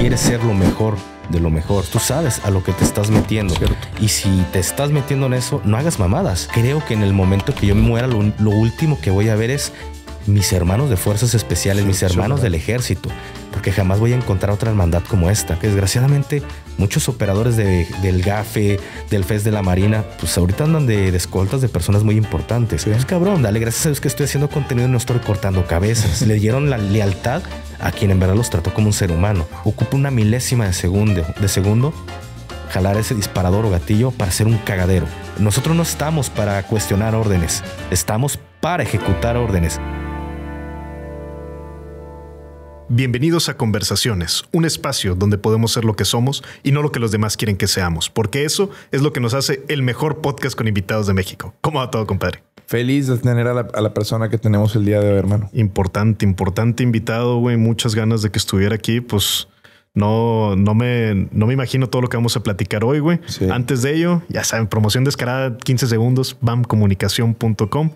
quieres ser lo mejor de lo mejor. Tú sabes a lo que te estás metiendo. Y si te estás metiendo en eso, no hagas mamadas. Creo que en el momento que yo me muera, lo, último que voy a ver es mis hermanos de fuerzas especiales, mis hermanos del ejército, porque jamás voy a encontrar otra hermandad como esta. desgraciadamente muchos operadores del GAFE, del FES de la Marina, pues ahorita andan de, escoltas de personas muy importantes. Es pues, cabrón, dale gracias a Dios que estoy haciendo contenido y no estoy cortando cabezas. Le dieron la lealtad a quien en verdad los trató como un ser humano. Ocupa una milésima de segundo, de segundo jalar ese disparador o gatillo para ser un cagadero. Nosotros no estamos para cuestionar órdenes, estamos para ejecutar órdenes. Bienvenidos a Conversaciones, un espacio donde podemos ser lo que somos y no lo que los demás quieren que seamos, porque eso es lo que nos hace el mejor podcast con invitados de México. ¿Cómo va todo, compadre? Feliz de tener a la, persona que tenemos el día de hoy, hermano. Importante, importante invitado, güey. Muchas ganas de que estuviera aquí. Pues no, no me, no me imagino todo lo que vamos a platicar hoy, güey. Antes de ello, ya saben, promoción descarada, 15 segundos, bamcomunicación.com.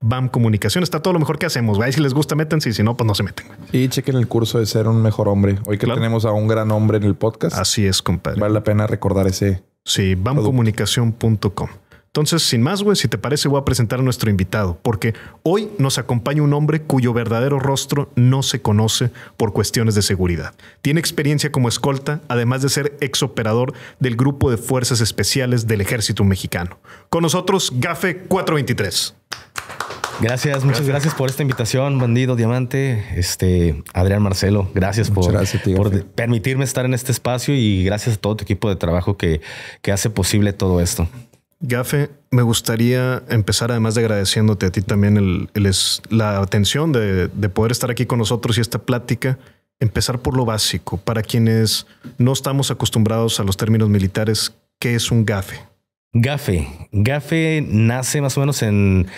BAM Comunicación. Está todo lo mejor que hacemos, güey. Si les gusta, métanse y si no, pues no se meten. Y chequen el curso de ser un mejor hombre. Hoy que tenemos a un gran hombre en el podcast. Así es, compadre. Vale la pena recordar ese. Sí, bamcomunicación.com. Entonces, sin más, güey, si te parece, voy a presentar a nuestro invitado, porque hoy nos acompaña un hombre cuyo verdadero rostro no se conoce por cuestiones de seguridad. Tiene experiencia como escolta, además de ser exoperador del Grupo de Fuerzas Especiales del Ejército Mexicano. Con nosotros, GAFE 423. Gracias, muchas gracias. por esta invitación, bandido, diamante, este Adrián Marcelo. Gracias por, permitirme estar en este espacio y gracias a todo tu equipo de trabajo que, que hace posible todo esto. Gafe, me gustaría empezar además de agradeciéndote a ti también el, la atención de, de, poder estar aquí con nosotros y esta plática, empezar por lo básico, para quienes no estamos acostumbrados a los términos militares, ¿qué es un gafe? Gafe. Gafe nace más o menos en,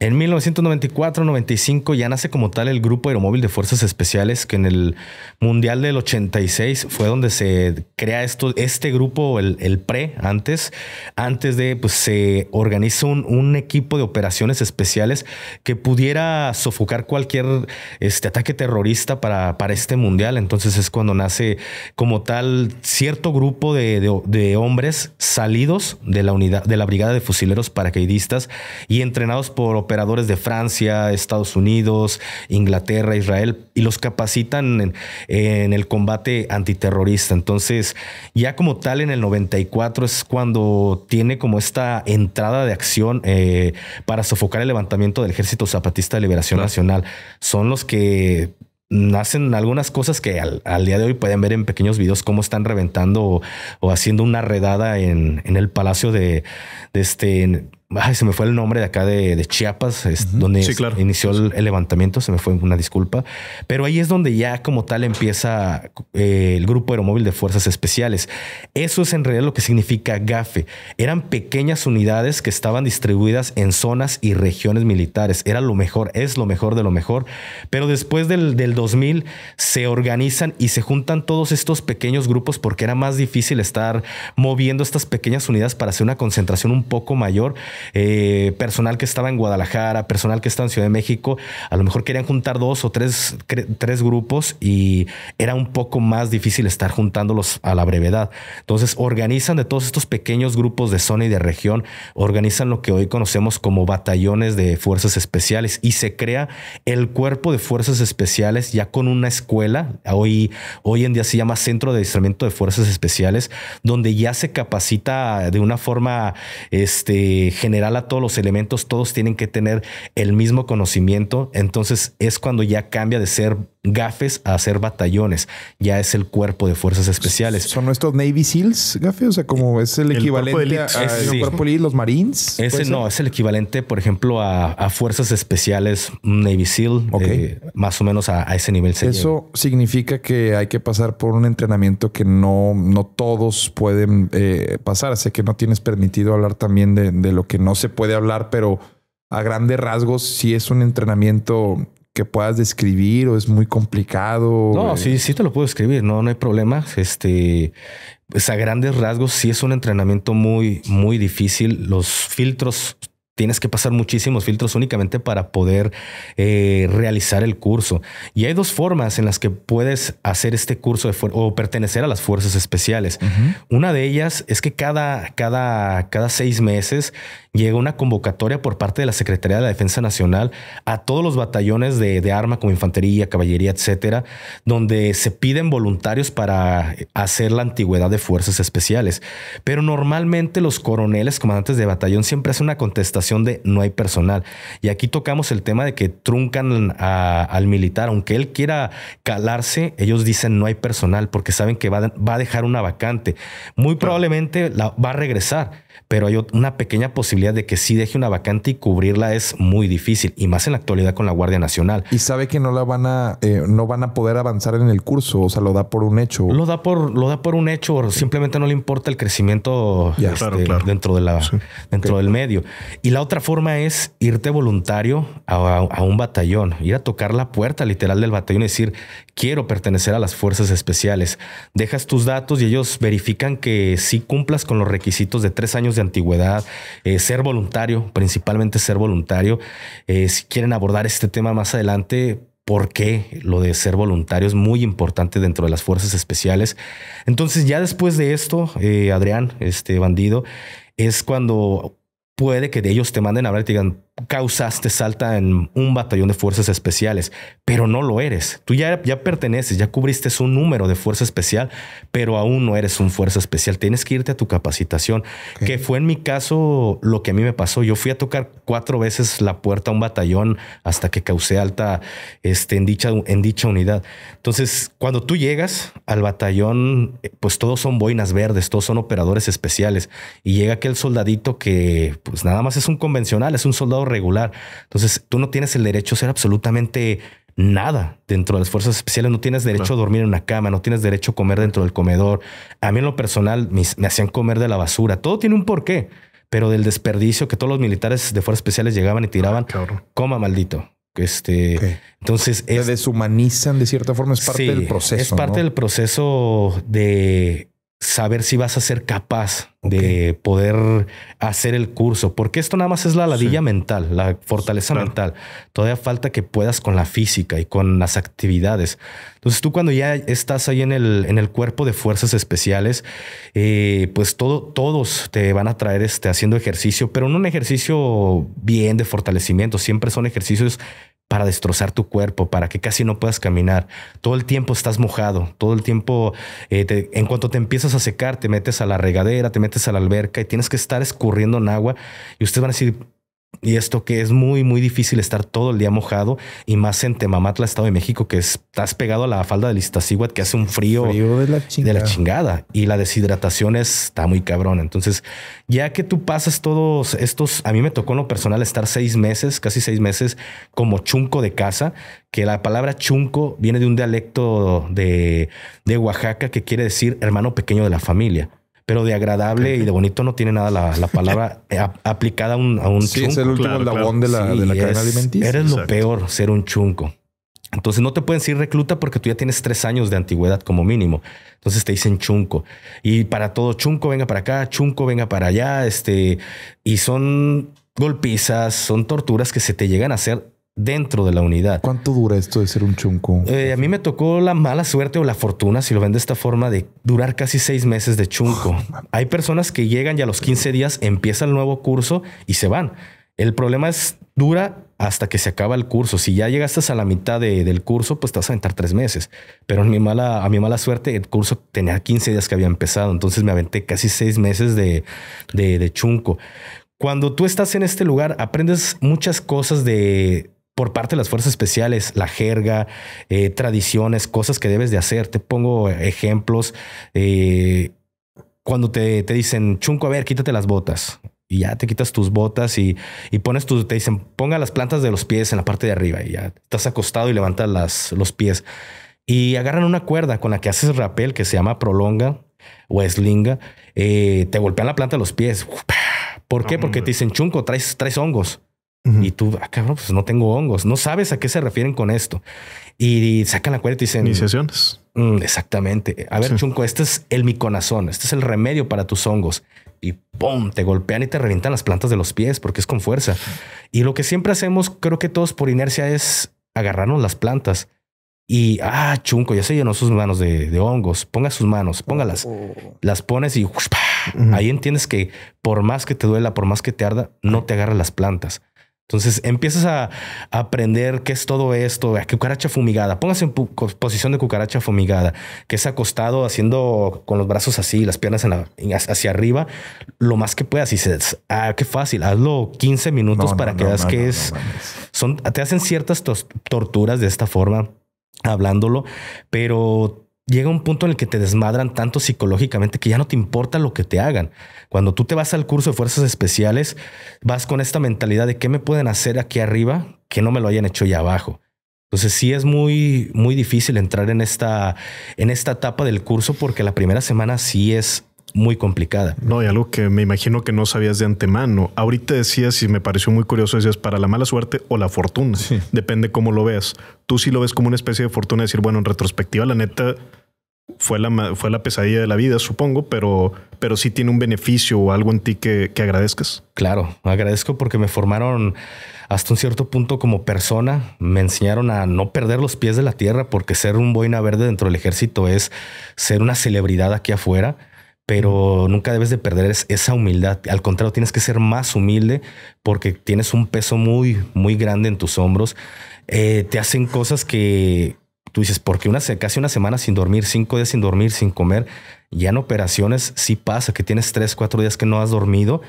en 1994-95. Ya nace como tal el Grupo Aeromóvil de Fuerzas Especiales, que en el Mundial del 86 fue donde se crea esto, este grupo, el, PRE, antes. Antes de, pues se organiza un, equipo de operaciones especiales que pudiera sofocar cualquier este, ataque terrorista para, para este Mundial. Entonces es cuando nace como tal cierto grupo de, de hombres salidos de la de la Brigada de Fusileros Paracaidistas y entrenados por operadores de Francia, Estados Unidos, Inglaterra, Israel, y los capacitan en, el combate antiterrorista. Entonces, ya como tal, en el 94 es cuando tiene como esta entrada de acción eh, para sofocar el levantamiento del Ejército Zapatista de Liberación Nacional. Son los que Nacen algunas cosas que al, día de hoy pueden ver en pequeños videos cómo están reventando o, haciendo una redada en, el palacio de, de, este se me fue el nombre de acá de, Chiapas, donde inició el, levantamiento, se me fue una disculpa, pero ahí es donde ya como tal empieza eh, el grupo aeromóvil de fuerzas especiales. Eso es en realidad lo que significa GAFE. Eran pequeñas unidades que estaban distribuidas en zonas y regiones militares. Era lo mejor, es lo mejor de lo mejor, pero después del 2000 se organizan y se juntan todos estos pequeños grupos porque era más difícil estar moviendo estas pequeñas unidades para hacer una concentración un poco mayor eh, personal que estaba en Guadalajara, personal que estaba en Ciudad de México, a lo mejor querían juntar dos o tres, tres grupos y era un poco más difícil estar juntándolos a la brevedad. Entonces organizan de todos estos pequeños grupos de zona y de región, organizan lo que hoy conocemos como batallones de fuerzas especiales y se crea el cuerpo de fuerzas especiales ya con una escuela, hoy, hoy en día se llama Centro de entrenamiento de Fuerzas Especiales, donde ya se capacita de una forma este, general general a todos los elementos, todos tienen que tener el mismo conocimiento. Entonces es cuando ya cambia de ser gafes a hacer batallones. Ya es el cuerpo de fuerzas especiales. ¿Son nuestros Navy SEALs, gafes? O sea, como es el, equivalente a, cuerpo los Marines. Ese no, es el equivalente, por ejemplo, a, fuerzas especiales Navy SEAL, eh, más o menos a, ese nivel. Eso significa que hay que pasar por un entrenamiento que no, no todos pueden eh, pasar. Así que no tienes permitido hablar también de, lo que no se puede hablar, pero a grandes rasgos, sí es un entrenamiento que puedas describir o es muy complicado? No, sí, sí te lo puedo escribir, no, no hay problema. Este, pues, a grandes rasgos, sí es un entrenamiento muy, muy difícil. Los filtros, tienes que pasar muchísimos filtros únicamente para poder eh, realizar el curso. Y hay dos formas en las que puedes hacer este curso de o pertenecer a las fuerzas especiales. Una de ellas es que cada, cada, cada seis meses llega una convocatoria por parte de la Secretaría de la Defensa Nacional a todos los batallones de, arma como infantería, caballería, etcétera, donde se piden voluntarios para hacer la antigüedad de fuerzas especiales. Pero normalmente los coroneles, comandantes de batallón, siempre hacen una contestación de no hay personal. Y aquí tocamos el tema de que truncan al militar, aunque él quiera calarse, ellos dicen no hay personal porque saben que va, a dejar una vacante. Muy probablemente va a regresar pero hay una pequeña posibilidad de que sí deje una vacante y cubrirla es muy difícil, y más en la actualidad con la Guardia Nacional. Y sabe que no la van a, eh, no van a poder avanzar en el curso, o sea, lo da por un hecho. Lo da por, lo da por un hecho, simplemente no le importa el crecimiento este, dentro, de la, dentro del medio. Y la otra forma es irte voluntario a, un batallón, ir a tocar la puerta literal del batallón y decir, quiero pertenecer a las fuerzas especiales. Dejas tus datos y ellos verifican que sí cumplas con los requisitos de tres años de antigüedad, eh, ser voluntario, principalmente ser voluntario. Eh, si quieren abordar este tema más adelante, por qué lo de ser voluntario es muy importante dentro de las fuerzas especiales. Entonces ya después de esto, eh, Adrián, este bandido, es cuando puede que de ellos te manden a hablar y te digan, causaste salta en un batallón de fuerzas especiales, pero no lo eres. Tú ya, ya perteneces, ya cubriste un número de fuerza especial, pero aún no eres un fuerza especial. Tienes que irte a tu capacitación, que fue en mi caso lo que a mí me pasó. Yo fui a tocar cuatro veces la puerta a un batallón hasta que causé alta este, en, dicha, en dicha unidad. Entonces, cuando tú llegas al batallón, pues todos son boinas verdes, todos son operadores especiales, y llega aquel soldadito que pues nada más es un convencional, es un soldado regular. Entonces, tú no tienes el derecho a ser absolutamente nada dentro de las fuerzas especiales. No tienes derecho a dormir en una cama, no tienes derecho a comer dentro del comedor. A mí en lo personal me hacían comer de la basura. Todo tiene un porqué, pero del desperdicio que todos los militares de fuerzas especiales llegaban y ah, tiraban, coma maldito. Este, entonces es, deshumanizan de cierta forma, es parte del proceso. Es parte del proceso de saber si vas a ser capaz de poder hacer el curso, porque esto nada más es la ladilla mental, la fortaleza mental. Todavía falta que puedas con la física y con las actividades. Entonces tú cuando ya estás ahí en el, en el cuerpo de fuerzas especiales, eh, pues todo, todos te van a traer este, haciendo ejercicio, pero no un ejercicio bien de fortalecimiento, siempre son ejercicios para destrozar tu cuerpo, para que casi no puedas caminar. Todo el tiempo estás mojado, todo el tiempo, eh, en cuanto te empiezas a secar, te metes a la regadera, te metes a la alberca y tienes que estar escurriendo en agua. Y ustedes van a decir, y esto que es muy, muy difícil estar todo el día mojado y más en Temamatla, Estado de México, que estás pegado a la falda del Iztaccíhuatl, que hace un frío, de, la chingada y la deshidratación está muy cabrón. Entonces, ya que tú pasas todos estos, a mí me tocó en lo personal estar seis meses, casi seis meses, como chunco de casa, que la palabra chunco viene de un dialecto de, de Oaxaca que quiere decir hermano pequeño de la familia pero de agradable y de bonito no tiene nada la, palabra eh, aplicada a un, a chunco. el último de la, alimenticia. Eres lo peor, ser un chunco. Entonces no te pueden decir recluta porque tú ya tienes tres años de antigüedad como mínimo. Entonces te dicen chunco. Y para todo, chunco, venga para acá, chunco, venga para allá. Este, y son golpizas, son torturas que se te llegan a hacer dentro de la unidad. ¿Cuánto dura esto de ser un chunco? Eh, a mí me tocó la mala suerte o la fortuna, si lo ven de esta forma, de durar casi seis meses de chunco. Oh, Hay personas que llegan y a los 15 días empieza el nuevo curso y se van. El problema es dura hasta que se acaba el curso. Si ya llegaste a la mitad del curso, pues te vas a aventar tres meses. Pero en mi mala, a mi mala suerte, el curso tenía 15 días que había empezado. Entonces me aventé casi seis meses de, de chunco. Cuando tú estás en este lugar, aprendes muchas cosas de, por parte de las fuerzas especiales, la jerga, eh, tradiciones, cosas que debes de hacer. Te pongo ejemplos. Eh, cuando te, dicen, chunco, a ver, quítate las botas. Y ya te quitas tus botas y, pones tus, te dicen, ponga las plantas de los pies en la parte de arriba. Y ya estás acostado y levantas las, los pies. Y agarran una cuerda con la que haces rapel, que se llama prolonga o eslinga. Eh, te golpean la planta de los pies. ¿Por qué? Porque te dicen, chunco, traes, traes hongos. Y tú, ah, cabrón, pues no tengo hongos. No sabes a qué se refieren con esto. Y, sacan la cuerda y dicen... Iniciaciones. Mm, exactamente. A ver, Chunco, este es el miconazón. Este es el remedio para tus hongos. Y ¡pum! Te golpean y te revientan las plantas de los pies porque es con fuerza. Y lo que siempre hacemos, creo que todos por inercia, es agarrarnos las plantas. Y, ah, Chunco, ya se llenó sus manos de, hongos. Ponga sus manos, póngalas. Oh. Las pones y... Ahí entiendes que por más que te duela, por más que te arda, no te agarra las plantas. Entonces empiezas a, aprender qué es todo esto, cucaracha fumigada. Póngase en posición de cucaracha fumigada, que es acostado haciendo con los brazos así, las piernas hacia arriba, lo más que puedas. Y dices, ah, qué fácil, hazlo 15 minutos para que veas que es. son, te hacen ciertas torturas de esta forma, hablándolo, pero llega un punto en el que te desmadran tanto psicológicamente que ya no te importa lo que te hagan. Cuando tú te vas al curso de fuerzas especiales, vas con esta mentalidad de qué me pueden hacer aquí arriba que no me lo hayan hecho allá abajo. Entonces sí es muy, muy difícil entrar en esta, en esta etapa del curso porque la primera semana sí es muy complicada. No, y algo que me imagino que no sabías de antemano. Ahorita decías, y me pareció muy curioso, decías para la mala suerte o la fortuna. Depende cómo lo veas. Tú sí lo ves como una especie de fortuna, decir, bueno, en retrospectiva, la neta, fue la, fue la pesadilla de la vida, supongo, pero, pero sí tiene un beneficio o algo en ti que, agradezcas. Claro, agradezco porque me formaron hasta un cierto punto como persona. Me enseñaron a no perder los pies de la tierra porque ser un boina verde dentro del ejército es ser una celebridad aquí afuera pero nunca debes de perder esa humildad. Al contrario, tienes que ser más humilde porque tienes un peso muy, muy grande en tus hombros. Eh, te hacen cosas que Tú dices, porque una, casi una semana sin dormir, cinco días sin dormir, sin comer, ya en operaciones sí pasa que tienes tres, cuatro días que no has dormido,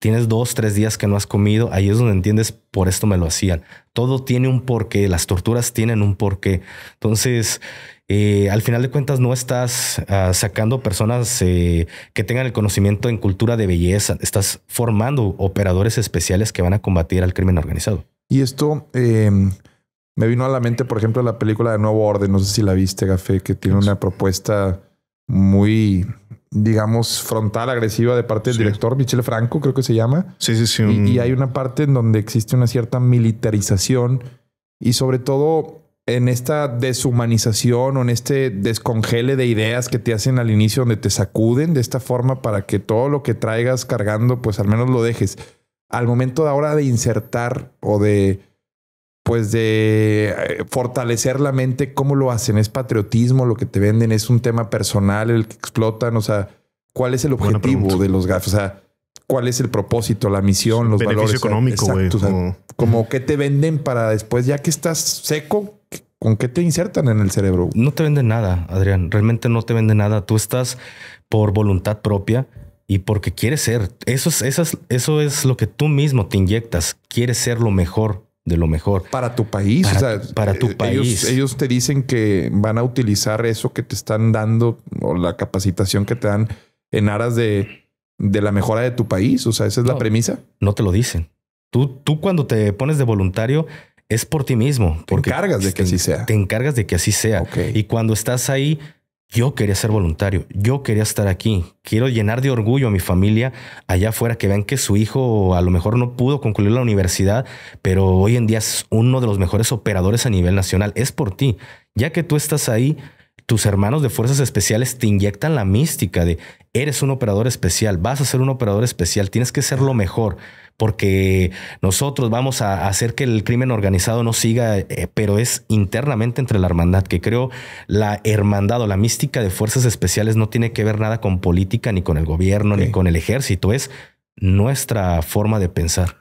tienes dos, tres días que no has comido, ahí es donde entiendes, por esto me lo hacían. Todo tiene un porqué, las torturas tienen un porqué. Entonces, eh, al final de cuentas no estás ah, sacando personas eh, que tengan el conocimiento en cultura de belleza, estás formando operadores especiales que van a combatir al crimen organizado. Y esto... Em, me vino a la mente, por ejemplo, la película de Nuevo Orden, no sé si la viste, Gafé, que tiene una propuesta muy, digamos, frontal, agresiva de parte del director, Michel Franco, creo que se llama. Sí, sí, sí. Y, y hay una parte en donde existe una cierta militarización y sobre todo en esta deshumanización o en este descongele de ideas que te hacen al inicio, donde te sacuden de esta forma para que todo lo que traigas cargando, pues al menos lo dejes. Al momento de ahora de insertar o de pues de eh, fortalecer la mente, ¿cómo lo hacen? ¿Es patriotismo lo que te venden? ¿Es un tema personal el que explotan? O sea, ¿cuál es el objetivo de los gafas? O sea, ¿cuál es el propósito, la misión, los valores? económico, como... que te venden para después, ya que estás seco, ¿con qué te insertan en el cerebro? No te venden nada, Adrián. Realmente no te venden nada. Tú estás por voluntad propia y porque quieres ser. Eso es, eso eso es lo que tú mismo te inyectas. Quieres ser lo mejor de lo mejor. Para tu país. Para, tu eh, país. Ellos, te dicen que van a utilizar eso que te están dando o la capacitación que te dan en aras de, de la mejora de tu país. O sea, esa es la premisa. No te lo dicen. Tú, tú cuando te pones de voluntario es por ti mismo. te encargas de que así sea. Te encargas de que así sea. Y cuando estás ahí yo quería ser voluntario, yo quería estar aquí, quiero llenar de orgullo a mi familia allá afuera, que vean que su hijo a lo mejor no pudo concluir la universidad, pero hoy en día es uno de los mejores operadores a nivel nacional, es por ti, ya que tú estás ahí, tus hermanos de fuerzas especiales te inyectan la mística de eres un operador especial, vas a ser un operador especial, tienes que ser lo mejor porque nosotros vamos a hacer que el crimen organizado no siga, eh, pero es internamente entre la hermandad, que creo la hermandad o la mística de fuerzas especiales no tiene que ver nada con política, ni con el gobierno, ni con el ejército, es nuestra forma de pensar.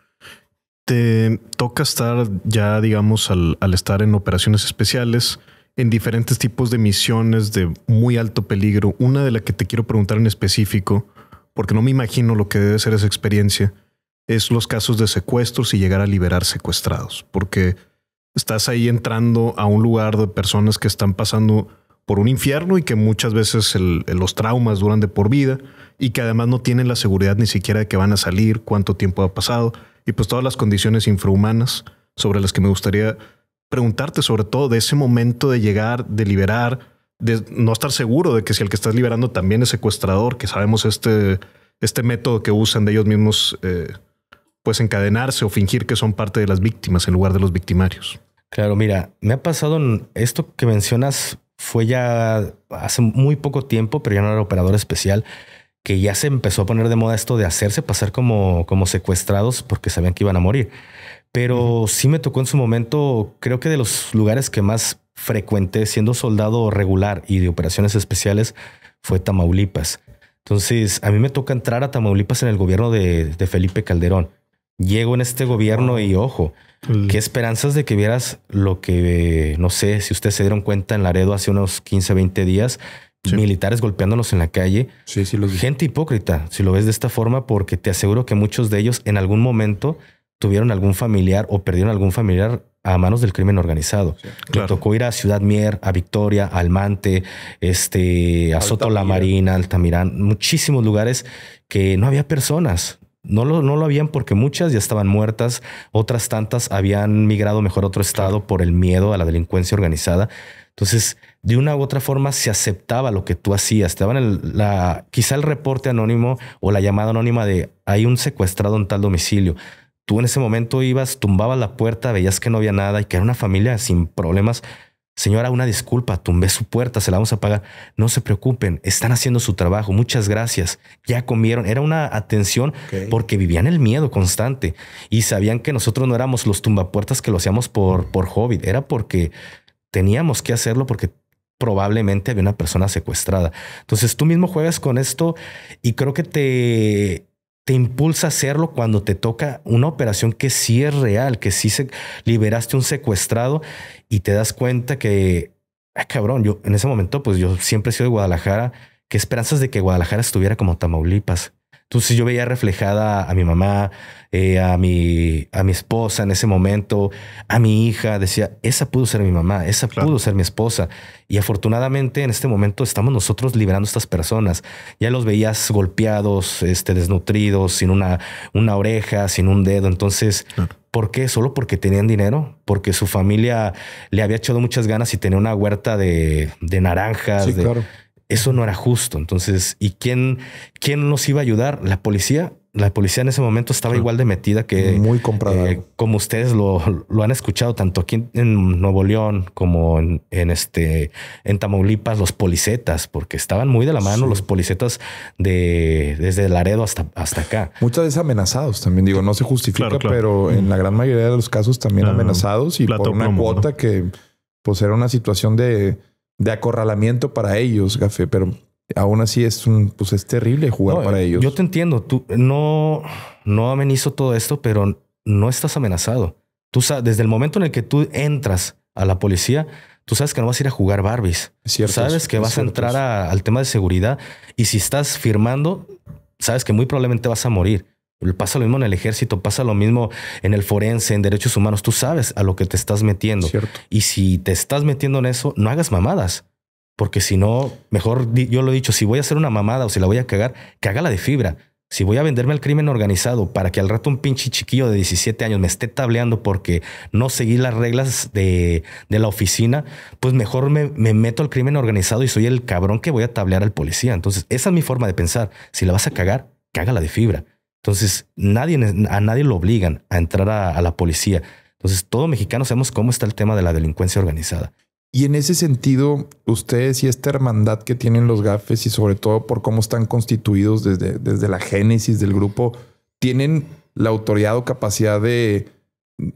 Te toca estar ya, digamos, al, al estar en operaciones especiales, en diferentes tipos de misiones de muy alto peligro, una de la que te quiero preguntar en específico, porque no me imagino lo que debe ser esa experiencia es los casos de secuestros y llegar a liberar secuestrados, porque estás ahí entrando a un lugar de personas que están pasando por un infierno y que muchas veces los traumas duran de por vida y que además no tienen la seguridad ni siquiera de que van a salir, cuánto tiempo ha pasado y pues todas las condiciones infrahumanas sobre las que me gustaría preguntarte sobre todo de ese momento de llegar, de liberar, de no estar seguro de que si el que estás liberando también es secuestrador, que sabemos este, este método que usan de ellos mismos eh, pues encadenarse o fingir que son parte de las víctimas en lugar de los victimarios. Claro, mira, me ha pasado esto que mencionas fue ya hace muy poco tiempo, pero ya no era operador especial, que ya se empezó a poner de moda esto de hacerse pasar como, como secuestrados porque sabían que iban a morir. Pero sí me tocó en su momento, creo que de los lugares que más frecuenté siendo soldado regular y de operaciones especiales fue Tamaulipas. Entonces, a mí me toca entrar a Tamaulipas en el gobierno de Felipe Calderón llego en este gobierno y ojo, pues qué esperanzas de que vieras lo que, no sé, si ustedes se dieron cuenta en Laredo hace unos 15, 20 días, militares golpeándonos en la calle. Sí, sí, Gente hipócrita, si lo ves de esta forma, porque te aseguro que muchos de ellos en algún momento tuvieron algún familiar o perdieron algún familiar a manos del crimen organizado. Le tocó ir a Ciudad Mier, a Victoria, a Almante, este, a Soto la Marina, Altamirán, muchísimos lugares que no había personas. No lo, habían porque muchas ya estaban muertas, otras tantas habían migrado mejor a otro estado por el miedo a la delincuencia organizada. Entonces, de una u otra forma se aceptaba lo que tú hacías. Te daban la, quizá el reporte anónimo o la llamada anónima de hay un secuestrado en tal domicilio. Tú en ese momento ibas, tumbabas la puerta, veías que no había nada y que era una familia sin problemas Señora, una disculpa, tumbé su puerta, se la vamos a pagar. No se preocupen, están haciendo su trabajo, muchas gracias. Ya comieron. Era una atención porque vivían el miedo constante y sabían que nosotros no éramos los tumbapuertas que lo hacíamos por, por era porque teníamos que hacerlo porque probablemente había una persona secuestrada. Entonces tú mismo juegas con esto y creo que te te impulsa a hacerlo cuando te toca una operación que sí es real, que sí se, liberaste un secuestrado y te das cuenta que, ah, cabrón, yo en ese momento, pues yo siempre he sido de Guadalajara, qué esperanzas de que Guadalajara estuviera como Tamaulipas. Entonces yo veía reflejada a mi mamá, eh, a, mi, a mi esposa en ese momento, a mi hija. Decía, esa pudo ser mi mamá, esa pudo ser mi esposa. Y afortunadamente en este momento estamos nosotros liberando a estas personas. Ya los veías golpeados, este, desnutridos, sin una, una oreja, sin un dedo. Entonces, ¿por qué? Solo porque tenían dinero, porque su familia le había echado muchas ganas y tenía una huerta de, de naranjas. Sí, claro eso no era justo. Entonces, ¿y quién, quién nos iba a ayudar? ¿La policía? La policía en ese momento estaba igual de metida que... Muy comprada. Eh, como ustedes lo, han escuchado, tanto aquí en Nuevo León como en, este, en Tamaulipas, los policetas, porque estaban muy de la mano los policetas de, desde Laredo hasta, hasta acá. Muchas veces amenazados también, digo, no se justifica, pero en la gran mayoría de los casos también amenazados y por una cuota que pues era una situación de de acorralamiento para ellos, Gafé, pero aún así es un, pues es terrible jugar para ellos. Yo te entiendo, tú no, no amenizo todo esto, pero no estás amenazado. Tú desde el momento en el que tú entras a la policía, tú sabes que no vas a ir a jugar Barbies. sabes que vas a entrar al tema de seguridad y si estás firmando, sabes que muy probablemente vas a morir. Pasa lo mismo en el ejército, pasa lo mismo en el forense, en derechos humanos. Tú sabes a lo que te estás metiendo. Y si te estás metiendo en eso, no hagas mamadas. Porque si no, mejor yo lo he dicho, si voy a hacer una mamada o si la voy a cagar, cágala de fibra. Si voy a venderme al crimen organizado para que al rato un pinche chiquillo de 17 años me esté tableando porque no seguí las reglas de, la oficina, pues mejor me, me, meto al crimen organizado y soy el cabrón que voy a tablear al policía. Entonces, esa es mi forma de pensar. Si la vas a cagar, cágala de fibra. Entonces, nadie, a nadie lo obligan a entrar a, la policía. Entonces, todo mexicano sabemos cómo está el tema de la delincuencia organizada. Y en ese sentido, ustedes y esta hermandad que tienen los GAFES y sobre todo por cómo están constituidos desde, desde la génesis del grupo, ¿tienen la autoridad o capacidad de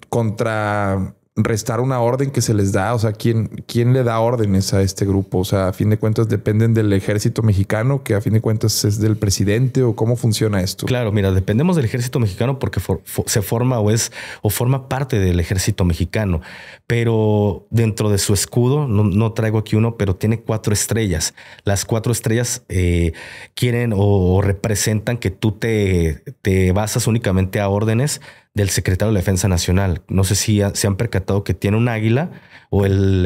contra restar una orden que se les da. O sea, ¿quién, ¿quién le da órdenes a este grupo? O sea, a fin de cuentas dependen del ejército mexicano, que a fin de cuentas es del presidente o cómo funciona esto. Claro, mira, dependemos del ejército mexicano porque se forma o es o forma parte del ejército mexicano, pero dentro de su escudo, no, traigo aquí uno, pero tiene cuatro estrellas. Las cuatro estrellas eh, quieren o, representan que tú te, te basas únicamente a órdenes del secretario de la Defensa Nacional. No sé si se han percatado que tiene un águila o el,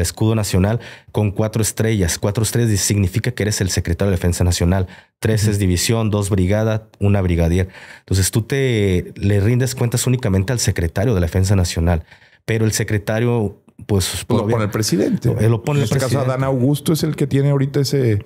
escudo nacional con cuatro estrellas. Cuatro estrellas significa que eres el secretario de la Defensa Nacional. Tres es división, dos brigada, una brigadier. Entonces tú te le rindes cuentas únicamente al secretario de la Defensa Nacional. Pero el secretario pues lo pues, pone el presidente. Lo pone en el este caso, Augusto es el que tiene ahorita ese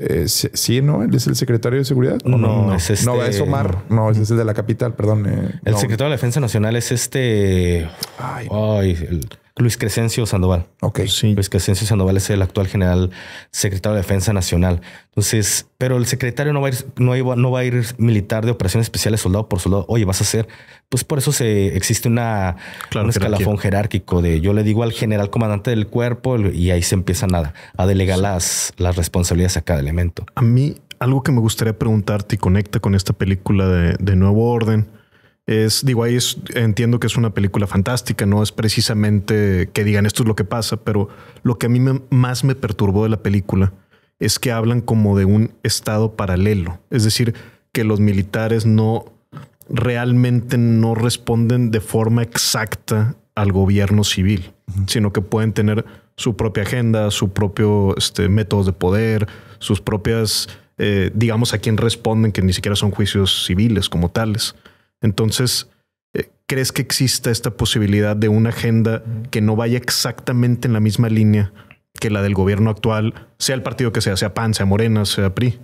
eh, sí, ¿no? Él es el secretario de seguridad. no, no, es no, es este, Omar. No, es el de la capital, perdón. Eh, el secretario de la Defensa Nacional es este. Ay, Ay el... Luis Crescencio Sandoval. Ok. Luis Crescencio Sandoval es el actual general secretario de Defensa Nacional. Entonces, pero el secretario no va a ir, no, va a ir militar de operaciones especiales soldado por soldado. Oye, vas a hacer. Pues por eso se existe una un escalafón jerárquico de yo le digo al general comandante del cuerpo y ahí se empieza nada a delegar las, las responsabilidades a cada elemento. A mí, algo que me gustaría preguntarte y conecta con esta película de Nuevo Orden es, digo, ahí entiendo que es una película fantástica, no es precisamente que digan esto es lo que pasa, pero lo que a mí más me perturbó de la película es que hablan como de un estado paralelo, es decir, que los militares no realmente no responden de forma exacta al gobierno civil, sino que pueden tener su propia agenda, su propio este, método de poder, sus propias, eh, digamos, a quién responden, que ni siquiera son juicios civiles como tales. Entonces, eh, ¿crees que exista esta posibilidad de una agenda que no vaya exactamente en la misma línea que la del gobierno actual, sea el partido que sea, sea PAN, sea Morena, sea PRI?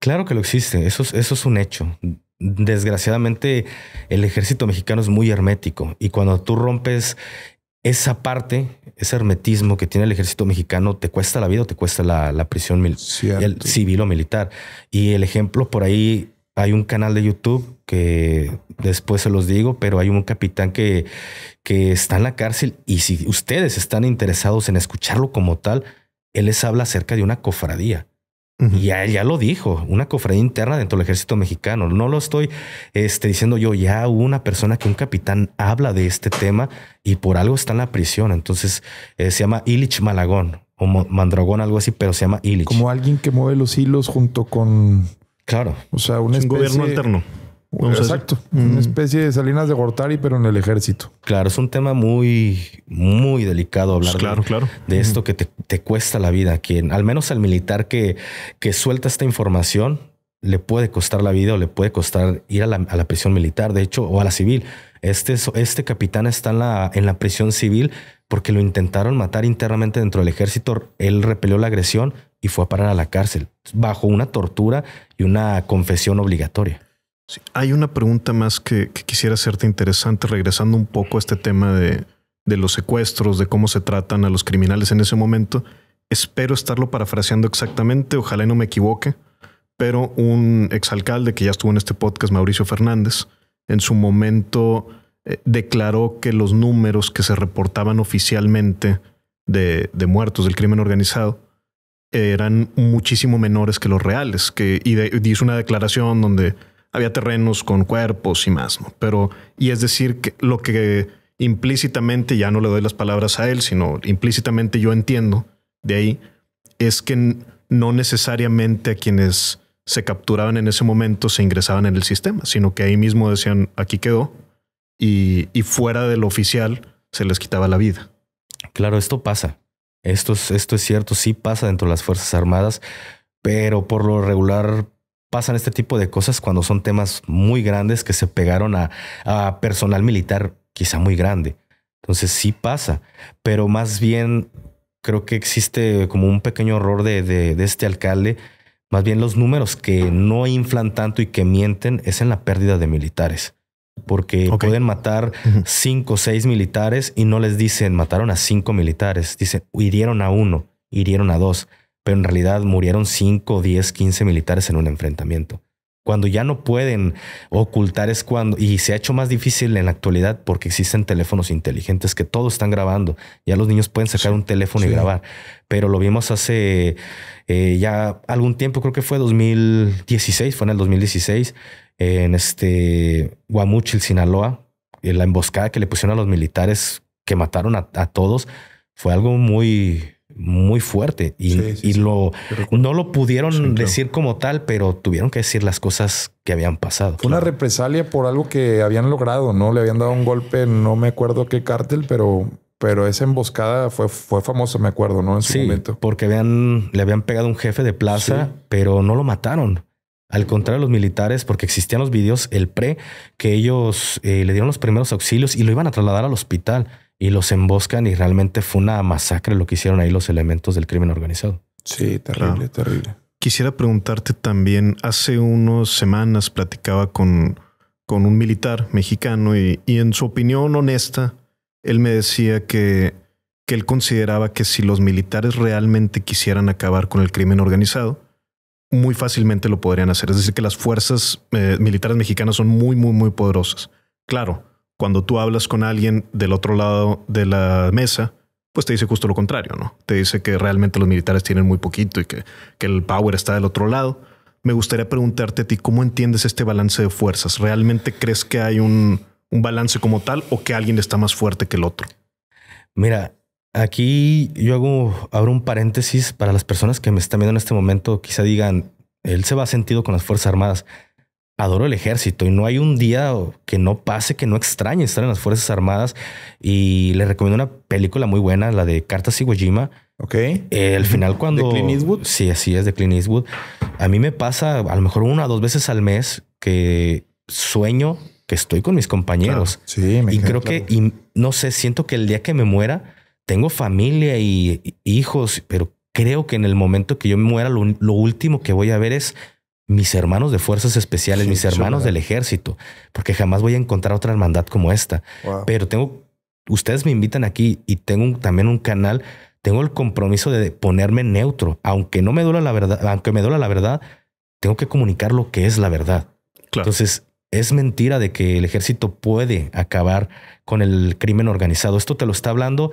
Claro que lo existe, eso es, eso es un hecho. Desgraciadamente, el ejército mexicano es muy hermético y cuando tú rompes esa parte, ese hermetismo que tiene el ejército mexicano, te cuesta la vida o te cuesta la, prisión civil o militar. Y el ejemplo por ahí, hay un canal de YouTube que después se los digo, pero hay un capitán que, que está en la cárcel y si ustedes están interesados en escucharlo como tal, él les habla acerca de una cofradía. Y ya, ya, lo dijo, una cofradía interna dentro del ejército mexicano. No lo estoy este, diciendo yo, ya hubo una persona que un capitán habla de este tema y por algo está en la prisión. Entonces eh, se llama Illich Malagón o Mandragón, algo así, pero se llama Illich. Como alguien que mueve los hilos junto con... Claro. O sea, un gobierno interno Exacto. Mm. Una especie de Salinas de Gortari, pero en el ejército. Claro, es un tema muy, muy delicado hablar pues de, de, mm. esto que te, cuesta la vida. Quien, al menos al militar que, que suelta esta información, le puede costar la vida o le puede costar ir a la, prisión militar, de hecho, o a la civil. Este, este capitán está en la, en la prisión civil porque lo intentaron matar internamente dentro del ejército. Él repelió la agresión y fue a parar a la cárcel bajo una tortura y una confesión obligatoria hay una pregunta más que, quisiera hacerte interesante, regresando un poco a este tema de, los secuestros, de cómo se tratan a los criminales en ese momento. Espero estarlo parafraseando exactamente, ojalá no me equivoque, pero un exalcalde que ya estuvo en este podcast, Mauricio Fernández, en su momento eh, declaró que los números que se reportaban oficialmente de, muertos del crimen organizado eran muchísimo menores que los reales, que, y hizo una declaración donde había terrenos con cuerpos y más, Pero, y es decir, que lo que implícitamente, ya no le doy las palabras a él, sino implícitamente yo entiendo de ahí, es que no necesariamente a quienes se capturaban en ese momento se ingresaban en el sistema, sino que ahí mismo decían, aquí quedó, y, fuera del oficial se les quitaba la vida. Claro, esto pasa. Esto es, esto es cierto, sí pasa dentro de las Fuerzas Armadas, pero por lo regular pasan este tipo de cosas cuando son temas muy grandes que se pegaron a, personal militar quizá muy grande. Entonces sí pasa, pero más bien creo que existe como un pequeño error de, este alcalde. Más bien los números que no inflan tanto y que mienten es en la pérdida de militares. Porque pueden matar cinco o seis militares y no les dicen mataron a cinco militares. Dicen hirieron a uno, hirieron a dos pero en realidad murieron 5, 10, 15 militares en un enfrentamiento. Cuando ya no pueden ocultar es cuando, y se ha hecho más difícil en la actualidad porque existen teléfonos inteligentes que todos están grabando. Ya los niños pueden sacar un teléfono y grabar, pero lo vimos hace eh, ya algún tiempo, creo que fue 2016, fue en el 2016, en este Guamuchil, Sinaloa, la emboscada que le pusieron a los militares que mataron a todos, fue algo muy, muy fuerte y, lo no lo pudieron decir como tal, pero tuvieron que decir las cosas que habían pasado. Fue una represalia por algo que habían logrado, ¿no? Le habían dado un golpe, no me acuerdo qué cártel, pero pero esa emboscada fue, fue famosa, me acuerdo, ¿no? En su momento. Porque le habían pegado un jefe de plaza, pero no lo mataron. Al contrario, los militares, porque existían los videos, el PRE, que ellos eh, le dieron los primeros auxilios y lo iban a trasladar al hospital y los emboscan y realmente fue una masacre lo que hicieron ahí los elementos del crimen organizado. Sí, terrible, terrible. Quisiera preguntarte también, hace unas semanas platicaba con, un militar mexicano y, en su opinión honesta, él me decía que, que él consideraba que si los militares realmente quisieran acabar con el crimen organizado, muy fácilmente lo podrían hacer. Es decir, que las fuerzas eh, militares mexicanas son muy, muy, muy poderosas. Claro, cuando tú hablas con alguien del otro lado de la mesa, pues te dice justo lo contrario, ¿no? Te dice que realmente los militares tienen muy poquito y que, el power está del otro lado. Me gustaría preguntarte a ti, ¿cómo entiendes este balance de fuerzas? ¿Realmente crees que hay un, balance como tal o que alguien está más fuerte que el otro? Mira, aquí yo hago, abro un paréntesis para las personas que me están viendo en este momento, quizá digan, él se va sentido con las Fuerzas Armadas adoro el ejército y no hay un día que no pase que no extrañe estar en las Fuerzas Armadas. Y le recomiendo una película muy buena, la de Cartas Iwo Jima. Ok. El eh, final cuando... ¿De Clint Eastwood? Sí, así es, de Clint Eastwood. A mí me pasa a lo mejor una o dos veces al mes que sueño que estoy con mis compañeros. Sí, Y creo que, no sé, siento que el día que me muera, tengo familia y, hijos, pero creo que en el momento que yo me muera, lo último que voy a ver es mis hermanos de fuerzas especiales, mis hermanos del ejército, porque jamás voy a encontrar otra hermandad como esta. Pero tengo, ustedes me invitan aquí y tengo también un canal, tengo el compromiso de ponerme neutro, aunque no me duela la verdad, aunque me duela la verdad, tengo que comunicar lo que es la verdad. Entonces, es mentira de que el ejército puede acabar con el crimen organizado. Esto te lo está hablando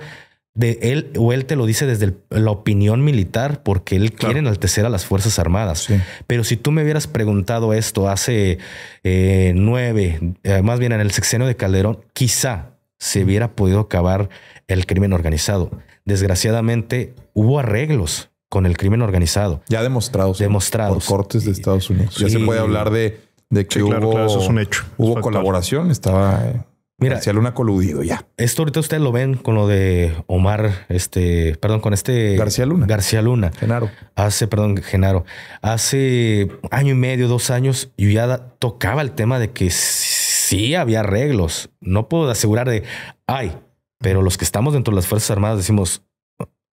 de él o él te lo dice desde la opinión militar porque él quiere enaltecer a las Fuerzas Armadas. Pero si tú me hubieras preguntado esto hace eh, nueve, eh, más bien en el sexenio de Calderón, quizá se hubiera podido acabar el crimen organizado. Desgraciadamente hubo arreglos con el crimen organizado. Ya demostrados. Demostrados. Por cortes de Estados Unidos. Ya se puede hablar de, que eso es un hecho. hubo colaboración, estaba... Eh, García Luna coludido ya. Esto ahorita ustedes lo ven con lo de Omar, este, perdón, con este García Luna. García Luna. Genaro. Hace, perdón, Genaro. Hace año y medio, dos años, yo ya tocaba el tema de que sí había arreglos. No puedo asegurar de Ay, pero los que estamos dentro de las Fuerzas Armadas decimos,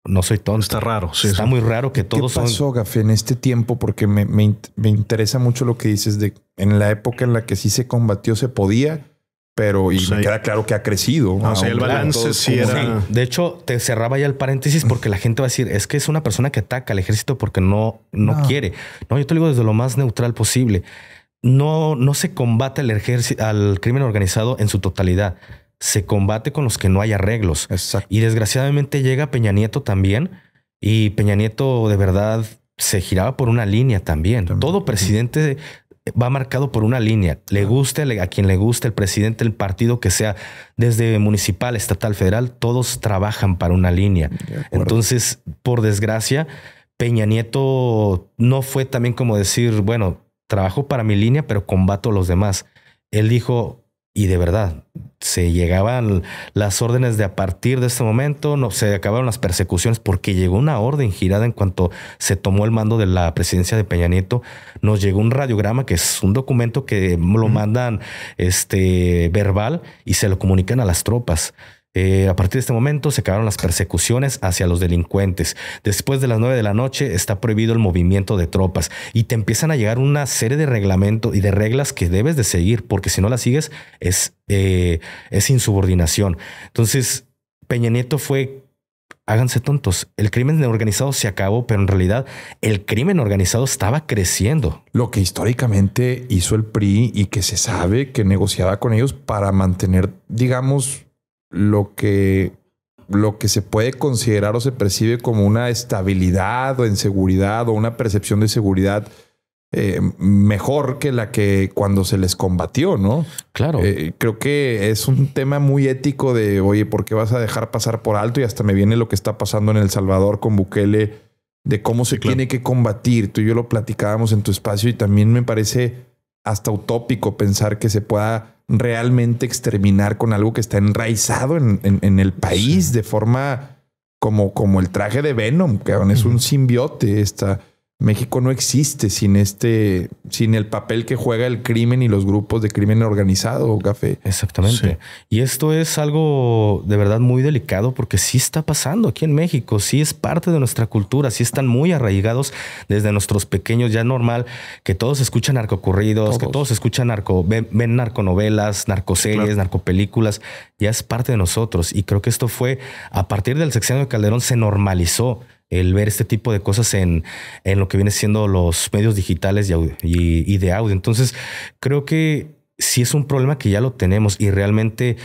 no soy tonto. Está raro. Está muy raro que todos ¿Qué pasó, en este tiempo? Porque me interesa mucho lo que dices de en la época en la que sí se combatió, se podía pero y pues me queda claro que ha crecido. el balance De hecho, te cerraba ya el paréntesis porque la gente va a decir, es que es una persona que ataca al ejército porque no, no, quiere. No, yo te lo digo desde lo más neutral posible. No, no se combate al, ejército, al crimen organizado en su totalidad. Se combate con los que no hay arreglos. Y desgraciadamente llega Peña Nieto también. Y Peña Nieto de verdad se giraba por una línea también. Todo presidente va marcado por una línea. Le guste a quien le guste, el presidente, el partido que sea, desde municipal, estatal, federal, todos trabajan para una línea. Entonces, por desgracia, Peña Nieto no fue también como decir, bueno, trabajo para mi línea, pero combato a los demás. Él dijo, y de verdad, se llegaban las órdenes de a partir de este momento, no, se acabaron las persecuciones porque llegó una orden girada en cuanto se tomó el mando de la presidencia de Peña Nieto, nos llegó un radiograma que es un documento que lo mandan este, verbal y se lo comunican a las tropas. Eh, a partir de este momento se acabaron las persecuciones hacia los delincuentes. Después de las 9 de la noche está prohibido el movimiento de tropas y te empiezan a llegar una serie de reglamentos y de reglas que debes de seguir porque si no las sigues es, eh, es insubordinación. Entonces, Peña Nieto fue háganse tontos. El crimen organizado se acabó, pero en realidad el crimen organizado estaba creciendo. Lo que históricamente hizo el PRI y que se sabe que negociaba con ellos para mantener, digamos, lo que, lo que se puede considerar o se percibe como una estabilidad o inseguridad o una percepción de seguridad eh, mejor que la que cuando se les combatió, ¿no? Claro. Eh, creo que es un tema muy ético de, oye, ¿por qué vas a dejar pasar por alto? Y hasta me viene lo que está pasando en El Salvador con Bukele, de cómo se tiene que combatir. Tú y yo lo platicábamos en tu espacio y también me parece hasta utópico pensar que se pueda realmente exterminar con algo que está enraizado en, en, el país de forma como, como el traje de Venom, que es un simbiote México no existe sin este, sin el papel que juega el crimen y los grupos de crimen organizado, café. Exactamente. Y esto es algo de verdad muy delicado porque sí está pasando aquí en México, sí es parte de nuestra cultura, sí están muy arraigados desde nuestros pequeños. Ya normal que todos escuchan narco todos. que todos escuchan narco, ven, narconovelas, narcoseries, narcopelículas. Ya es parte de nosotros. Y creo que esto fue a partir del sexenio de Calderón se normalizó el ver este tipo de cosas en, lo que viene siendo los medios digitales y, de audio. Entonces, creo que sí es un problema que ya lo tenemos y realmente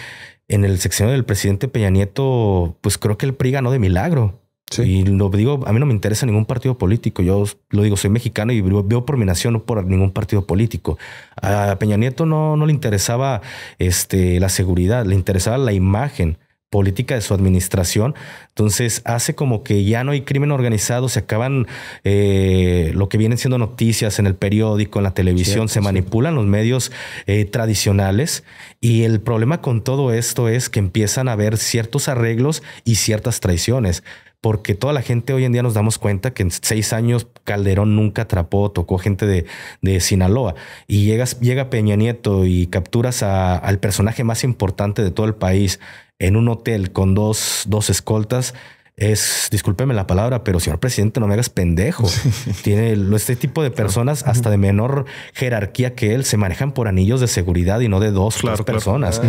en el sexenio del presidente Peña Nieto, pues creo que el PRI ganó de milagro. Y lo digo, a mí no me interesa ningún partido político. Yo lo digo, soy mexicano y veo por mi nación, no por ningún partido político. A Peña Nieto no, no le interesaba este, la seguridad, le interesaba la imagen política de su administración. Entonces hace como que ya no hay crimen organizado, se acaban eh, lo que vienen siendo noticias en el periódico, en la televisión, se manipulan los medios eh, tradicionales y el problema con todo esto es que empiezan a haber ciertos arreglos y ciertas traiciones porque toda la gente hoy en día nos damos cuenta que en seis años Calderón nunca atrapó, tocó gente de, Sinaloa. Y llegas, llega Peña Nieto y capturas al personaje más importante de todo el país en un hotel con dos, dos escoltas es, discúlpeme la palabra, pero señor presidente, no me hagas pendejo. Tiene este tipo de personas, hasta de menor jerarquía que él, se manejan por anillos de seguridad y no de dos, personas.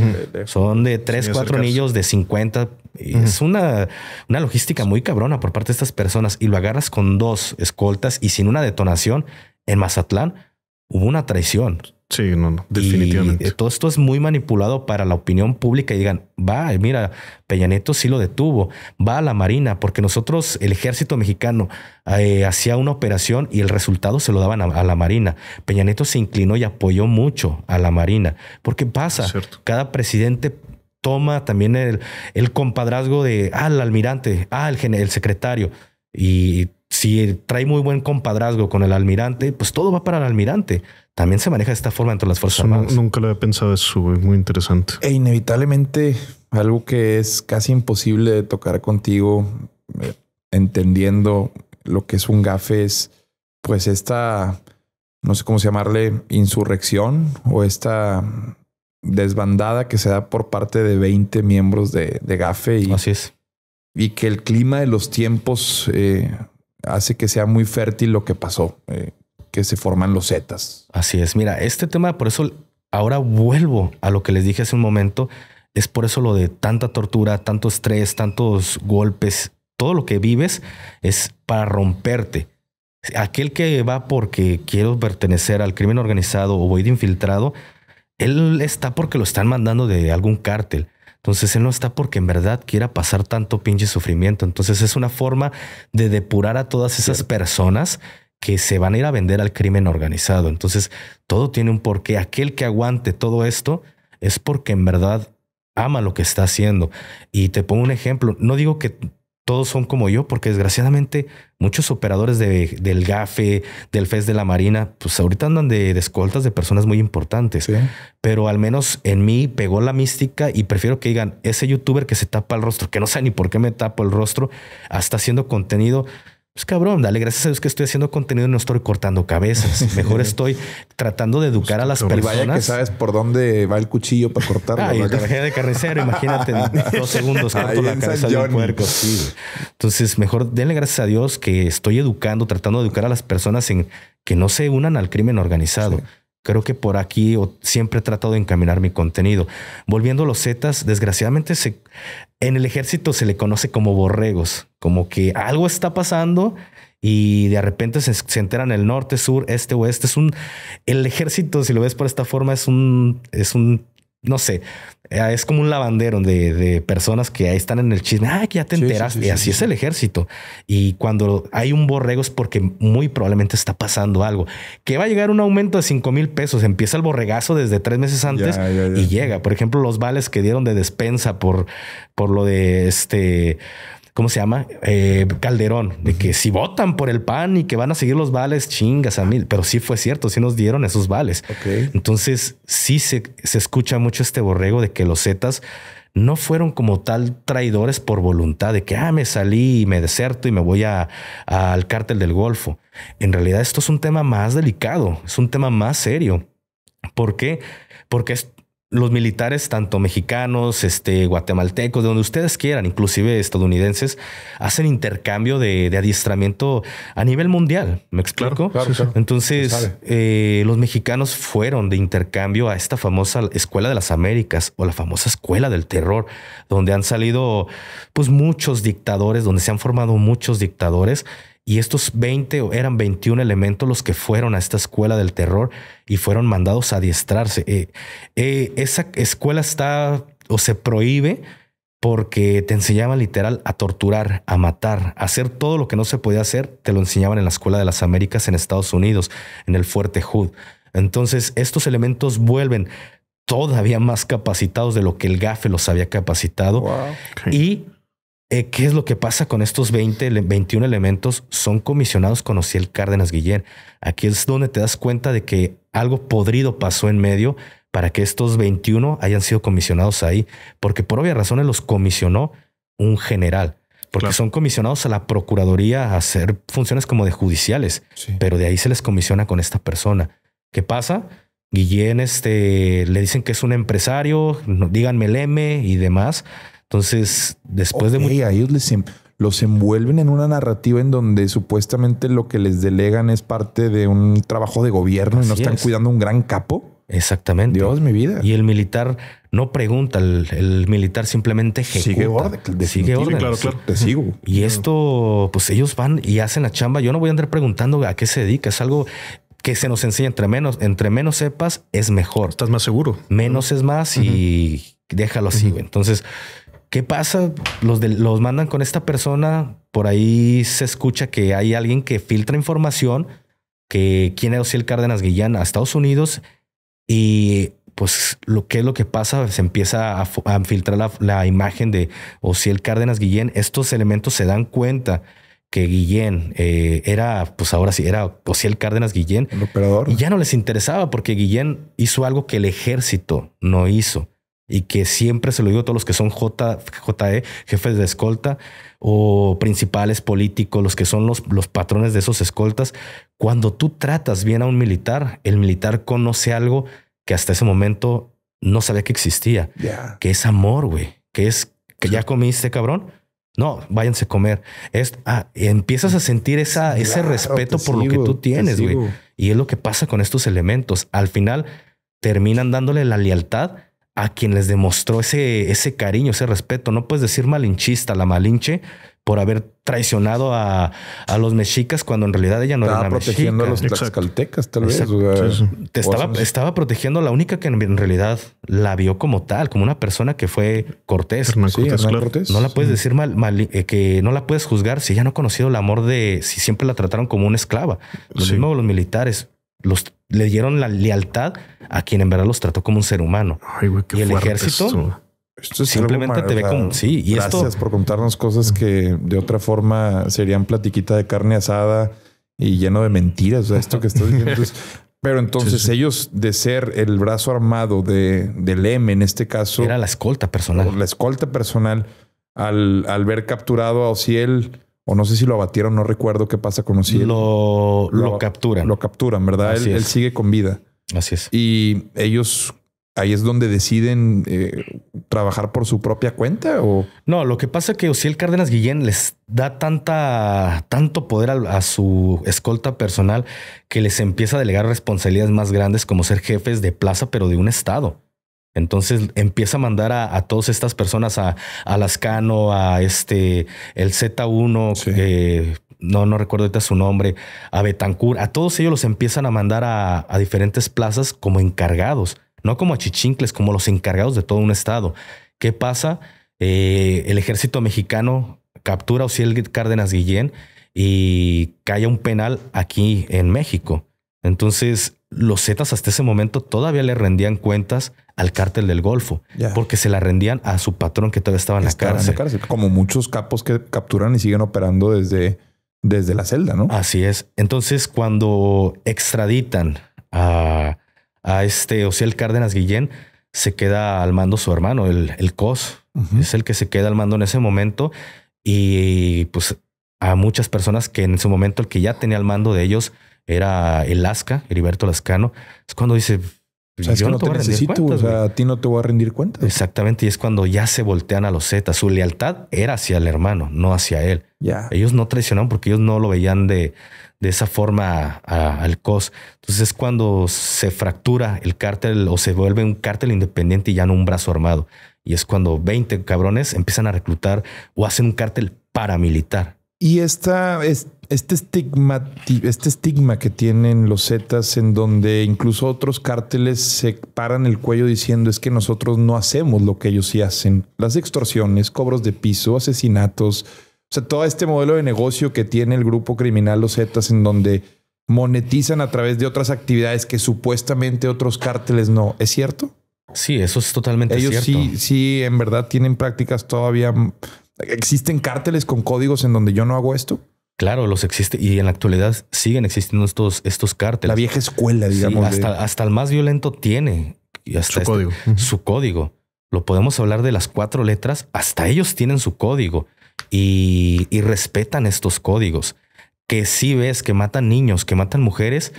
Son de tres, cuatro anillos de 50. Es una, una logística muy cabrona por parte de estas personas. Y lo agarras con dos escoltas y sin una detonación en Mazatlán. Hubo una traición. Sí, no, definitivamente. todo esto es muy manipulado para la opinión pública y digan, va, mira, Peña Nieto sí lo detuvo, va a la Marina, porque nosotros, el ejército mexicano, eh, hacía una operación y el resultado se lo daban a, la Marina. Peña Nieto se inclinó y apoyó mucho a la Marina, porque pasa, cada presidente toma también el, compadrazgo de, ah, almirante, ah, el, el secretario, y si trae muy buen compadrazgo con el almirante, pues todo va para el almirante también se maneja de esta forma entre las Fuerzas nunca lo había pensado Es Muy interesante. E inevitablemente, algo que es casi imposible de tocar contigo, eh, entendiendo lo que es un gafe, es pues esta, no sé cómo llamarle, insurrección o esta desbandada que se da por parte de 20 miembros de, GAFE. Y, Así es. Y que el clima de los tiempos eh, hace que sea muy fértil lo que pasó. Eh, que se forman los zetas. Así es. Mira, este tema, por eso ahora vuelvo a lo que les dije hace un momento. Es por eso lo de tanta tortura, tanto estrés, tantos golpes, todo lo que vives es para romperte. Aquel que va porque quiero pertenecer al crimen organizado o voy de infiltrado, él está porque lo están mandando de algún cártel. Entonces él no está porque en verdad quiera pasar tanto pinche sufrimiento. Entonces es una forma de depurar a todas esas personas que se van a ir a vender al crimen organizado. Entonces, todo tiene un porqué. Aquel que aguante todo esto es porque en verdad ama lo que está haciendo. Y te pongo un ejemplo. No digo que todos son como yo, porque desgraciadamente muchos operadores del GAFE, del FES de la Marina, pues ahorita andan de, escoltas de personas muy importantes. Pero al menos en mí pegó la mística y prefiero que digan, ese youtuber que se tapa el rostro, que no sé ni por qué me tapo el rostro, hasta haciendo contenido pues cabrón, dale gracias a Dios que estoy haciendo contenido y no estoy cortando cabezas. Mejor estoy tratando de educar pues, a las personas. Vaya que sabes por dónde va el cuchillo para cortarlo. Ay, ah, la de carnicero, imagínate, dos segundos corto la cabeza de un puerco. Entonces, mejor denle gracias a Dios que estoy educando, tratando de educar a las personas en que no se unan al crimen organizado. Creo que por aquí siempre he tratado de encaminar mi contenido. Volviendo a los Zetas, desgraciadamente se, en el ejército se le conoce como borregos, como que algo está pasando y de repente se, enteran el norte, sur, este, oeste. Es un, el ejército, si lo ves por esta forma, es un, es un no sé, eh, es como un lavandero de, personas que ahí están en el chisme. Ah, que ya te enteraste. y así es el ejército. Y cuando hay un borrego es porque muy probablemente está pasando algo. Que va a llegar un aumento de 5 mil pesos. Empieza el borregazo desde tres meses antes y llega. Por ejemplo, los vales que dieron de despensa por, por lo de este ¿cómo se llama? Eh, Calderón, de que si votan por el PAN y que van a seguir los vales, chingas a mil. Pero sí fue cierto, sí nos dieron esos vales. Entonces, sí se, se escucha mucho este borrego de que los Zetas no fueron como tal traidores por voluntad de que, ah, me salí y me deserto y me voy al cártel del Golfo. En realidad esto es un tema más delicado, es un tema más serio. ¿Por qué? Porque es, los militares, tanto mexicanos, este, guatemaltecos, de donde ustedes quieran, inclusive estadounidenses, hacen intercambio de, adiestramiento a nivel mundial. ¿Me explico? Entonces, eh, los mexicanos fueron de intercambio a esta famosa Escuela de las Américas o la famosa Escuela del Terror, donde han salido pues muchos dictadores, donde se han formado muchos dictadores y estos 20 o eran 21 elementos los que fueron a esta escuela del terror y fueron mandados a adiestrarse. Eh, eh, esa escuela está o se prohíbe porque te enseñaban literal a torturar, a matar, a hacer todo lo que no se podía hacer, te lo enseñaban en la Escuela de las Américas en Estados Unidos, en el Fuerte Hood. Entonces, estos elementos vuelven todavía más capacitados de lo que el GAFE los había capacitado y eh, ¿Qué es lo que pasa con estos 20, 21 elementos? Son comisionados con el Cárdenas Guillén. Aquí es donde te das cuenta de que algo podrido pasó en medio para que estos 21 hayan sido comisionados ahí, porque por obvias razones los comisionó un general, porque son comisionados a la Procuraduría a hacer funciones como de judiciales, pero de ahí se les comisiona con esta persona. ¿Qué pasa? Guillén este, le dicen que es un empresario, díganme el M y demás entonces, después de a ellos les los envuelven en una narrativa en donde supuestamente lo que les delegan es parte de un trabajo de gobierno y no están cuidando un gran capo. Exactamente. Dios, mi vida. Y el militar no pregunta, el, militar simplemente ejecuta. Sigue orden. Claro, claro. Te sigo. Y esto, pues ellos van y hacen la chamba. Yo no voy a andar preguntando a qué se dedica. Es algo que se nos enseña entre menos, entre menos sepas, es mejor. Estás más seguro. Menos es más y déjalo así. Entonces, ¿Qué pasa? Los, los mandan con esta persona, por ahí se escucha que hay alguien que filtra información, que quién era Ociel Cárdenas Guillén a Estados Unidos y pues lo que es lo que pasa, se empieza a, filtrar la, imagen de Ociel Cárdenas Guillén. Estos elementos se dan cuenta que Guillén eh, era, pues ahora sí, era Ociel Cárdenas Guillén. Y ya no les interesaba porque Guillén hizo algo que el ejército no hizo y que siempre se lo digo a todos los que son J, JE, jefes de escolta o principales políticos, los que son los, los patrones de esos escoltas, cuando tú tratas bien a un militar, el militar conoce algo que hasta ese momento no sabía que existía, que es amor, güey, que es que ya comiste, cabrón. No, váyanse a comer. Es, ah, empiezas a sentir esa, ese respeto por lo que tú tienes, güey. Y es lo que pasa con estos elementos. Al final terminan dándole la lealtad a quien les demostró ese, ese cariño, ese respeto. No puedes decir malinchista, la malinche, por haber traicionado a, los mexicas cuando en realidad ella no estaba era protegiendo a los tlaxcaltecas, tal vez. te estaba, estaba, protegiendo a la única que en realidad la vio como tal, como una persona que fue Cortés. no la puedes decir mal, eh, que no la puedes juzgar si ya no ha conocido el amor de si siempre la trataron como una esclava. Lo sí. los militares los, le dieron la lealtad a quien en verdad los trató como un ser humano. y el ejército simplemente te ve como sí. Y gracias por contarnos cosas que de otra forma serían platiquita de carne asada y lleno de mentiras. O sea, esto que estás diciendo Pero entonces ellos de ser el brazo armado de, del M en este caso. Era la escolta personal. La escolta personal al, al ver capturado a Ociel o no sé si lo abatieron, no recuerdo qué pasa con Osiel. Lo, capturan. Lo capturan, ¿verdad? Él, sigue con vida. Así es. Y ellos ahí es donde deciden eh, trabajar por su propia cuenta o. No, lo que pasa es que Osiel Cárdenas Guillén les da tanta, tanto poder a, su escolta personal que les empieza a delegar responsabilidades más grandes como ser jefes de plaza, pero de un estado. Entonces empieza a mandar a, todas estas personas a, a Lascano, a este, el Z1, eh, no, no recuerdo ahorita su nombre, a Betancourt, a todos ellos los empiezan a mandar a, diferentes plazas como encargados, no como a chichincles, como los encargados de todo un estado. ¿Qué pasa? Eh, el ejército mexicano captura a Osiel Cárdenas Guillén y cae un penal aquí en México. Entonces, los Zetas hasta ese momento todavía le rendían cuentas al cártel del Golfo, porque se la rendían a su patrón que todavía estaba en la cárcel. Como muchos capos que capturan y siguen operando desde, desde la celda, ¿no? Así es. Entonces, cuando extraditan a, a este el Cárdenas Guillén, se queda al mando su hermano, el, el COS. Es el que se queda al mando en ese momento. Y pues a muchas personas que en su momento el que ya tenía al mando de ellos era el ASCA, Heriberto Lascano. Es cuando dice, pues yo no, te, a ti no te voy a rendir cuentas. Exactamente, y es cuando ya se voltean a los Z. Su lealtad era hacia el hermano, no hacia él. Ellos no traicionaron porque ellos no lo veían de, de esa forma al COS. Entonces es cuando se fractura el cártel o se vuelve un cártel independiente y ya no un brazo armado. Y es cuando 20 cabrones empiezan a reclutar o hacen un cártel paramilitar. Y esta, es, este, este, estigma, que tienen los Zetas, en donde incluso otros cárteles se paran el cuello diciendo es que nosotros no hacemos lo que ellos sí hacen. Las extorsiones, cobros de piso, asesinatos, o sea, todo este modelo de negocio que tiene el grupo criminal Los Zetas, en donde monetizan a través de otras actividades que supuestamente otros cárteles no. ¿Es cierto? Sí, eso es totalmente cierto. Ellos sí, sí, en verdad tienen prácticas todavía. ¿Existen cárteles con códigos en donde yo no hago esto? Claro, los existe y en la actualidad siguen existiendo estos, estos cárteles. La vieja escuela, digamos. hasta, hasta, el más violento tiene este, su, código. Lo podemos hablar de las cuatro letras, hasta ellos tienen su código y, respetan estos códigos. Que si ves que matan niños, que matan mujeres,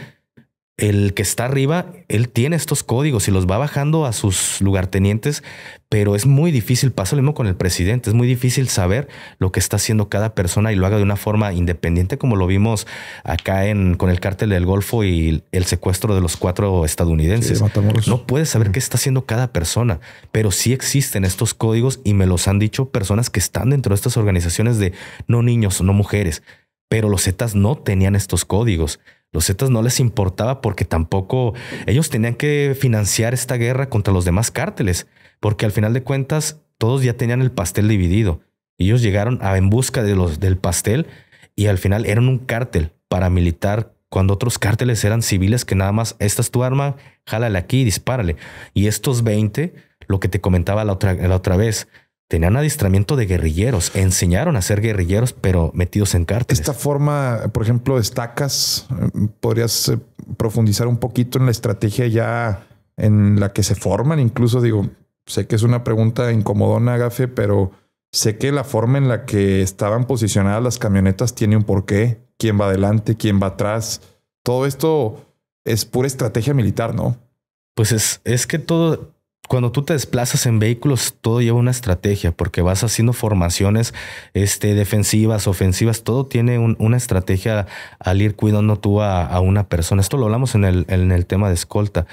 el que está arriba, él tiene estos códigos y los va bajando a sus lugartenientes, pero es muy difícil, pasa lo mismo con el presidente, es muy difícil saber lo que está haciendo cada persona y lo haga de una forma independiente, como lo vimos acá en, con el cártel del Golfo y el secuestro de los cuatro estadounidenses. no puedes saber qué está haciendo cada persona, pero sí existen estos códigos y me los han dicho personas que están dentro de estas organizaciones de no niños, no mujeres, pero los Zetas no tenían estos códigos. Los Zetas no les importaba porque tampoco ellos tenían que financiar esta guerra contra los demás cárteles, porque al final de cuentas todos ya tenían el pastel dividido. Ellos llegaron en busca de los, del pastel y al final eran un cártel paramilitar cuando otros cárteles eran civiles que nada más, esta es tu arma, jálale aquí y dispárale. Y estos 20, lo que te comentaba la otra, la otra vez, tenían adiestramiento de guerrilleros, enseñaron a ser guerrilleros, pero metidos en cárteles. Esta forma, por ejemplo, destacas? podrías eh, profundizar un poquito en la estrategia ya en la que se forman. Incluso digo, sé que es una pregunta incomodona, Gafe, pero sé que la forma en la que estaban posicionadas las camionetas tiene un porqué. ¿Quién va adelante? ¿Quién va atrás? Todo esto es pura estrategia militar, ¿no? Pues es, es que todo, cuando tú te desplazas en vehículos, todo lleva una estrategia, porque vas haciendo formaciones este, defensivas, ofensivas, todo tiene una estrategia al ir cuidando tú a, a, una persona. Esto lo hablamos en el, en el tema de escolta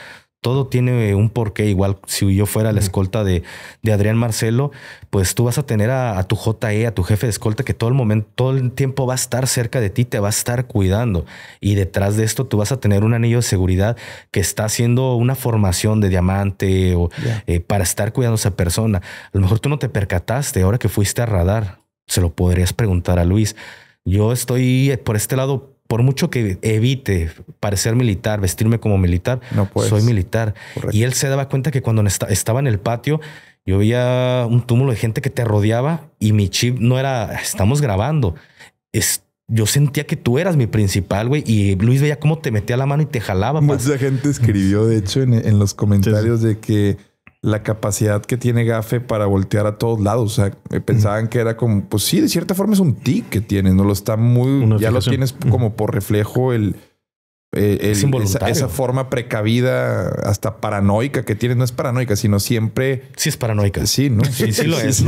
todo tiene un porqué. Igual si yo fuera la escolta de, de Adrián Marcelo, pues tú vas a tener a, tu JE, a tu jefe de escolta, que todo el momento, todo el tiempo va a estar cerca de ti, te va a estar cuidando. Y detrás de esto tú vas a tener un anillo de seguridad que está haciendo una formación de diamante o eh, para estar cuidando a esa persona. A lo mejor tú no te percataste ahora que fuiste a radar. Se lo podrías preguntar a Luis. Yo estoy eh, por este lado por mucho que evite parecer militar, vestirme como militar, soy militar. Y él se daba cuenta que cuando estaba en el patio, yo veía un túmulo de gente que te rodeaba y mi chip no era, estamos grabando. yo sentía que tú eras mi principal, güey, y Luis veía cómo te metía la mano y te jalaba. Mucha gente escribió, de hecho, en, los comentarios de que la capacidad que tiene Gafe para voltear a todos lados. O sea, eh, pensaban que era como, pues sí, de cierta forma es un tic que tienes, ¿no? Lo está muy, ya lo tienes como por reflejo el, esa, forma precavida, hasta paranoica que tienes. No es paranoica, sino siempre. Sí, es paranoica. Sí, ¿no? Sí, sí lo es.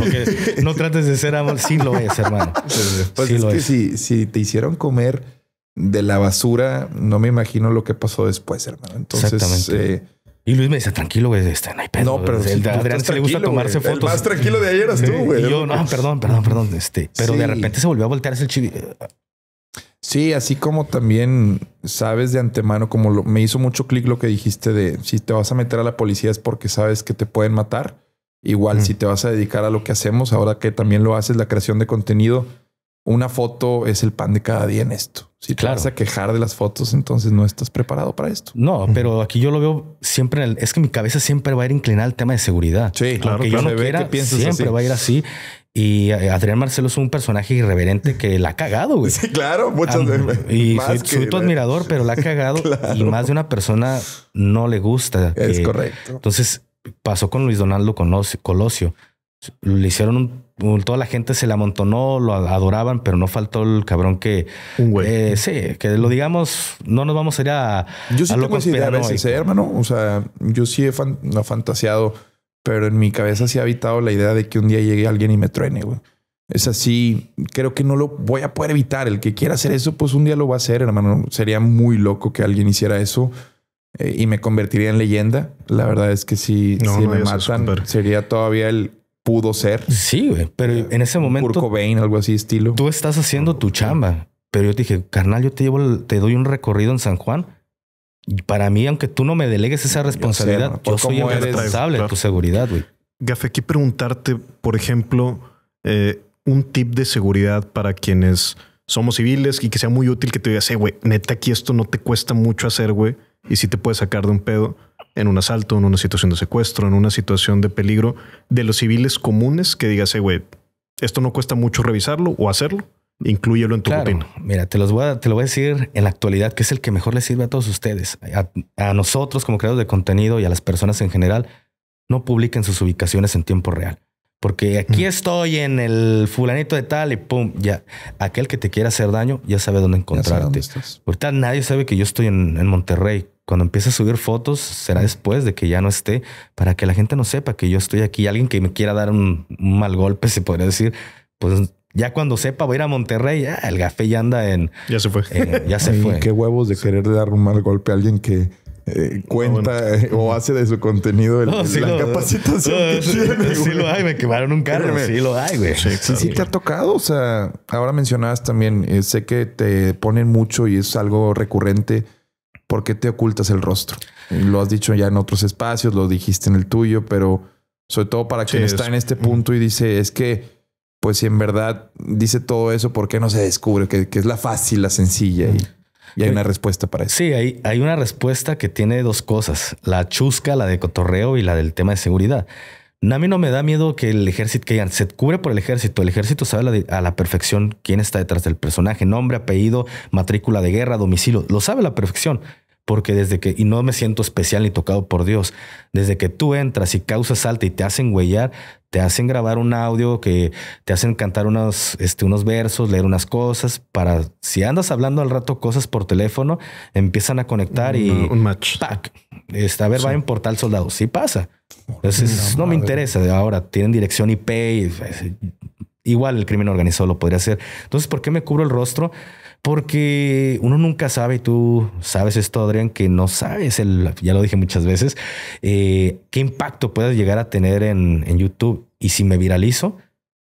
no trates de ser amor, sí lo es, hermano. Pues sí es lo que es. Si, te hicieron comer de la basura, no me imagino lo que pasó después, hermano. Entonces, eh, y Luis me dice, tranquilo, güey, está en hay pedo. No, pero el pues, le gusta tomarse fotos. más tranquilo de ayer eras tú, güey. yo, no, perdón, perdón, perdón. Este, pero de repente se volvió a voltear ese chido. Sí, así como también sabes de antemano, como me hizo mucho clic lo que dijiste de si te vas a meter a la policía es porque sabes que te pueden matar. Igual si te vas a dedicar a lo que hacemos, ahora que también lo haces, la creación de contenido, una foto es el pan de cada día en esto. Si claro. vas a quejar de las fotos, entonces no estás preparado para esto. No, pero aquí yo lo veo siempre en es que mi cabeza siempre va a ir inclinada al tema de seguridad. Sí, claro, yo no quiera, siempre va a ir así. Y eh, Adrián Marcelo es un personaje irreverente que la ha cagado, güey. Sí, claro, muchas veces. Y soy, tu admirador, pero la ha cagado y más de una persona no le gusta. Es correcto. Entonces pasó con Luis Donaldo Colosio. Le hicieron un pues, toda la gente se le amontonó, lo adoraban, pero no faltó el cabrón que. Eh, sí, que lo digamos, no nos vamos a ir a. Yo sí lo idea, a hermano. O sea, yo sí he fantaseado, pero en mi cabeza sí ha habitado la idea de que un día llegue alguien y me truene, güey. Es así, creo que no lo voy a poder evitar. El que quiera hacer eso, pues un día lo va a hacer, hermano. Sería muy loco que alguien hiciera eso eh, y me convertiría en leyenda. La verdad es que si, me matan, sería todavía el pudo ser. Sí, güey. Pero eh, en ese momento. Kurt algo así estilo. Tú estás haciendo tu chamba. Pero yo te dije, carnal, yo te llevo, te doy un recorrido en San Juan. Y para mí, aunque tú no me delegues esa responsabilidad, yo, soy el responsable de tu seguridad, güey. Gafe, aquí preguntarte, por ejemplo, eh, un tip de seguridad para quienes somos civiles y que sea muy útil que te diga eh, güey, neta, aquí esto no te cuesta mucho hacer, güey, y si te puedes sacar de un pedo en un asalto, en una situación de secuestro, en una situación de peligro de los civiles comunes que digas, güey, esto no cuesta mucho revisarlo o hacerlo. Incluyelo en tu rutina. Mira, te, los voy a, te lo voy a decir en la actualidad, que es el que mejor le sirve a todos ustedes, a, nosotros como creadores de contenido y a las personas en general. No publiquen sus ubicaciones en tiempo real. Porque aquí mm. estoy en el fulanito de tal y pum, ya. Aquel que te quiera hacer daño ya sabe dónde encontrarte. Ahorita nadie sabe que yo estoy en Monterrey. Cuando empiece a subir fotos será después de que ya no esté, para que la gente no sepa que yo estoy aquí. Alguien que me quiera dar un, mal golpe, se podría decir, pues ya cuando sepa, voy a ir a Monterrey, ya, ah, el café ya anda en... Ya se fue. Qué huevos de querer dar un mal golpe a alguien que... Eh, ah, cuenta eh, o hace de su contenido la capacitación Sí, lo hay, me quemaron un carro, sí lo hay, güey. Sí, sí, te ha tocado, o sea, ahora mencionabas también, eh, sé que te ponen mucho y es algo recurrente ¿por qué te ocultas el rostro? Lo has dicho ya en otros espacios, lo dijiste en el tuyo, pero sobre todo para quien está en este punto y dice, es que, pues si en verdad dice todo eso, ¿por qué no se descubre? Que, es la fácil, la sencilla y, y hay una respuesta para eso. Sí, hay, hay una respuesta que tiene dos cosas, la chusca, la de cotorreo y la del tema de seguridad. A mí no me da miedo que el ejército, que se cubre por el ejército. El ejército sabe a la perfección quién está detrás del personaje, nombre, apellido, matrícula de guerra, domicilio. Lo sabe a la perfección. Porque desde que, y no me siento especial ni tocado por Dios, desde que tú entras y causas alta y te hacen huellar, te hacen grabar un audio, que te hacen cantar unos, este, unos versos, leer unas cosas, para si andas hablando al rato cosas por teléfono, empiezan a conectar y... Un match. Está a ver, va en portal soldado. Sí pasa. Entonces, no me interesa. Ahora tienen dirección IP pues, igual el crimen organizado lo podría hacer. Entonces, ¿por qué me cubro el rostro? Porque uno nunca sabe, y tú sabes esto, Adrián, que no sabes, el, ya lo dije muchas veces, eh, qué impacto puedes llegar a tener en, YouTube. Y si me viralizo,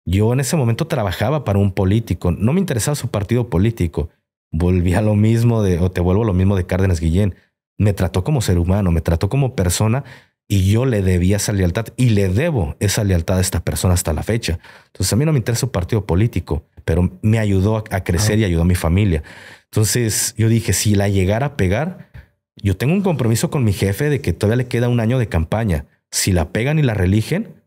yo en ese momento trabajaba para un político, no me interesaba su partido político. Volví a lo mismo de, o te vuelvo a lo mismo de Cárdenas Guillén me trató como ser humano, me trató como persona y yo le debía esa lealtad y le debo esa lealtad a esta persona hasta la fecha. Entonces a mí no me interesa un partido político, pero me ayudó a, crecer y ah. ayudó a mi familia. Entonces yo dije, si la llegara a pegar, yo tengo un compromiso con mi jefe de que todavía le queda un año de campaña. Si la pegan y la religen,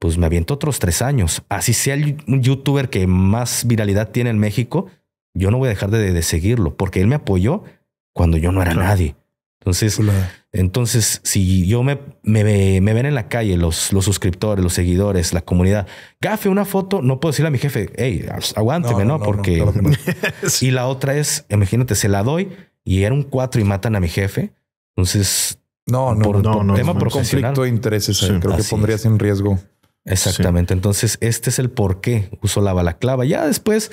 pues me aviento otros tres años. Así sea el youtuber que más viralidad tiene en México, yo no voy a dejar de seguirlo porque él me apoyó cuando yo no era nadie. Entonces, entonces si yo me, me, ven en la calle, los, los suscriptores, los seguidores, la comunidad, gafe una foto, no puedo decirle a mi jefe, hey, aguánteme, ¿no? no, Porque. y la otra es, imagínate, se la doy y era un cuatro y matan a mi jefe. Entonces. No, no, por, no, por conflicto de intereses. Eh, creo que pondrías en riesgo. Exactamente. Entonces, este es el por qué uso la balaclava. Ya después,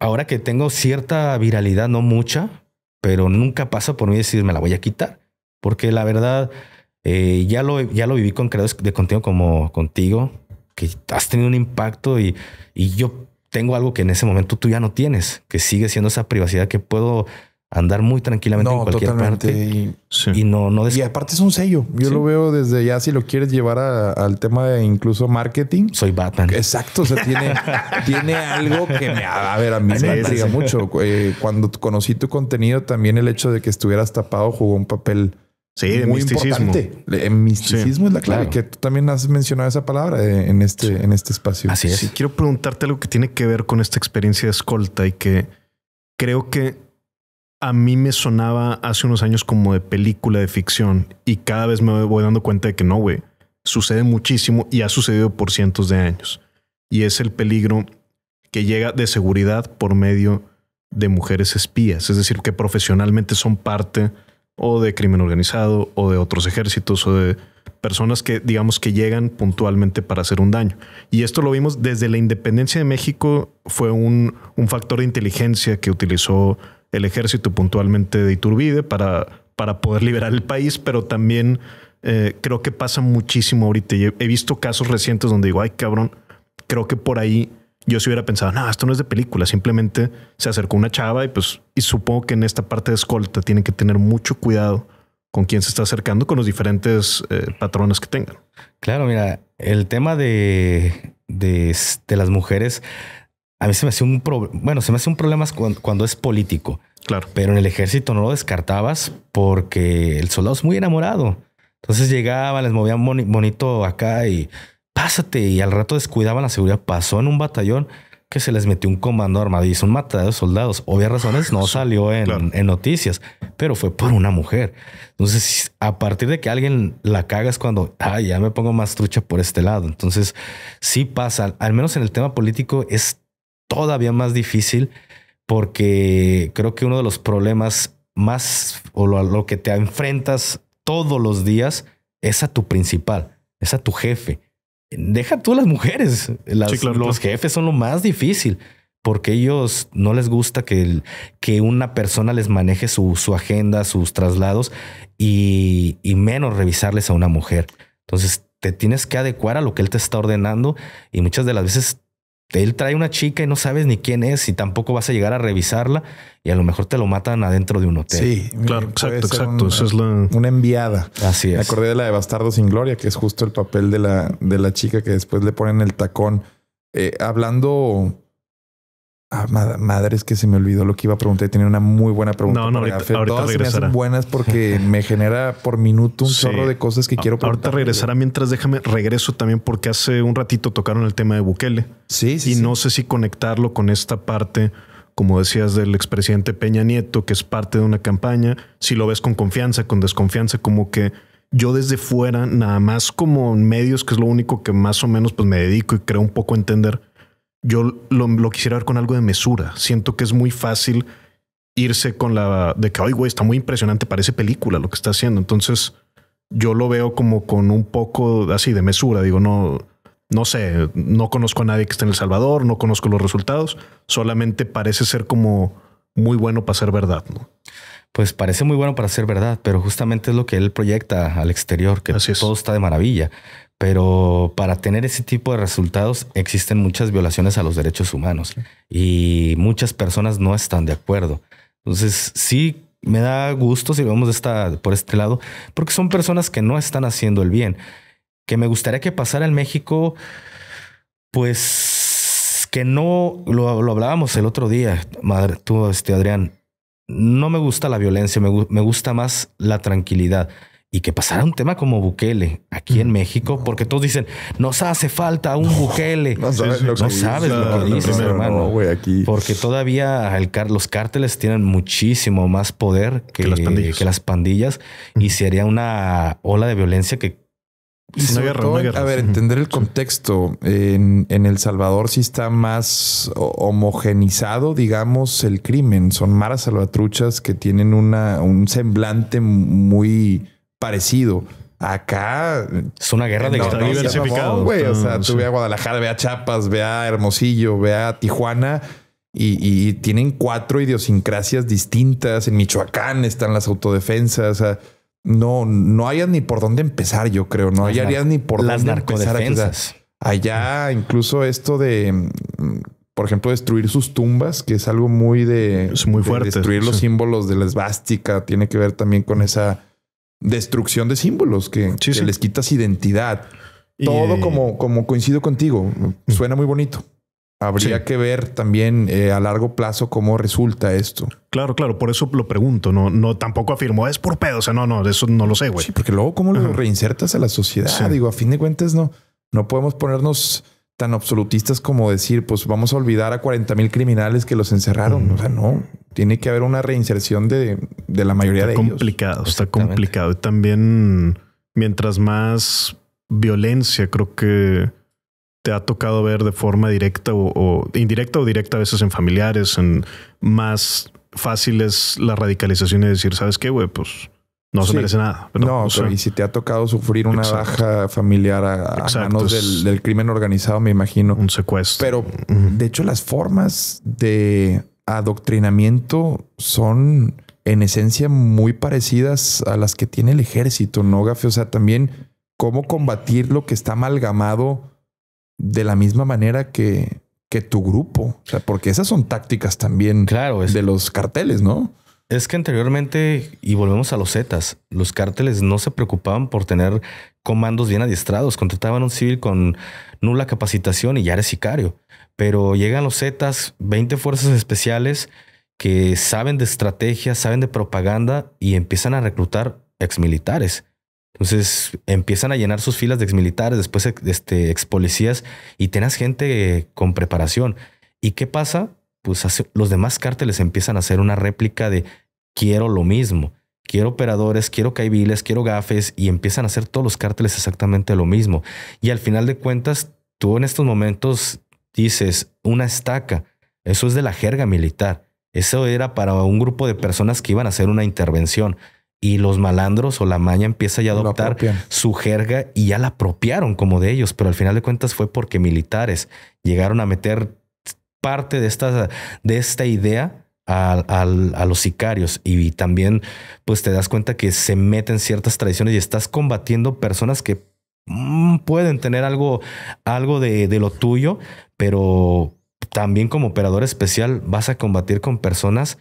ahora que tengo cierta viralidad, no mucha, pero nunca pasa por mí decir me la voy a quitar, porque la verdad eh, ya, lo, ya lo viví con creadores de contenido como contigo, que has tenido un impacto y, y yo tengo algo que en ese momento tú ya no tienes, que sigue siendo esa privacidad que puedo andar muy tranquilamente no, en cualquier totalmente. parte y, no, no y aparte es un sello. Yo lo veo desde ya si lo quieres llevar al tema de incluso marketing. Soy Batman. Exacto, o sea, tiene, tiene algo que me a ver a mí me diga mucho. Eh, cuando conocí tu contenido, también el hecho de que estuvieras tapado jugó un papel. Sí, de muy Importante. El eh, misticismo es la clave, que tú también has mencionado esa palabra eh, en este, en este espacio. Así es. quiero preguntarte algo que tiene que ver con esta experiencia de escolta y que creo que a mí me sonaba hace unos años como de película de ficción y cada vez me voy dando cuenta de que no, güey. Sucede muchísimo y ha sucedido por cientos de años. Y es el peligro que llega de seguridad por medio de mujeres espías, es decir, que profesionalmente son parte o de crimen organizado o de otros ejércitos o de personas que digamos que llegan puntualmente para hacer un daño. Y esto lo vimos desde la independencia de México, fue un, un factor de inteligencia que utilizó el ejército puntualmente de Iturbide para, para poder liberar el país, pero también eh, creo que pasa muchísimo ahorita. He, he visto casos recientes donde digo, ay cabrón, creo que por ahí yo si hubiera pensado, no, esto no es de película, simplemente se acercó una chava y pues, y supongo que en esta parte de escolta tienen que tener mucho cuidado con quién se está acercando, con los diferentes eh, patrones que tengan. Claro, mira, el tema de las mujeres a mí se me hace un problema, bueno, se me hace un problema cuando, es político. Claro. Pero en el ejército no lo descartabas porque el soldado es muy enamorado. Entonces llegaba les movían bonito acá y pásate. Y al rato descuidaban la seguridad. Pasó en un batallón que se les metió un comando hizo un matadero de soldados. Obvias razones no salió en, en noticias, pero fue por una mujer. Entonces, a partir de que alguien la caga es cuando ah ya me pongo más trucha por este lado. Entonces, sí pasa, al menos en el tema político, es todavía más difícil porque creo que uno de los problemas más o lo, que te enfrentas todos los días es a tu principal, es a tu jefe. Deja tú a las mujeres, los jefes son lo más difícil porque ellos no les gusta que, que una persona les maneje su, agenda, sus traslados y, menos revisarles a una mujer. Entonces te tienes que adecuar a lo que él te está ordenando y muchas de las veces él trae una chica y no sabes ni quién es y tampoco vas a llegar a revisarla y a lo mejor te lo matan adentro de un hotel. Sí, claro, exacto, exacto. Esa es la... Una enviada. Así es. Me acordé de la de Bastardo sin Gloria, que es justo el papel de la, de la chica que después le ponen el tacón. Eh, hablando Ah, madre, es que se me olvidó lo que iba a preguntar. Tenía una muy buena pregunta. No, no, ahorita, ahorita Todas buenas porque me genera por minuto un zorro de cosas que quiero preguntar. Ahorita regresará mientras déjame regreso también porque hace un ratito tocaron el tema de Bukele. Sí, sí. Y no sé si conectarlo con esta parte, como decías, del expresidente Peña Nieto, que es parte de una campaña. Si lo ves con confianza, con desconfianza, como que yo desde fuera, nada más como medios, que es lo único que más o menos pues me dedico y creo un poco entender yo lo, quisiera ver con algo de mesura. Siento que es muy fácil irse con la de que, oye, güey, está muy impresionante, parece película lo que está haciendo. Entonces, yo lo veo como con un poco así de mesura. Digo, no, no sé, no conozco a nadie que esté en El Salvador, no conozco los resultados, solamente parece ser como muy bueno para ser verdad, ¿no? Pues parece muy bueno para ser verdad, pero justamente es lo que él proyecta al exterior, que todo está de maravilla pero para tener ese tipo de resultados existen muchas violaciones a los derechos humanos y muchas personas no están de acuerdo. Entonces, sí me da gusto si vemos por este lado, porque son personas que no están haciendo el bien. Que me gustaría que pasara en México, pues que no, lo, hablábamos el otro día, madre, tú, este, Adrián, no me gusta la violencia, me gusta más la tranquilidad y que pasara un tema como Bukele aquí en mm. México, porque todos dicen, nos hace falta un Bukele. No, sabes lo que, dices, hermano. Porque todavía los cárteles tienen muchísimo más poder que, las, pandillas. y sería una ola de violencia que A ver, entender el contexto. En, El Salvador sí está más homogenizado, digamos, el crimen. Son maras salvatruchas que tienen una, un semblante muy parecido. Acá es una guerra de no, O sea, ah, tú ve a Guadalajara, ve a Chiapas, ve a Hermosillo, ve a Tijuana y, tienen cuatro idiosincrasias distintas. En Michoacán están las autodefensas. no, no hayas ni por dónde empezar, yo creo. No hayas ni por dónde empezar. Allá, allá, mm. incluso esto de, mm, por ejemplo, destruir sus tumbas, que es algo muy de, muy fuerte, destruir los símbolos de la esvástica, tiene que ver también con esa destrucción de símbolos, que, se les quitas identidad. Todo como, como coincido contigo, suena muy bonito. Habría que ver también eh, a largo plazo cómo resulta esto. Claro, claro, por eso lo pregunto. No, no tampoco afirmo, es por pedo. O sea, no, no, eso no lo sé, güey. Sí, porque luego, ¿cómo lo reinsertas a la sociedad? Digo, a fin de cuentas, no, no podemos ponernos tan absolutistas como decir, pues vamos a olvidar a 40 mil criminales que los encerraron. O sea, no, tiene que haber una reinserción de, la mayoría de ellos. Está complicado, está complicado. Y también, mientras más violencia creo que te ha tocado ver de forma directa o, indirecta o directa a veces en familiares, en más fáciles la radicalización y decir, ¿sabes qué, güey? Pues no se merece nada. no, y si te ha tocado sufrir una baja familiar a, manos del, crimen organizado, me imagino. Un secuestro. Pero, de hecho, las formas de adoctrinamiento son en esencia muy parecidas a las que tiene el ejército, ¿no, Gafi? O sea, también cómo combatir lo que está amalgamado de la misma manera que, que tu grupo. O sea, porque esas son tácticas también claro, de los carteles, ¿no? Es que anteriormente, y volvemos a los Zetas, los cárteles no se preocupaban por tener comandos bien adiestrados, contrataban a un civil con nula capacitación y ya era sicario. Pero llegan los Zetas, 20 fuerzas especiales que saben de estrategia, saben de propaganda y empiezan a reclutar exmilitares. Entonces empiezan a llenar sus filas de exmilitares, después este, policías y tenés gente con preparación. ¿Y qué pasa? Pues los demás cárteles empiezan a hacer una réplica de quiero lo mismo, quiero operadores, quiero caibiles, quiero gafes y empiezan a hacer todos los cárteles exactamente lo mismo. Y al final de cuentas, tú en estos momentos dices una estaca, eso es de la jerga militar. Eso era para un grupo de personas que iban a hacer una intervención. Y los malandros o la maña empieza ya a adoptar su jerga y ya la apropiaron como de ellos. Pero al final de cuentas fue porque militares llegaron a meter parte de esta, de esta idea a, los sicarios y, y, también pues te das cuenta que se meten ciertas tradiciones y estás combatiendo personas que Mm, pueden tener algo, algo de, lo tuyo, pero también como operador especial vas a combatir con personas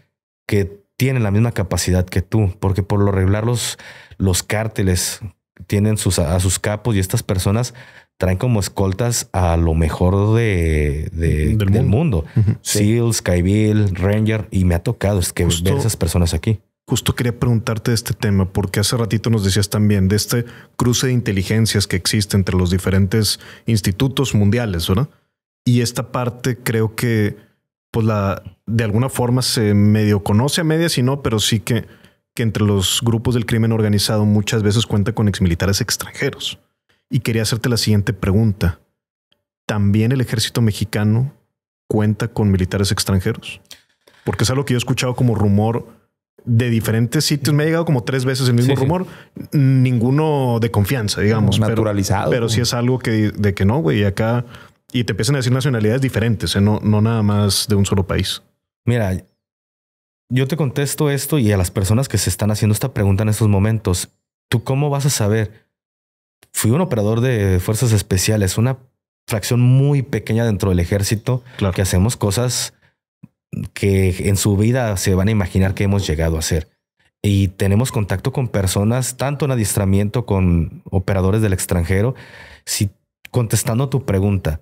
que tienen la misma capacidad que tú, porque por lo regular los, los cárteles tienen sus, a sus capos y estas personas traen como escoltas a lo mejor de, del, mundo. seals, Skyville, Ranger, y me ha tocado es que ver esas personas aquí. Justo quería preguntarte de este tema, porque hace ratito nos decías también de este cruce de inteligencias que existe entre los diferentes institutos mundiales, ¿verdad? Y esta parte creo que, pues la, de alguna forma se medio conoce a medias y no, pero sí que, que entre los grupos del crimen organizado muchas veces cuenta con exmilitares extranjeros. Y quería hacerte la siguiente pregunta. ¿También el ejército mexicano cuenta con militares extranjeros? Porque es algo que yo he escuchado como rumor de diferentes sitios. Me ha llegado como tres veces el mismo rumor, ninguno de confianza, digamos. Naturalizado. Pero, si sí es algo de que no, güey, acá. Y te empiezan a decir nacionalidades diferentes, eh, no, no nada más de un solo país. Mira, yo te contesto esto y a las personas que se están haciendo esta pregunta en estos momentos, ¿tú cómo vas a saber? Fui un operador de fuerzas especiales, una fracción muy pequeña dentro del ejército, claro. que hacemos cosas que en su vida se van a imaginar que hemos llegado a ser. Y tenemos contacto con personas, tanto en adiestramiento con operadores del extranjero. Si contestando tu pregunta,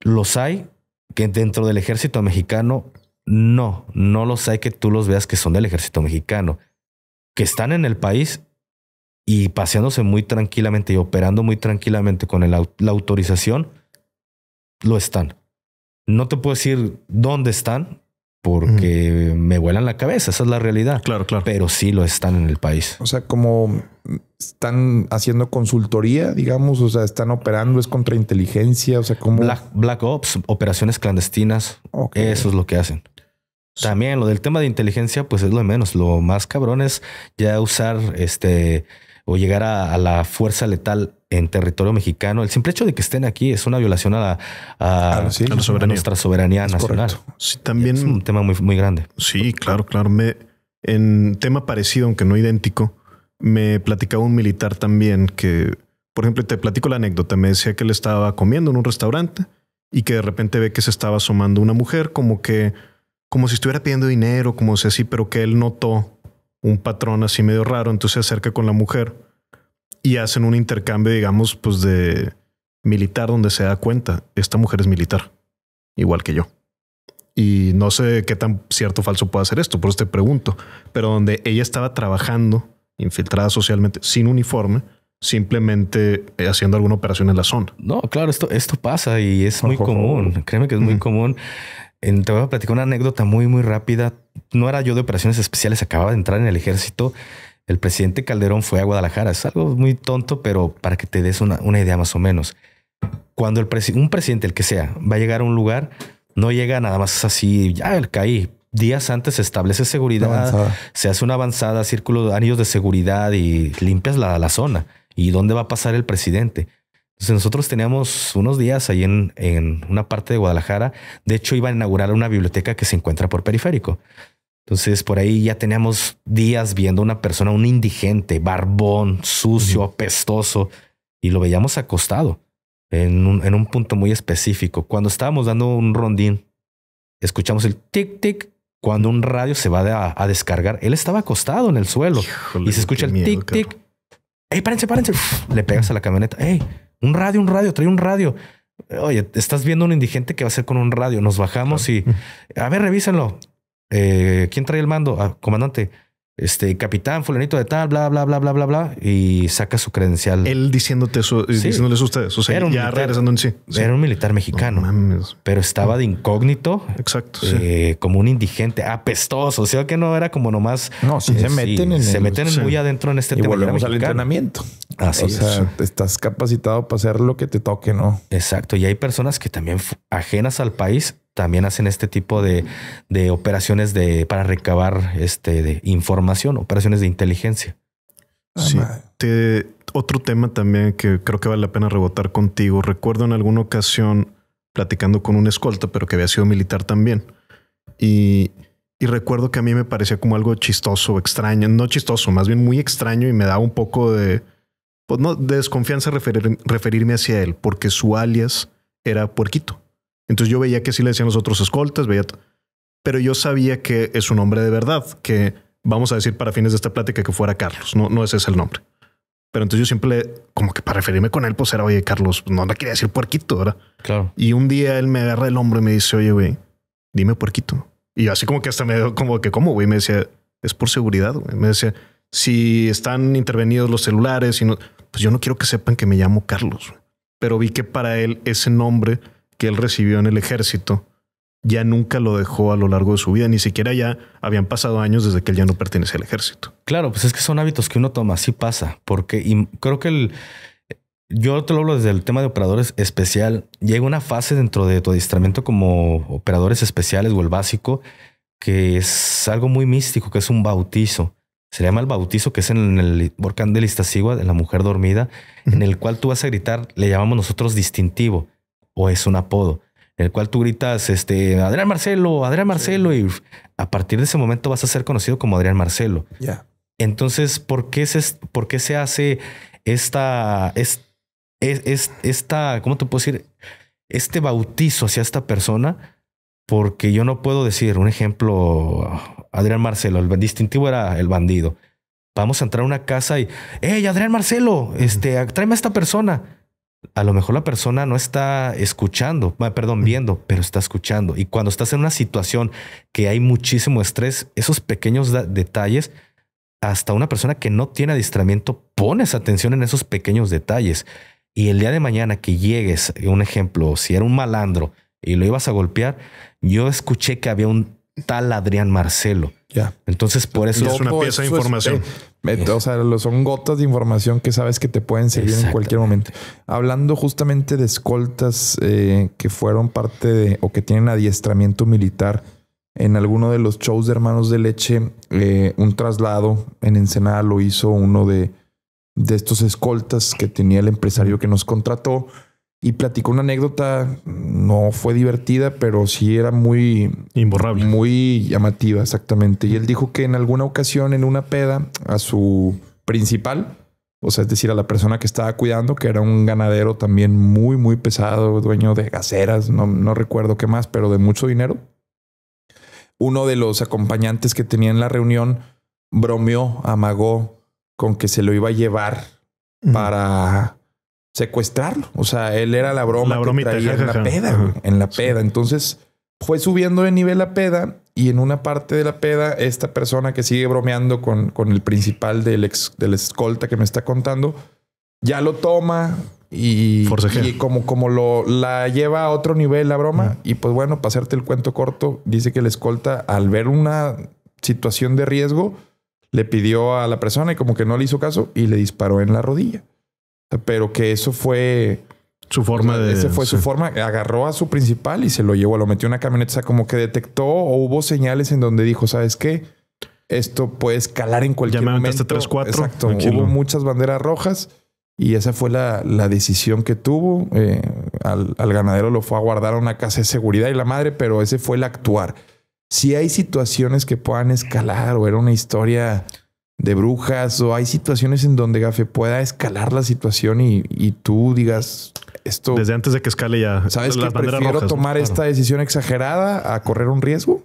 ¿los hay que dentro del ejército mexicano? No, no los hay que tú los veas que son del ejército mexicano, que están en el país y paseándose muy tranquilamente y operando muy tranquilamente con la autorización, lo están. No te puedo decir dónde están porque me vuelan la cabeza, esa es la realidad. Claro, claro. Pero sí lo están en el país. O sea, como están haciendo consultoría, digamos, o sea, están operando, es contra inteligencia, o sea, como... Black, Black Ops, operaciones clandestinas, eso es lo que hacen. También lo del tema de inteligencia, pues es lo de menos. Lo más cabrón es ya usar este o llegar a la fuerza letal en territorio mexicano, el simple hecho de que estén aquí es una violación a, ah, nuestra soberanía nacional. Sí, también es un tema muy, muy grande. Sí, claro, claro. Me, en tema parecido, aunque no idéntico, me platicaba un militar también que, por ejemplo, te platico la anécdota, me decía que él estaba comiendo en un restaurante y que de repente ve que se estaba asomando una mujer como que, como si estuviera pidiendo dinero, como si así, pero que él notó un patrón así medio raro, entonces se acerca con la mujer y hacen un intercambio, digamos, pues de militar donde se da cuenta, esta mujer es militar, igual que yo. Y no sé qué tan cierto o falso puede ser esto, por eso te pregunto, pero donde ella estaba trabajando, infiltrada socialmente, sin uniforme, simplemente eh, haciendo alguna operación en la zona. No, claro, esto, esto pasa y es muy común. Créeme que es muy común. En, te voy a platicar una anécdota muy, muy rápida. No era yo de operaciones especiales, acababa de entrar en el ejército el presidente Calderón fue a Guadalajara. Es algo muy tonto, pero para que te des una, idea más o menos. Cuando un presidente, el que sea, va a llegar a un lugar, no llega nada más así, ya el caí. Días antes se establece seguridad, se hace una avanzada, círculo, de anillos de seguridad y limpias la, la zona. ¿Y dónde va a pasar el presidente? Entonces nosotros teníamos unos días ahí en, en, una parte de Guadalajara. De hecho, iba a inaugurar una biblioteca que se encuentra por periférico. Entonces por ahí ya teníamos días viendo a una persona, un indigente, barbón, sucio, apestoso, y lo veíamos acostado en un, en un punto muy específico. Cuando estábamos dando un rondín, escuchamos el tic-tic cuando un radio se va a, descargar. Él estaba acostado en el suelo y se escucha el tic-tic. ¡Ey, párense, párense! Le pegas a la camioneta. ¡Ey, un radio, un radio, trae un radio! Oye, estás viendo un indigente que va a ser con un radio. Nos bajamos y a ver, revísenlo eh, ¿quién trae el mando? Ah, comandante, este, capitán, fulanito de tal, bla, bla, bla, bla, bla, bla, y saca su credencial. Él diciéndote eso, diciéndoles a ustedes, era un militar, en sí. Era un militar mexicano, pero estaba de incógnito. Exacto. Eh, como un indigente, apestoso, o sea, que no era como nomás. No, se meten Se meten muy adentro en este y Volvemos al entrenamiento. Así o sea, estás capacitado para hacer lo que te toque, ¿no? Exacto. Y hay personas que también ajenas al país también hacen este tipo de, operaciones de, para recabar este, información, operaciones de inteligencia. Ah, sí. otro tema también que creo que vale la pena rebotar contigo. Recuerdo en alguna ocasión platicando con un escolta, pero que había sido militar también. Y, recuerdo que a mí me parecía como algo chistoso, extraño, no chistoso, más bien muy extraño y me daba un poco de, pues, desconfianza referirme hacia él, porque su alias era Puerquito. Entonces yo veía que sí le decían los otros escoltas, veía, pero yo sabía que es un hombre de verdad, que vamos a decir para fines de esta plática que fuera Carlos, no, no ese es el nombre. Pero entonces yo siempre, como que para referirme con él, pues era, oye, Carlos, no le quería decir puerquito, ¿verdad? Claro. Y un día él me agarra el hombro y me dice, oye, güey, dime puerquito. Y así como que hasta me como que, ¿cómo, güey? Me decía, es por seguridad, güey. Me decía, si están intervenidos los celulares, y no, pues yo no quiero que sepan que me llamo Carlos. Pero vi que para él ese nombre que él recibió en el ejército ya nunca lo dejó a lo largo de su vida, ni siquiera ya habían pasado años desde que él ya no pertenece al ejército. Claro, pues es que son hábitos que uno toma, así pasa, porque y creo que el, yo te lo hablo desde el tema de operadores especial, llega una fase dentro de tu adiestramiento como operadores especiales o el básico, que es algo muy místico, que es un bautizo. Se llama el bautizo, que es en el volcán de Listasigua, de la mujer dormida, en el cual tú vas a gritar, le llamamos nosotros distintivo o es un apodo, en el cual tú gritas, este, Adrián Marcelo, Adrián Marcelo, y a partir de ese momento vas a ser conocido como Adrián Marcelo. Ya. Entonces, ¿por qué se, por qué se hace esta, es, es, esta, ¿cómo te puedo decir? Este bautizo hacia esta persona, porque yo no puedo decir, un ejemplo, Adrián Marcelo, el distintivo era el bandido. Vamos a entrar a una casa y, hey, Adrián Marcelo, este, tráeme a esta persona a lo mejor la persona no está escuchando, perdón, viendo, pero está escuchando. Y cuando estás en una situación que hay muchísimo estrés, esos pequeños detalles, hasta una persona que no tiene adiestramiento, pones atención en esos pequeños detalles. Y el día de mañana que llegues, un ejemplo, si era un malandro y lo ibas a golpear, yo escuché que había un tal Adrián Marcelo. Ya. Entonces, por eso. Es una pieza de información. O sea, son gotas de información que sabes que te pueden servir en cualquier momento. Hablando justamente de escoltas eh, que fueron parte de o que tienen adiestramiento militar en alguno de los shows de Hermanos de Leche, eh, un traslado en Ensenada lo hizo uno de, de estos escoltas que tenía el empresario que nos contrató y platicó una anécdota, no fue divertida, pero sí era muy... Imborrable. Muy llamativa, exactamente. Y él dijo que en alguna ocasión, en una peda, a su principal, o sea, es decir, a la persona que estaba cuidando, que era un ganadero también muy, muy pesado, dueño de gaceras, no, recuerdo qué más, pero de mucho dinero, uno de los acompañantes que tenía en la reunión bromeó, amagó con que se lo iba a llevar para secuestrarlo. O sea, él era la broma que traía en la peda, güey, en la peda. Entonces fue subiendo de nivel la peda y en una parte de la peda esta persona que sigue bromeando con, con el principal del ex, del escolta que me está contando, ya lo toma y, como, como lo, la lleva a otro nivel la broma. Y pues bueno, pasarte el cuento corto, dice que el escolta al ver una situación de riesgo, le pidió a la persona y como que no le hizo caso y le disparó en la rodilla. Pero que eso fue... Su forma de... Esa fue su forma. Agarró a su principal y se lo llevó. Lo metió en una camioneta. O sea, como que detectó o hubo señales en donde dijo, ¿sabes qué? Esto puede escalar en cualquier ya me momento. 3, 4. Exacto. Hubo muchas banderas rojas y esa fue la, decisión que tuvo. Eh, al, al, ganadero lo fue a guardar a una casa de seguridad y la madre, pero ese fue el actuar. Si hay situaciones que puedan escalar o era una historia de brujas o hay situaciones en donde Gafe pueda escalar la situación y, tú digas esto. Desde antes de que escale ya. ¿Sabes que prefiero tomar esta decisión exagerada a correr un riesgo?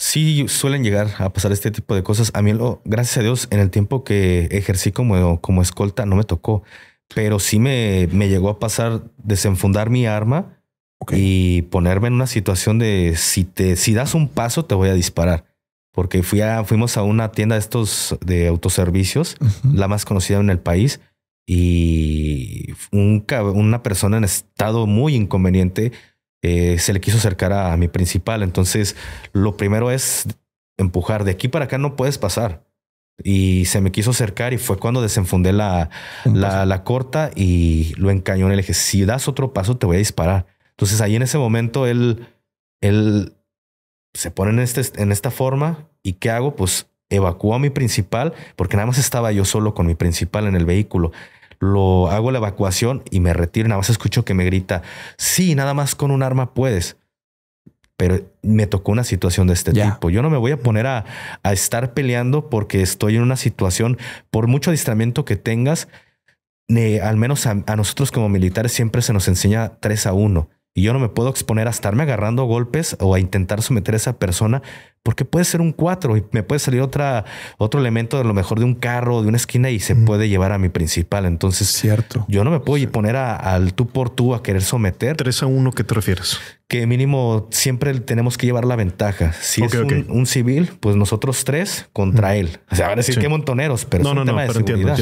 Sí, suelen llegar a pasar este tipo de cosas. A mí, lo, gracias a Dios, en el tiempo que ejercí como, como escolta no me tocó, pero sí me, llegó a pasar desenfundar mi arma y ponerme en una situación de si te si das un paso te voy a disparar porque fui a, fuimos a una tienda de estos de autoservicios, la más conocida en el país, y un, una persona en estado muy inconveniente eh, se le quiso acercar a, mi principal. Entonces, lo primero es empujar, de aquí para acá no puedes pasar. Y se me quiso acercar y fue cuando desenfundé la, la, corta y lo encañó. Le dije, si das otro paso te voy a disparar. Entonces ahí en ese momento él, él se pone en, este, en esta forma y ¿qué hago? Pues evacúo a mi principal porque nada más estaba yo solo con mi principal en el vehículo. Lo hago la evacuación y me retiro. Nada más escucho que me grita, sí, nada más con un arma puedes. Pero me tocó una situación de este tipo. Yo no me voy a poner a, a estar peleando porque estoy en una situación, por mucho adiestramiento que tengas, al menos a, nosotros como militares siempre se nos enseña tres a uno y yo no me puedo exponer a estarme agarrando golpes o a intentar someter a esa persona porque puede ser un cuatro y me puede salir otra, otro elemento de lo mejor de un carro, de una esquina y se puede llevar a mi principal. Entonces, cierto. Yo no me puedo poner al tú por tú a querer someter. tres a uno ¿qué te refieres? Que mínimo siempre tenemos que llevar la ventaja. Si es Un, civil, pues nosotros tres contra él. O sea, a decir sí. que montoneros, pero es un tema de Entiendo,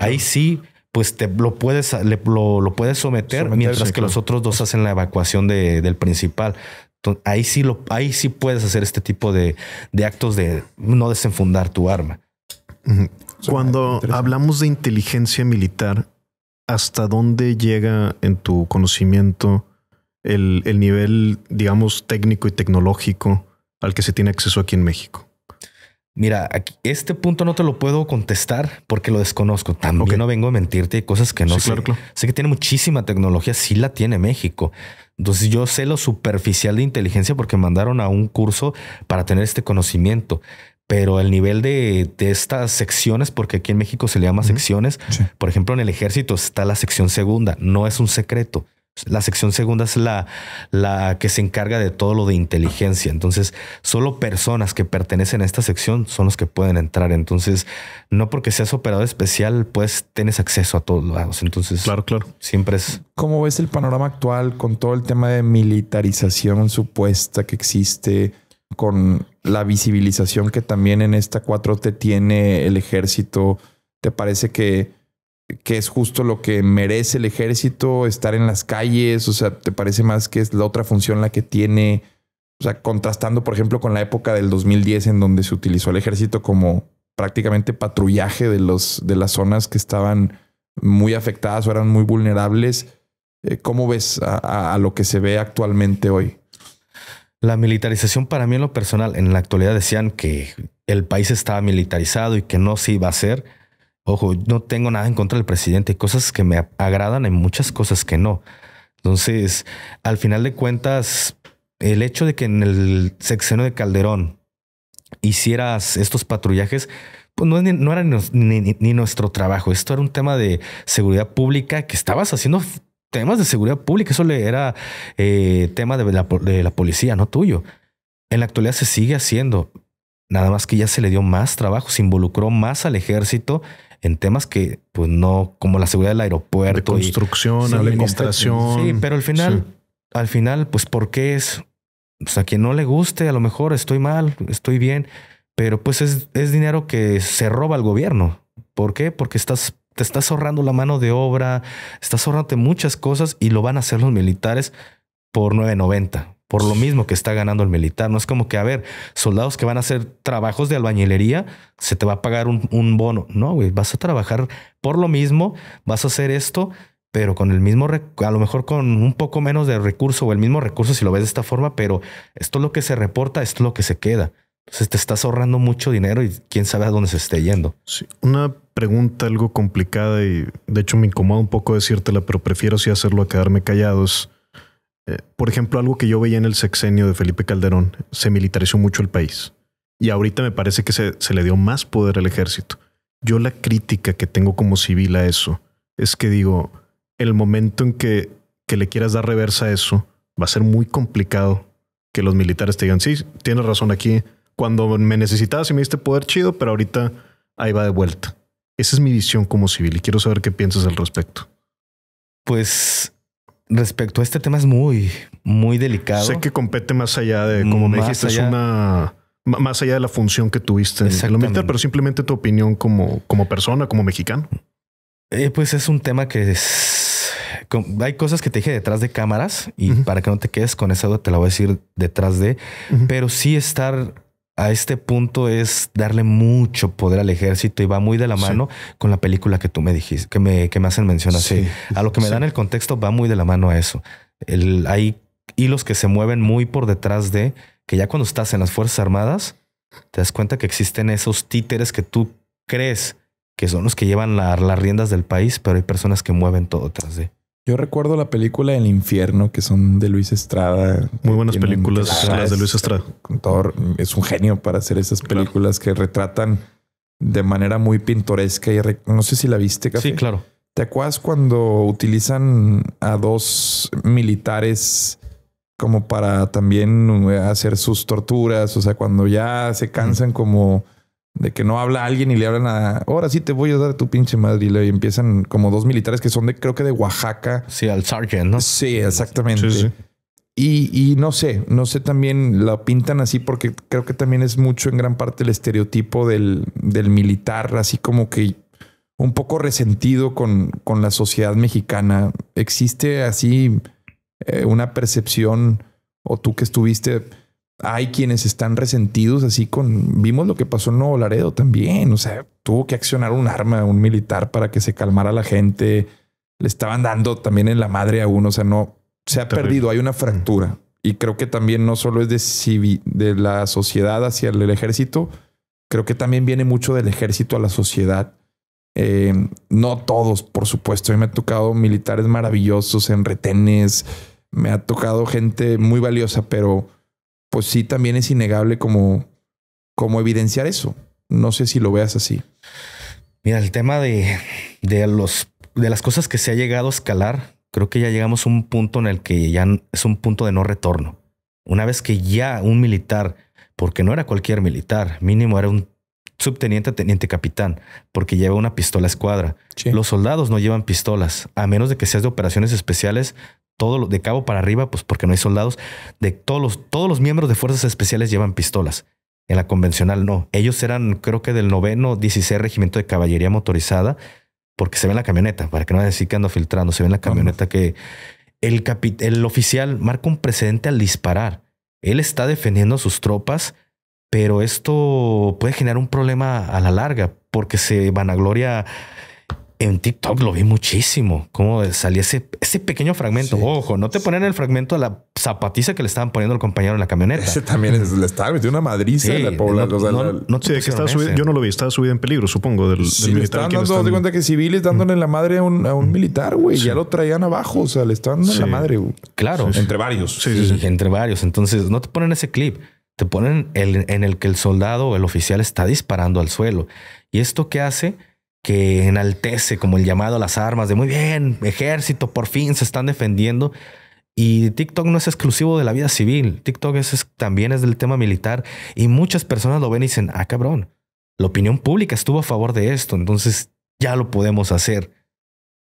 Ahí sí pues te lo puedes, lo, puedes someter mientras que los otros dos hacen la evacuación del principal. ahí sí lo, sí puedes hacer este tipo de, actos de no desenfundar tu arma. Cuando hablamos de inteligencia militar, ¿hasta dónde llega en tu conocimiento el, el nivel, digamos, técnico y tecnológico al que se tiene acceso aquí en México? Mira, aquí, este punto no te lo puedo contestar porque lo desconozco. También no vengo a mentirte hay cosas que no sé. Sé que tiene muchísima tecnología, sí la tiene México. Entonces yo sé lo superficial de inteligencia porque mandaron a un curso para tener este conocimiento. Pero el nivel de, estas secciones, porque aquí en México se le llama secciones, por ejemplo, en el ejército está la sección segunda, no es un secreto. La sección segunda es la, la, que se encarga de todo lo de inteligencia. Entonces, solo personas que pertenecen a esta sección son los que pueden entrar. Entonces, no porque seas operador especial, pues tienes acceso a todos lados. Entonces, claro, claro. Siempre es. ¿Cómo ves el panorama actual con todo el tema de militarización supuesta que existe? con la visibilización que también en esta 4T tiene el ejército, ¿te parece que que es justo lo que merece el ejército, estar en las calles, o sea, ¿te parece más que es la otra función la que tiene? O sea, contrastando, por ejemplo, con la época del 2010 en donde se utilizó el ejército como prácticamente patrullaje de, los, de las zonas que estaban muy afectadas o eran muy vulnerables. Eh, ¿Cómo ves a, a lo que se ve actualmente hoy? La militarización para mí en lo personal, en la actualidad decían que el país estaba militarizado y que no se iba a hacer Ojo, no tengo nada en contra del presidente, cosas que me agradan y muchas cosas que no. Entonces, al final de cuentas, el hecho de que en el sexenio de Calderón hicieras estos patrullajes, pues no, era ni, nuestro trabajo. Esto era un tema de seguridad pública que estabas haciendo temas de seguridad pública. Eso le era eh, tema de la, policía, no tuyo. En la actualidad se sigue haciendo. Nada más que ya se le dio más trabajo, se involucró más al ejército en temas que, pues no, como la seguridad del aeropuerto. De construcción, este, administración. Sí, pero al final, al final, pues, ¿por qué es? Pues, a quien no le guste, a lo mejor estoy mal, estoy bien, pero pues es, dinero que se roba al gobierno. ¿Por qué? Porque estás te estás ahorrando la mano de obra, estás ahorrando muchas cosas y lo van a hacer los militares por 9.90 por lo mismo que está ganando el militar. No es como que, a ver, soldados que van a hacer trabajos de albañilería, se te va a pagar un, bono. No, güey, vas a trabajar por lo mismo, vas a hacer esto, pero con el mismo, a lo mejor con un poco menos de recurso o el mismo recurso si lo ves de esta forma, pero esto es lo que se reporta, esto es lo que se queda. Entonces te estás ahorrando mucho dinero y quién sabe a dónde se esté yendo. Sí, una pregunta algo complicada y de hecho me incomoda un poco decírtela, pero prefiero sí hacerlo a quedarme callados. Eh, por ejemplo, algo que yo veía en el sexenio de Felipe Calderón, se militarizó mucho el país. Y ahorita me parece que se, le dio más poder al ejército. Yo la crítica que tengo como civil a eso es que digo, el momento en que, que le quieras dar reversa a eso, va a ser muy complicado que los militares te digan, sí, tienes razón aquí, cuando me necesitabas y me diste poder chido, pero ahorita ahí va de vuelta. Esa es mi visión como civil y quiero saber qué piensas al respecto. Pues respecto a este tema es muy, muy delicado. Sé que compete más allá de, como me dijiste, es una más allá de la función que tuviste en lo pero simplemente tu opinión como, como persona, como mexicano. Eh, pues es un tema que es. Hay cosas que te dije detrás de cámaras y para que no te quedes con esa duda, te la voy a decir detrás de, pero sí estar a este punto es darle mucho poder al ejército y va muy de la mano con la película que tú me dijiste, que me, que me hacen mención así. A lo que me dan el contexto va muy de la mano a eso. hay hilos que se mueven muy por detrás de que ya cuando estás en las Fuerzas Armadas, te das cuenta que existen esos títeres que tú crees que son los que llevan las riendas del país, pero hay personas que mueven todo detrás de. Yo recuerdo la película El Infierno, que son de Luis Estrada. Muy buenas películas las de Luis Estrada. es un genio para hacer esas películas que retratan de manera muy pintoresca. Y no sé si la viste, Café. Sí, claro. ¿Te acuerdas cuando utilizan a dos militares como para también eh, hacer sus torturas? O sea, cuando ya se cansan como de que no habla alguien y le hablan a. Ahora sí te voy a dar tu pinche madre. Y le empiezan como dos militares que son de, creo que de Oaxaca. Sí, al sargento. ¿no? Sí, exactamente. Y, no sé, no sé también, la pintan así porque creo que también es mucho en gran parte el estereotipo del, militar, así como que un poco resentido con, con la sociedad mexicana. ¿Existe así eh, una percepción, o tú que estuviste, hay quienes están resentidos así con... Vimos lo que pasó en Nuevo Laredo también, o sea, tuvo que accionar un arma, un militar para que se calmara la gente. Le estaban dando también en la madre a uno, o sea, no... Se ha perdido, hay una fractura. Mm. Y creo que también no solo es de, de la sociedad hacia el ejército, creo que también viene mucho del ejército a la sociedad. Eh, no todos, por supuesto. A mí me ha tocado militares maravillosos en retenes, me ha tocado gente muy valiosa, pero pues sí también es innegable como, evidenciar eso. No sé si lo veas así. Mira, el tema de, de, los, de las cosas que se ha llegado a escalar, creo que ya llegamos a un punto en el que ya es un punto de no retorno. Una vez que ya un militar, porque no era cualquier militar, mínimo era un subteniente, teniente capitán, porque lleva una pistola escuadra. Los soldados no llevan pistolas, a menos de que seas de operaciones especiales todo de cabo para arriba, pues porque no hay soldados, de todos los, todos los miembros de fuerzas especiales llevan pistolas. En la convencional no. Ellos eran, creo que del noveno, 16 regimiento de caballería motorizada, porque se ve en la camioneta, para que no me a decir que ando filtrando, se ve en la camioneta que el, el oficial marca un precedente al disparar. Él está defendiendo a sus tropas, pero esto puede generar un problema a la larga, porque se van a gloria en TikTok lo vi muchísimo, cómo salía ese, ese pequeño fragmento. Ojo, no te ponen el fragmento de la zapatiza que le estaban poniendo al compañero en la camioneta. Ese también es, le estaba metiendo una madriza la yo no lo vi, estaba subida en peligro, supongo, del, militar. Están dando, de cuenta que civiles dándole la madre a un, militar, güey. Ya lo traían abajo, o sea, le estaban dando la madre. Claro. Entre varios. Sí, entre varios. Entonces, no te ponen ese clip. Te ponen el, en el que el soldado o el oficial está disparando al suelo. ¿Y esto qué hace? que enaltece como el llamado a las armas de muy bien, ejército, por fin se están defendiendo. Y TikTok no es exclusivo de la vida civil, TikTok es, también es del tema militar y muchas personas lo ven y dicen, ah, cabrón, la opinión pública estuvo a favor de esto, entonces ya lo podemos hacer.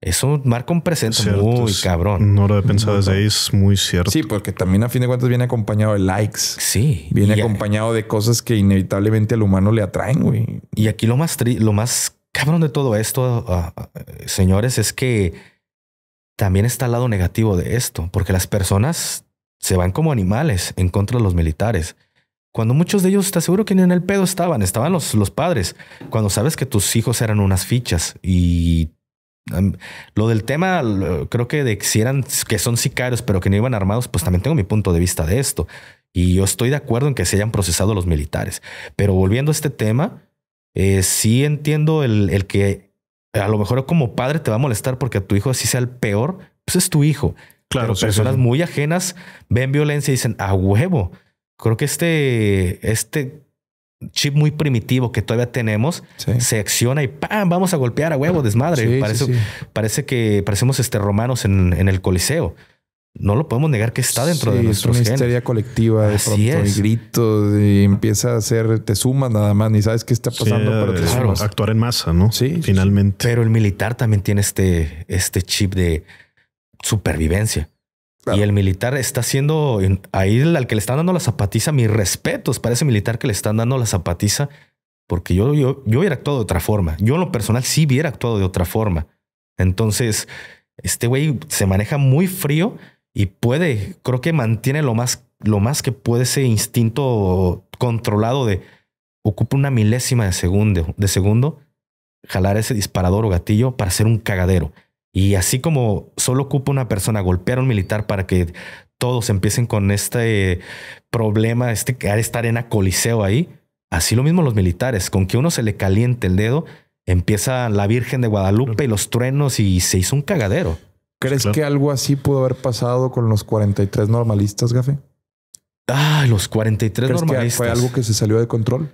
Eso marca un presente muy cabrón. No lo he pensado desde ahí, es muy cierto. Sí, porque también a fin de cuentas viene acompañado de likes. Sí. Viene acompañado de cosas que inevitablemente al humano le atraen, güey. Y aquí lo más, lo más cabrón de todo esto, ah, ah, señores, es que también está el lado negativo de esto, porque las personas se van como animales en contra de los militares. Cuando muchos de ellos, te seguro que ni en el pedo estaban, estaban los, padres. Cuando sabes que tus hijos eran unas fichas y lo del tema, creo que de que si eran, que son sicarios, pero que no iban armados, pues también tengo mi punto de vista de esto. Y yo estoy de acuerdo en que se hayan procesado los militares. Pero volviendo a este tema, eh, sí entiendo el, que a lo mejor como padre te va a molestar porque a tu hijo así sea el peor, pues es tu hijo. Claro, Pero personas muy ajenas ven violencia y dicen, a huevo, creo que este, este chip muy primitivo que todavía tenemos se acciona y ¡pam! Vamos a golpear a huevo, desmadre. Parece, parece, que parecemos este romanos en, en el Coliseo no lo podemos negar que está dentro de nuestros genes. histeria colectiva es. y gritos y empieza a hacer, te sumas nada más, ni sabes qué está pasando, pero te Actuar en masa, ¿no? Sí. Finalmente. Pero el militar también tiene este, este chip de supervivencia. Y el militar está haciendo, ahí al que le están dando la zapatiza, mis respetos para ese militar que le están dando la zapatiza, porque yo, yo, yo hubiera actuado de otra forma. Yo en lo personal sí hubiera actuado de otra forma. Entonces, este güey se maneja muy frío y puede, creo que mantiene lo más, lo más que puede ese instinto controlado de ocupa una milésima de segundo, de segundo jalar ese disparador o gatillo para hacer un cagadero. Y así como solo ocupa una persona golpear a un militar para que todos empiecen con este problema, este, esta arena coliseo ahí, así lo mismo los militares, con que uno se le caliente el dedo, empieza la Virgen de Guadalupe y los truenos y se hizo un cagadero. ¿Crees que algo así pudo haber pasado con los 43 normalistas, Gafe? Ah, los 43 ¿Crees normalistas. Que ¿Fue algo que se salió de control?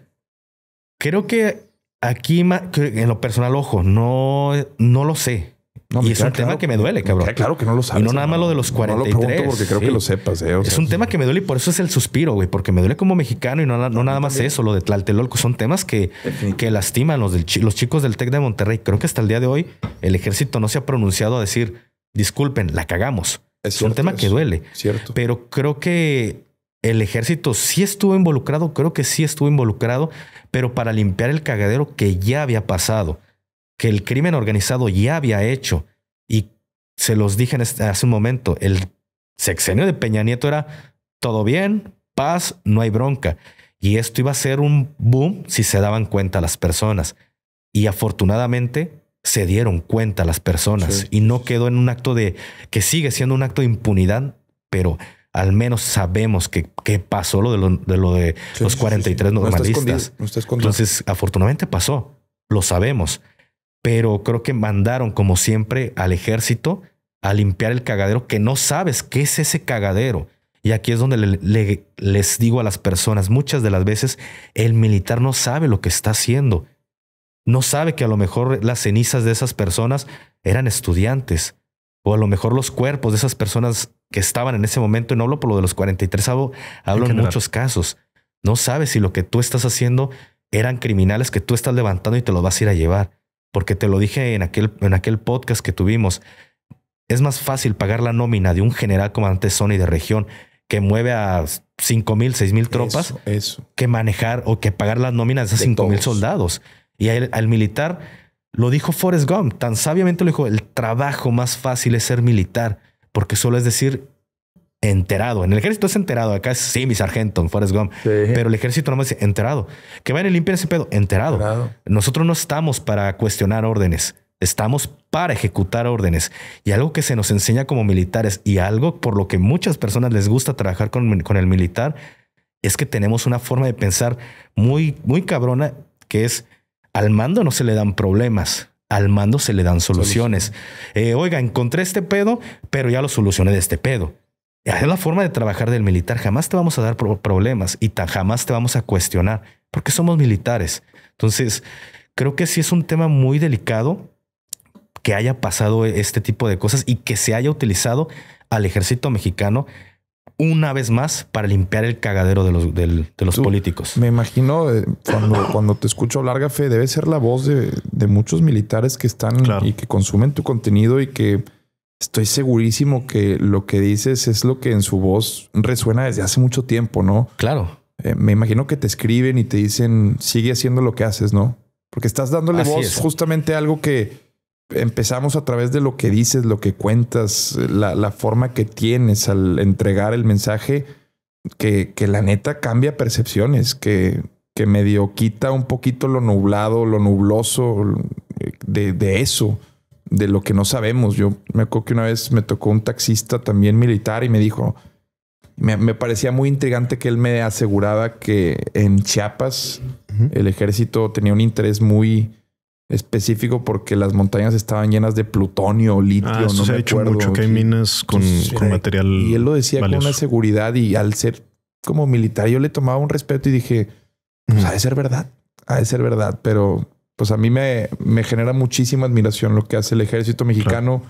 Creo que aquí, en lo personal, ojo, no, no lo sé. y es un tema que me duele, cabrón. claro que no lo sabes. Y no nada más lo de los 43. porque creo que lo sepas. Eh, es un tema que me duele y por eso es el suspiro, güey. Porque me duele como mexicano y no, nada más eso, lo de Tlaltelolco. Son temas que, que lastiman los, los chicos del TEC de Monterrey. Creo que hasta el día de hoy el ejército no se ha pronunciado a decir disculpen, la cagamos. Es, un tema que duele. Cierto. Pero creo que el ejército sí estuvo involucrado, creo que sí estuvo involucrado, pero para limpiar el cagadero que ya había pasado, que el crimen organizado ya había hecho. Y se los dije este, hace un momento, el sexenio de Peña Nieto era todo bien, paz, no hay bronca. Y esto iba a ser un boom si se daban cuenta las personas. Y afortunadamente se dieron cuenta las personas y no quedó en un acto de que sigue siendo un acto de impunidad, pero al menos sabemos que, qué pasó lo de lo de, los 43 normalistas. Entonces, afortunadamente pasó, lo sabemos, pero creo que mandaron como siempre al ejército a limpiar el cagadero que no sabes qué es ese cagadero. Y aquí es donde les digo a las personas, muchas de las veces el militar no sabe lo que está haciendo no sabe que a lo mejor las cenizas de esas personas eran estudiantes, o a lo mejor los cuerpos de esas personas que estaban en ese momento, y no hablo por lo de los 43, hablo, en, muchos casos. No sabe si lo que tú estás haciendo eran criminales que tú estás levantando y te los vas a ir a llevar. Porque te lo dije en aquel, en aquel podcast que tuvimos, es más fácil pagar la nómina de un general comandante Sony y de región que mueve a 5 mil, mil tropas que manejar o que pagar las nóminas de cinco mil soldados. Y al, militar lo dijo Forrest Gump, tan sabiamente lo dijo, el trabajo más fácil es ser militar, porque solo es decir enterado. En el ejército es enterado, acá es sí, mi sargento, Forrest Gump, pero el ejército no me dice enterado. Que vayan y limpien ese pedo, enterado. enterado. Nosotros no estamos para cuestionar órdenes. Estamos para ejecutar órdenes. Y algo que se nos enseña como militares y algo por lo que muchas personas les gusta trabajar con, con, el militar es que tenemos una forma de pensar muy, muy cabrona que es al mando no se le dan problemas, al mando se le dan soluciones. Eh, oiga, encontré este pedo, pero ya lo solucioné de este pedo. Es la forma de trabajar del militar. Jamás te vamos a dar problemas y jamás te vamos a cuestionar porque somos militares. Entonces, creo que sí es un tema muy delicado que haya pasado e-, este tipo de cosas y que se haya utilizado al ejército mexicano una vez más para limpiar el cagadero de los, de los políticos. Me imagino eh, cuando, te escucho hablar, Gafe, debe ser la voz de, muchos militares que están y que consumen tu contenido y que estoy segurísimo que lo que dices es lo que en su voz resuena desde hace mucho tiempo, ¿no? Claro. Eh, me imagino que te escriben y te dicen, sigue haciendo lo que haces, ¿no? Porque estás dándole voz justamente a algo que empezamos a través de lo que dices, lo que cuentas, la, forma que tienes al entregar el mensaje, que, la neta cambia percepciones, que, que, medio quita un poquito lo nublado, lo nubloso de, eso, de lo que no sabemos. Yo me acuerdo que una vez me tocó un taxista también militar y me dijo, me, parecía muy intrigante que él me aseguraba que en Chiapas el ejército tenía un interés muy específico porque las montañas estaban llenas de plutonio, litio, ah, no se me ha mucho que hay minas con, material. Y él lo decía con una seguridad y al ser como militar yo le tomaba un respeto y dije, pues mm. ha de ser verdad, ha de ser verdad, pero pues a mí me, me genera muchísima admiración lo que hace el ejército mexicano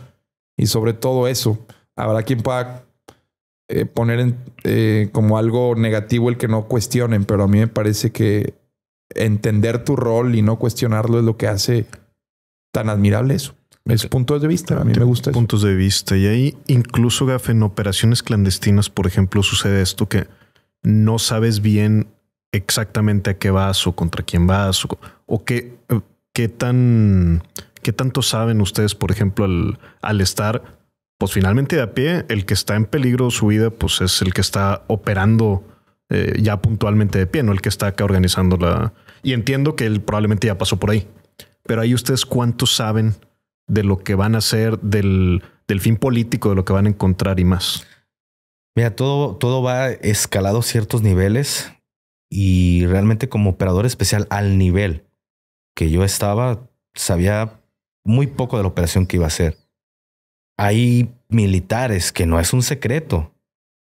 y sobre todo eso. Habrá quien pueda eh, poner eh, como algo negativo el que no cuestionen, pero a mí me parece que entender tu rol y no cuestionarlo es lo que hace tan admirable eso. Es puntos de vista, a mí me gusta. Eso. Puntos de vista. Y ahí incluso, Gaf, en operaciones clandestinas, por ejemplo, sucede esto que no sabes bien exactamente a qué vas o contra quién vas o, qué, qué, tan, qué tanto saben ustedes, por ejemplo, al, al estar, pues finalmente de a pie, el que está en peligro de su vida, pues es el que está operando eh, ya puntualmente de pie, ¿no? El que está acá organizando la... Y entiendo que él probablemente ya pasó por ahí, pero ahí ustedes ¿cuántos saben de lo que van a hacer, del, fin político, de lo que van a encontrar y más. Mira, todo, todo va escalado a ciertos niveles y realmente como operador especial al nivel que yo estaba, sabía muy poco de la operación que iba a hacer. Hay militares, que no es un secreto,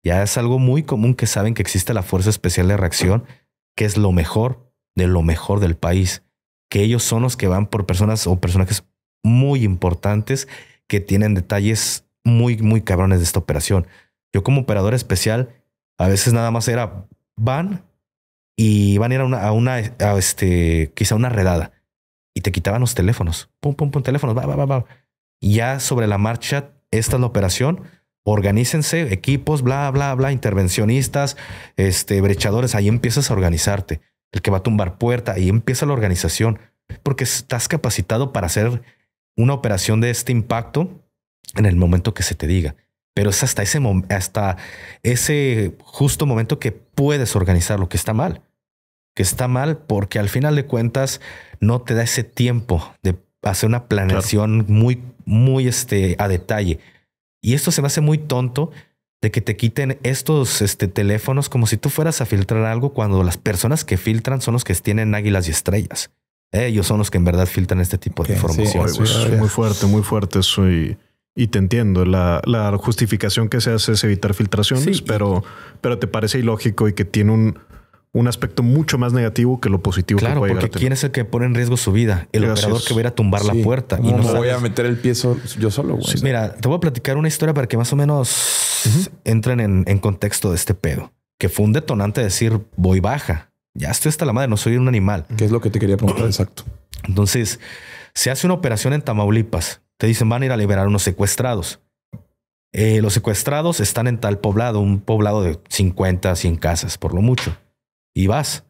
ya es algo muy común que saben que existe la Fuerza Especial de Reacción, que es lo mejor de lo mejor del país, que ellos son los que van por personas o personajes muy importantes que tienen detalles muy, muy cabrones de esta operación. Yo como operador especial, a veces nada más era, van y van a ir a una, a este, quizá una redada y te quitaban los teléfonos. Pum, pum, pum, teléfonos, va, va, va, va. Y ya sobre la marcha, esta es la operación Organícense, equipos, bla, bla, bla, intervencionistas, este, brechadores, ahí empiezas a organizarte. El que va a tumbar puerta, ahí empieza la organización, porque estás capacitado para hacer una operación de este impacto en el momento que se te diga. Pero es hasta ese, hasta ese justo momento que puedes organizar lo que está mal. Que está mal porque al final de cuentas no te da ese tiempo de hacer una planeación muy, muy este, a detalle y esto se me hace muy tonto de que te quiten estos este, teléfonos como si tú fueras a filtrar algo cuando las personas que filtran son los que tienen águilas y estrellas. Ellos son los que en verdad filtran este tipo de información. Sí, muy fuerte, muy fuerte eso y, te entiendo. La, la, justificación que se hace es evitar filtraciones, pero, pero te parece ilógico y que tiene un, un aspecto mucho más negativo que lo positivo claro, porque quién es el que pone en riesgo su vida el operador que va a ir a tumbar la puerta y no voy a meter el pie yo solo mira te voy a platicar una historia para que más o menos entren en, contexto de este pedo que fue un detonante decir voy baja ya estoy hasta la madre no soy un animal qué es lo que te quería preguntar exacto entonces se hace una operación en Tamaulipas te dicen van a ir a liberar unos secuestrados eh, los secuestrados están en tal poblado, un poblado de 50, 100 casas, por lo mucho y vas.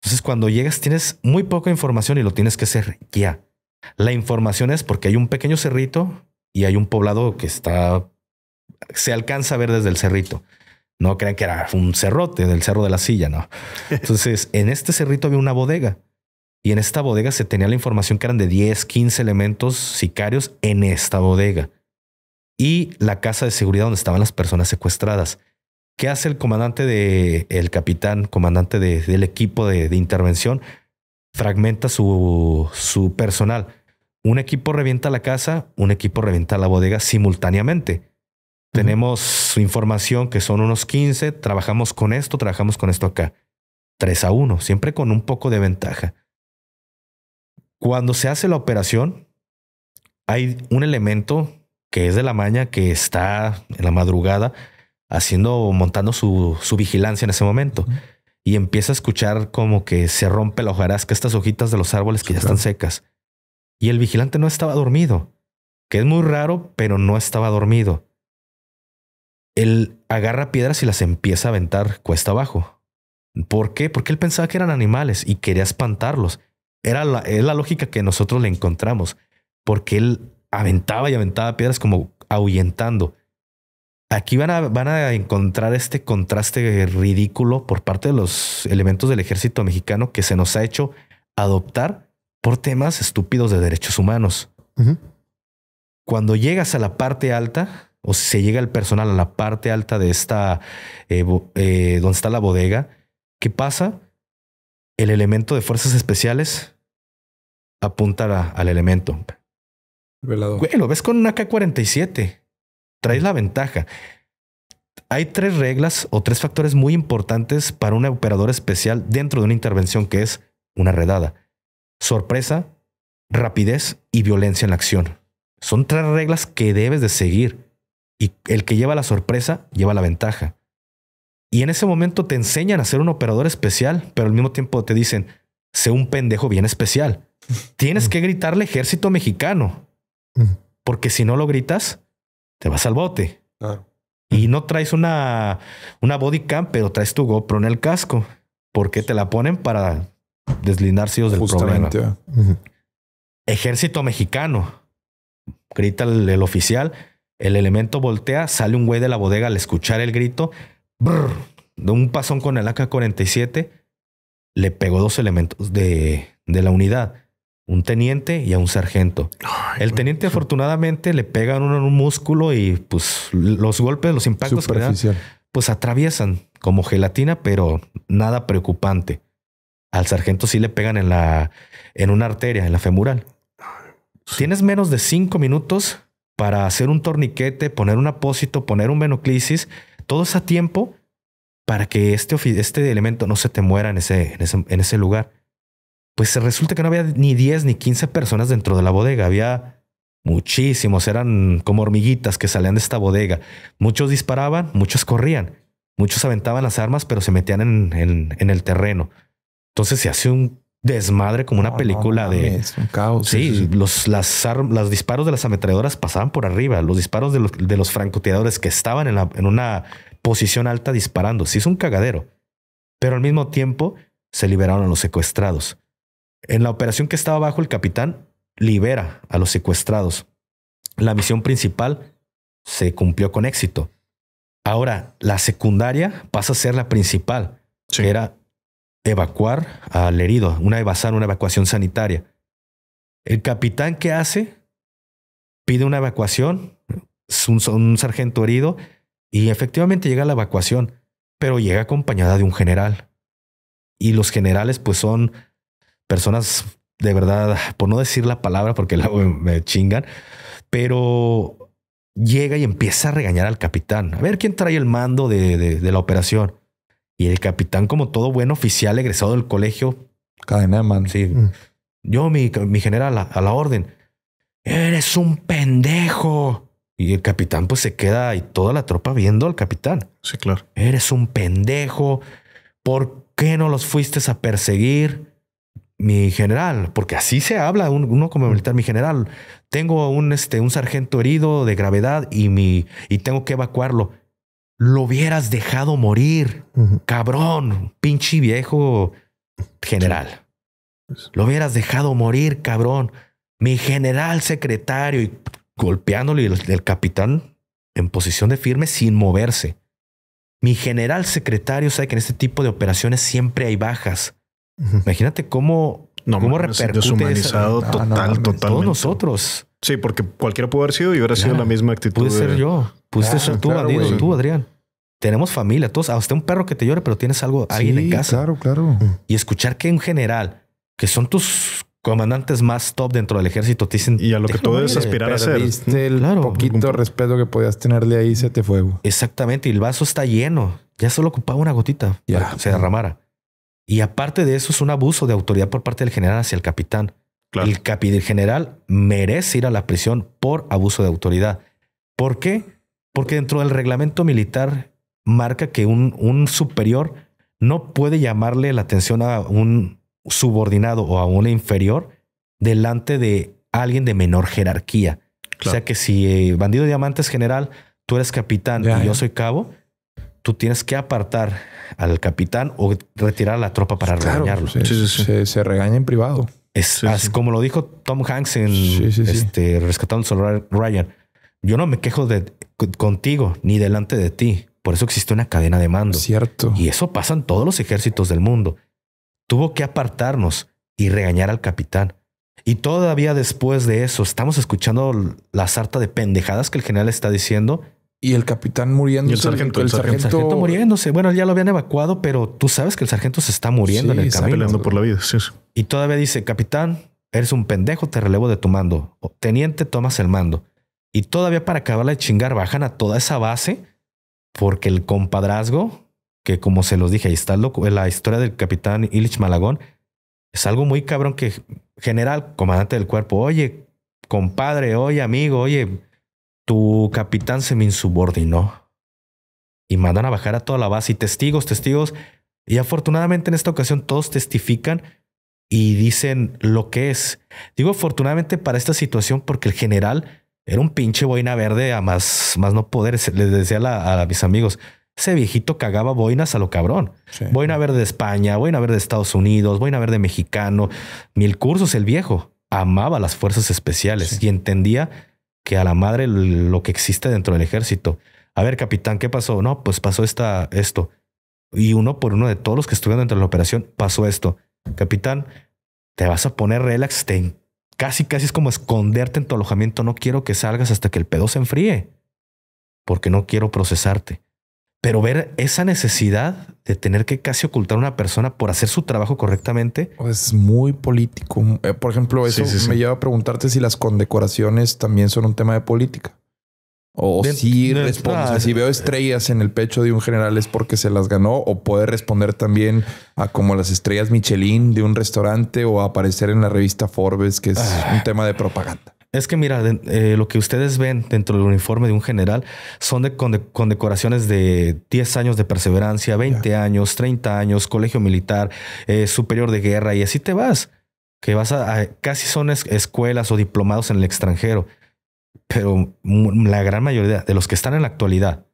Entonces cuando llegas tienes muy poca información y lo tienes que hacer ya. La información es porque hay un pequeño cerrito y hay un poblado que está, se alcanza a ver desde el cerrito. No crean que era un cerrote del cerro de la silla, no. Entonces, en este cerrito había una bodega y en esta bodega se tenía la información que eran de 10, 15 elementos sicarios en esta bodega y la casa de seguridad donde estaban las personas secuestradas. ¿Qué hace el comandante de, el capitán, comandante del equipo de, intervención? Fragmenta su, su personal. Un equipo revienta la casa, un equipo revienta la bodega simultáneamente. Tenemos información que son unos 15, trabajamos con esto, trabajamos con esto acá. 3 a 1, siempre con un poco de ventaja. Cuando se hace la operación, hay un elemento que es de la maña, que está en la madrugada, haciendo, montando su, vigilancia en ese momento. Y empieza a escuchar como que se rompe la hojarasca, estas hojitas de los árboles que ya están secas. Y el vigilante no estaba dormido, que es muy raro, pero no estaba dormido. Él agarra piedras y las empieza a aventar cuesta abajo. ¿Por qué? Porque él pensaba que eran animales y quería espantarlos. Era es la lógica que nosotros le encontramos, porque él aventaba y aventaba piedras como ahuyentando. Aquí van a, encontrar este contraste ridículo por parte de los elementos del ejército mexicano que se nos ha hecho adoptar por temas estúpidos de derechos humanos. Cuando llegas a la parte alta, o si se llega el personal a la parte alta de esta, eh, eh, donde está la bodega, ¿qué pasa? El elemento de fuerzas especiales apunta al elemento. lo ves con una K-47 traes la ventaja. Hay tres reglas o tres factores muy importantes para un operador especial dentro de una intervención que es una redada. Sorpresa, rapidez y violencia en la acción. Son tres reglas que debes de seguir. Y el que lleva la sorpresa lleva la ventaja. Y en ese momento te enseñan a ser un operador especial, pero al mismo tiempo te dicen, sé un pendejo bien especial. Tienes mm. que gritarle ejército mexicano. Mm. Porque si no lo gritas, te vas al bote. Ah. Y no traes una, una body cam, pero traes tu GoPro en el casco. Porque te la ponen para deslindarse del problema. Ah. Ejército mexicano. Grita el, oficial. El elemento voltea. Sale un güey de la bodega al escuchar el grito. de un pasón con el AK-47. Le pegó dos elementos de la unidad un teniente y a un sargento. el teniente, afortunadamente, le pegan uno en un músculo y pues los golpes, los impactos, pues atraviesan como gelatina, pero nada preocupante. Al sargento sí le pegan en la en una arteria, en la femoral. Tienes menos de cinco minutos para hacer un torniquete, poner un apósito, poner un venoclisis, todo es a tiempo para que este, este elemento no se te muera en ese, en ese lugar pues resulta que no había ni 10 ni 15 personas dentro de la bodega, había muchísimos, eran como hormiguitas que salían de esta bodega. Muchos disparaban, muchos corrían, muchos aventaban las armas, pero se metían en, el terreno. Entonces se hace un desmadre como una película de... caos. Sí, Los, disparos de las ametralladoras pasaban por arriba, los disparos de los, francotiradores que estaban en, en una posición alta disparando. Sí, es un cagadero. Pero al mismo tiempo se liberaron a los secuestrados. En la operación que estaba bajo el capitán, libera a los secuestrados. La misión principal se cumplió con éxito. Ahora, la secundaria pasa a ser la principal. Que era evacuar al herido, una una evacuación sanitaria. El capitán ¿qué hace pide una evacuación, un, un, sargento herido y efectivamente llega la evacuación, pero llega acompañada de un general. Y los generales pues son personas de verdad, por no decir la palabra porque me chingan, pero llega y empieza a regañar al capitán. A ver quién trae el mando de, la operación. Y el capitán, como todo buen oficial egresado del colegio. Cadena, Sí. Mm. Yo, mi, general, a, a la orden. Eres un pendejo. Y el capitán, pues se queda y toda la tropa viendo al capitán. Sí, claro. Eres un pendejo. ¿Por qué no los fuiste a perseguir? mi general, porque así se habla uno como militar, mi general, tengo un, este, un sargento herido de gravedad y, mi, y tengo que evacuarlo. Lo hubieras dejado morir, cabrón, pinche viejo general. Pues. Lo hubieras dejado morir, cabrón. Mi general secretario y golpeándole el, el capitán en posición de firme sin moverse. Mi general secretario sabe que en este tipo de operaciones siempre hay bajas Imagínate cómo, no, cómo repercute. total, Todos nosotros. Sí, porque cualquiera pudo haber sido y hubiera sido la misma actitud. Pude ser yo. Pudiste ser ah, tú, tú, Adrián. Tenemos familia, todos. a usted un perro que te llore, pero tienes algo, ahí alguien en casa. Claro, claro. Y escuchar que en general, que son tus comandantes más top dentro del ejército te dicen y a lo que tú debes aspirar a ser el poquito respeto que podías tenerle ahí se te fue exactamente y el vaso está lleno ya solo ocupaba una gotita ya. se derramara y aparte de eso, es un abuso de autoridad por parte del general hacia el capitán. El capitán general merece ir a la prisión por abuso de autoridad. ¿Por qué? Porque dentro del reglamento militar marca que un, superior no puede llamarle la atención a un subordinado o a un inferior delante de alguien de menor jerarquía. O sea que si eh, Bandido Diamante es general, tú eres capitán y yo soy cabo, tú tienes que apartar al capitán o retirar a la tropa para regañarlo. Pues, se, regaña en privado. como lo dijo Tom Hanks en este, Rescatando a Ryan. Yo no me quejo de, contigo ni delante de ti. Por eso existe una cadena de mando. Cierto. Y eso pasa en todos los ejércitos del mundo. Tuvo que apartarnos y regañar al capitán. Y todavía después de eso, estamos escuchando la sarta de pendejadas que el general está diciendo y el capitán muriendo. el sargento. El, sargento, muriéndose. Bueno, ya lo habían evacuado, pero tú sabes que el sargento se está muriendo en el está peleando por la vida. Sí, Y todavía dice, capitán, eres un pendejo, te relevo de tu mando. Teniente, tomas el mando. Y todavía para acabarla de chingar, bajan a toda esa base porque el compadrazgo, que como se los dije, ahí está loco, la historia del capitán Illich Malagón, es algo muy cabrón que general, comandante del cuerpo, oye, compadre, oye, amigo, oye, tu capitán se me insubordinó. Y mandan a bajar a toda la base y testigos, testigos. Y afortunadamente en esta ocasión todos testifican y dicen lo que es. Digo afortunadamente para esta situación porque el general era un pinche boina verde a más, más no poder. Les decía a, mis amigos, ese viejito cagaba boinas a lo cabrón. Boina verde de España, boina verde de Estados Unidos, boina verde mexicano. Mil cursos el viejo. Amaba las fuerzas especiales y entendía que a la madre lo que existe dentro del ejército. A ver, capitán, ¿qué pasó? No, pues pasó esta, esto. Y uno por uno de todos los que estuvieron dentro de la operación pasó esto. Capitán, te vas a poner relax, casi, casi es como esconderte en tu alojamiento. No quiero que salgas hasta que el pedo se enfríe, porque no quiero procesarte. Pero ver esa necesidad de tener que casi ocultar a una persona por hacer su trabajo correctamente. Es muy político. Eh, por ejemplo, eso me lleva a preguntarte si las condecoraciones también son un tema de política. O si si veo estrellas en el pecho de un general es porque se las ganó, o puede responder también a como las estrellas Michelin de un restaurante o aparecer en la revista Forbes, que es ah. un tema de propaganda. Es que mira, eh, lo que ustedes ven dentro del uniforme de un general son de condecoraciones de 10 años de perseverancia, 20 años, 30 años, colegio militar, eh, superior de guerra y así te vas. Que vas a, casi son escuelas o diplomados en el extranjero, pero la gran mayoría de los que están en la actualidad,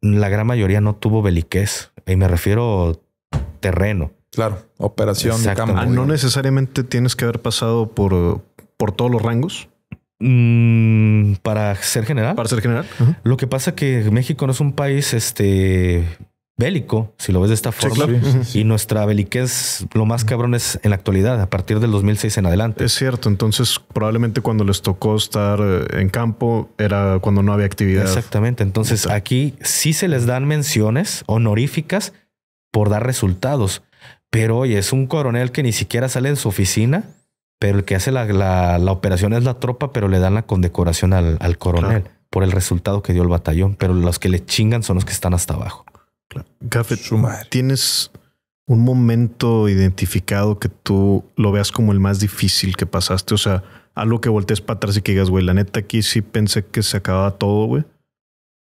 la gran mayoría no tuvo beliquez y me refiero terreno. Claro, operación de campo. Ah, no necesariamente tienes que haber pasado por, por todos los rangos? Mm, para ser general. Para ser general. Lo que pasa que México no es un país este, bélico, si lo ves de esta forma. Y nuestra beliquez, lo más cabrón es en la actualidad, a partir del 2006 en adelante. Es cierto, entonces probablemente cuando les tocó estar eh, en campo era cuando no había actividad. Exactamente, entonces aquí sí se les dan menciones honoríficas por dar resultados, pero oye, es un coronel que ni siquiera sale de su oficina pero el que hace la, operación es la tropa, pero le dan la condecoración al, coronel por el resultado que dio el batallón, pero los que le chingan son los que están hasta abajo. Claro. ¿tienes un momento identificado que tú lo veas como el más difícil que pasaste? O sea, algo que voltees para atrás y que digas, güey, la neta aquí sí pensé que se acababa todo, güey,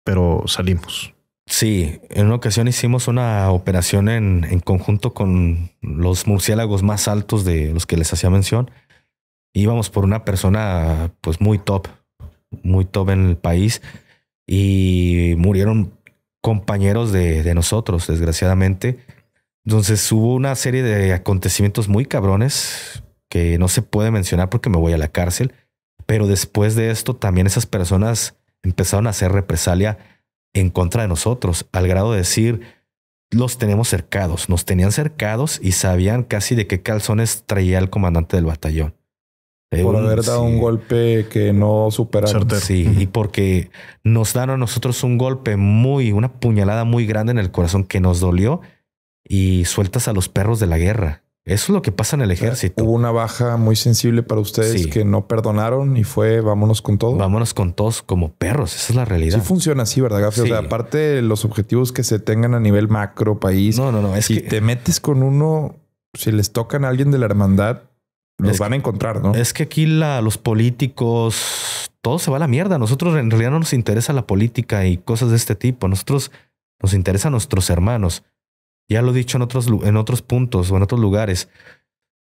pero salimos. Sí, en una ocasión hicimos una operación en, en conjunto con los murciélagos más altos de los que les hacía mención íbamos por una persona pues muy top, muy top en el país y murieron compañeros de, nosotros, desgraciadamente. Entonces hubo una serie de acontecimientos muy cabrones que no se puede mencionar porque me voy a la cárcel, pero después de esto también esas personas empezaron a hacer represalia en contra de nosotros, al grado de decir, los tenemos cercados, nos tenían cercados y sabían casi de qué calzones traía el comandante del batallón por haber dado un golpe que no superaron. Sí, y porque nos dan a nosotros un golpe muy, una puñalada muy grande en el corazón que nos dolió y sueltas a los perros de la guerra. Eso es lo que pasa en el eh, ejército. Hubo una baja muy sensible para ustedes que no perdonaron y fue vámonos con todo. Vámonos con todos como perros. Esa es la realidad. Sí funciona así, ¿verdad, aparte los objetivos que se tengan a nivel macro país. No, no, no. Es si te metes con uno, si les tocan a alguien de la hermandad, los van a encontrar, ¿no? Es que aquí los políticos, todo se va a la mierda. Nosotros en realidad no nos interesa la política y cosas de este tipo. Nosotros nos interesan nuestros hermanos. Ya lo he dicho en otros, en otros puntos o en otros lugares.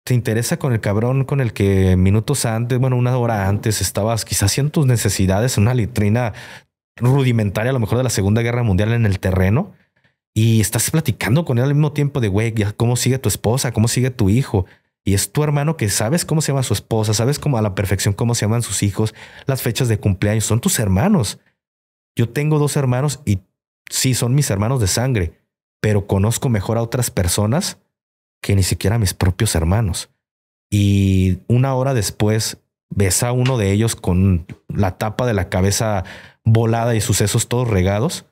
Te interesa con el cabrón con el que minutos antes, bueno, una hora antes, estabas quizás haciendo tus necesidades en una litrina rudimentaria, a lo mejor de la Segunda Guerra Mundial en el terreno, y estás platicando con él al mismo tiempo de, güey, cómo sigue tu esposa, cómo sigue tu hijo y es tu hermano que sabes cómo se llama su esposa, sabes cómo a la perfección cómo se llaman sus hijos, las fechas de cumpleaños, son tus hermanos. Yo tengo dos hermanos y sí, son mis hermanos de sangre, pero conozco mejor a otras personas que ni siquiera mis propios hermanos. Y una hora después ves a uno de ellos con la tapa de la cabeza volada y sus sesos todos regados.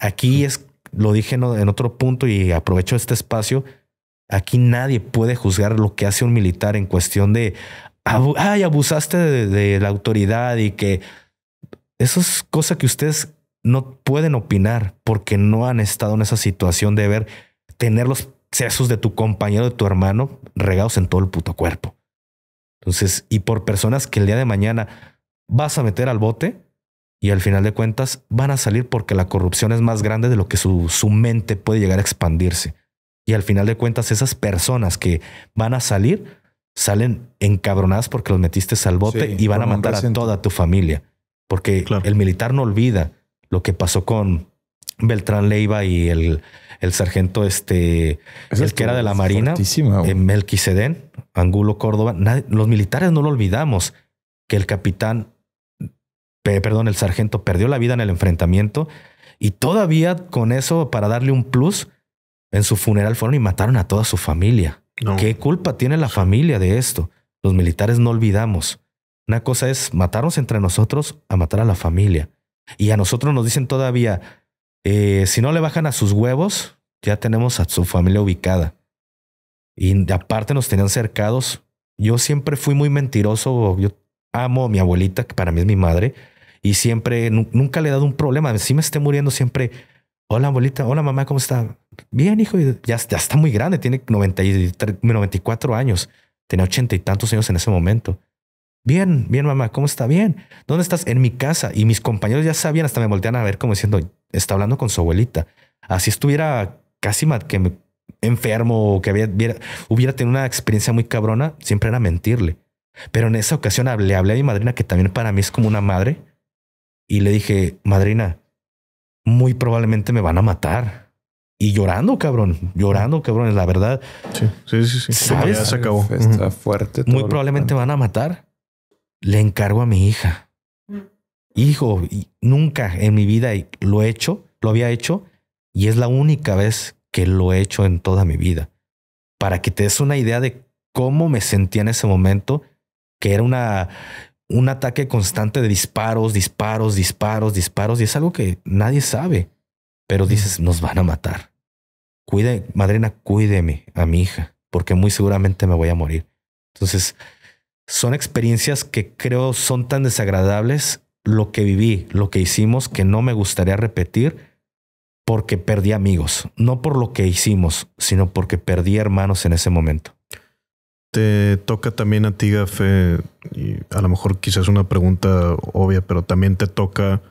Aquí mm. es, lo dije en otro punto y aprovecho este espacio, Aquí nadie puede juzgar lo que hace un militar en cuestión de, ay, abusaste de, la autoridad y que eso es cosa que ustedes no pueden opinar porque no han estado en esa situación de ver tener los sesos de tu compañero, de tu hermano regados en todo el puto cuerpo. Entonces, y por personas que el día de mañana vas a meter al bote y al final de cuentas van a salir porque la corrupción es más grande de lo que su mente puede llegar a expandirse. Y al final de cuentas, esas personas que van a salir, salen encabronadas porque los metiste al bote y van a matar a toda tu familia. Porque el militar no olvida lo que pasó con Beltrán Leiva y el, el sargento, este, el que era de la Marina, en eh, Melquisedén, Angulo Córdoba. los militares no lo olvidamos que el capitán, perdón, el sargento perdió la vida en el enfrentamiento y todavía con eso, para darle un plus, en su funeral fueron y mataron a toda su familia. ¿Qué culpa tiene la familia de esto? Los militares no olvidamos. Una cosa es matarnos entre nosotros a matar a la familia. Y a nosotros nos dicen todavía, eh, si no le bajan a sus huevos, ya tenemos a su familia ubicada. Y aparte nos tenían cercados. Yo siempre fui muy mentiroso. Yo amo a mi abuelita, que para mí es mi madre. Y siempre, nunca le he dado un problema. Si me esté muriendo, siempre Hola abuelita, hola mamá, ¿cómo está? Bien, hijo, ya, ya está muy grande, tiene 94 años, tenía ochenta y tantos años en ese momento. Bien, bien mamá, ¿cómo está? Bien. ¿Dónde estás? En mi casa. Y mis compañeros ya sabían, hasta me voltean a ver como diciendo, está hablando con su abuelita. Así estuviera casi que me enfermo o que hubiera tenido una experiencia muy cabrona, siempre era mentirle. Pero en esa ocasión le hablé a mi madrina, que también para mí es como una madre, y le dije, madrina, muy probablemente me van a matar. Y llorando, cabrón, llorando, cabrón, es la verdad. Sí, sí, sí. se acabó. Está fuerte. muy probablemente van a matar. Le encargo a mi hija. Hijo, nunca en mi vida lo he hecho, lo había hecho, y es la única vez que lo he hecho en toda mi vida. Para que te des una idea de cómo me sentía en ese momento, que era una un ataque constante de disparos, disparos, disparos, disparos, y es algo que nadie sabe, pero dices, nos van a matar. Cuide, madrina, cuídeme a mi hija, porque muy seguramente me voy a morir. Entonces, son experiencias que creo son tan desagradables lo que viví, lo que hicimos, que no me gustaría repetir porque perdí amigos, no por lo que hicimos, sino porque perdí hermanos en ese momento. Te toca también a ti, Gafé, y a lo mejor quizás una pregunta obvia, pero también te toca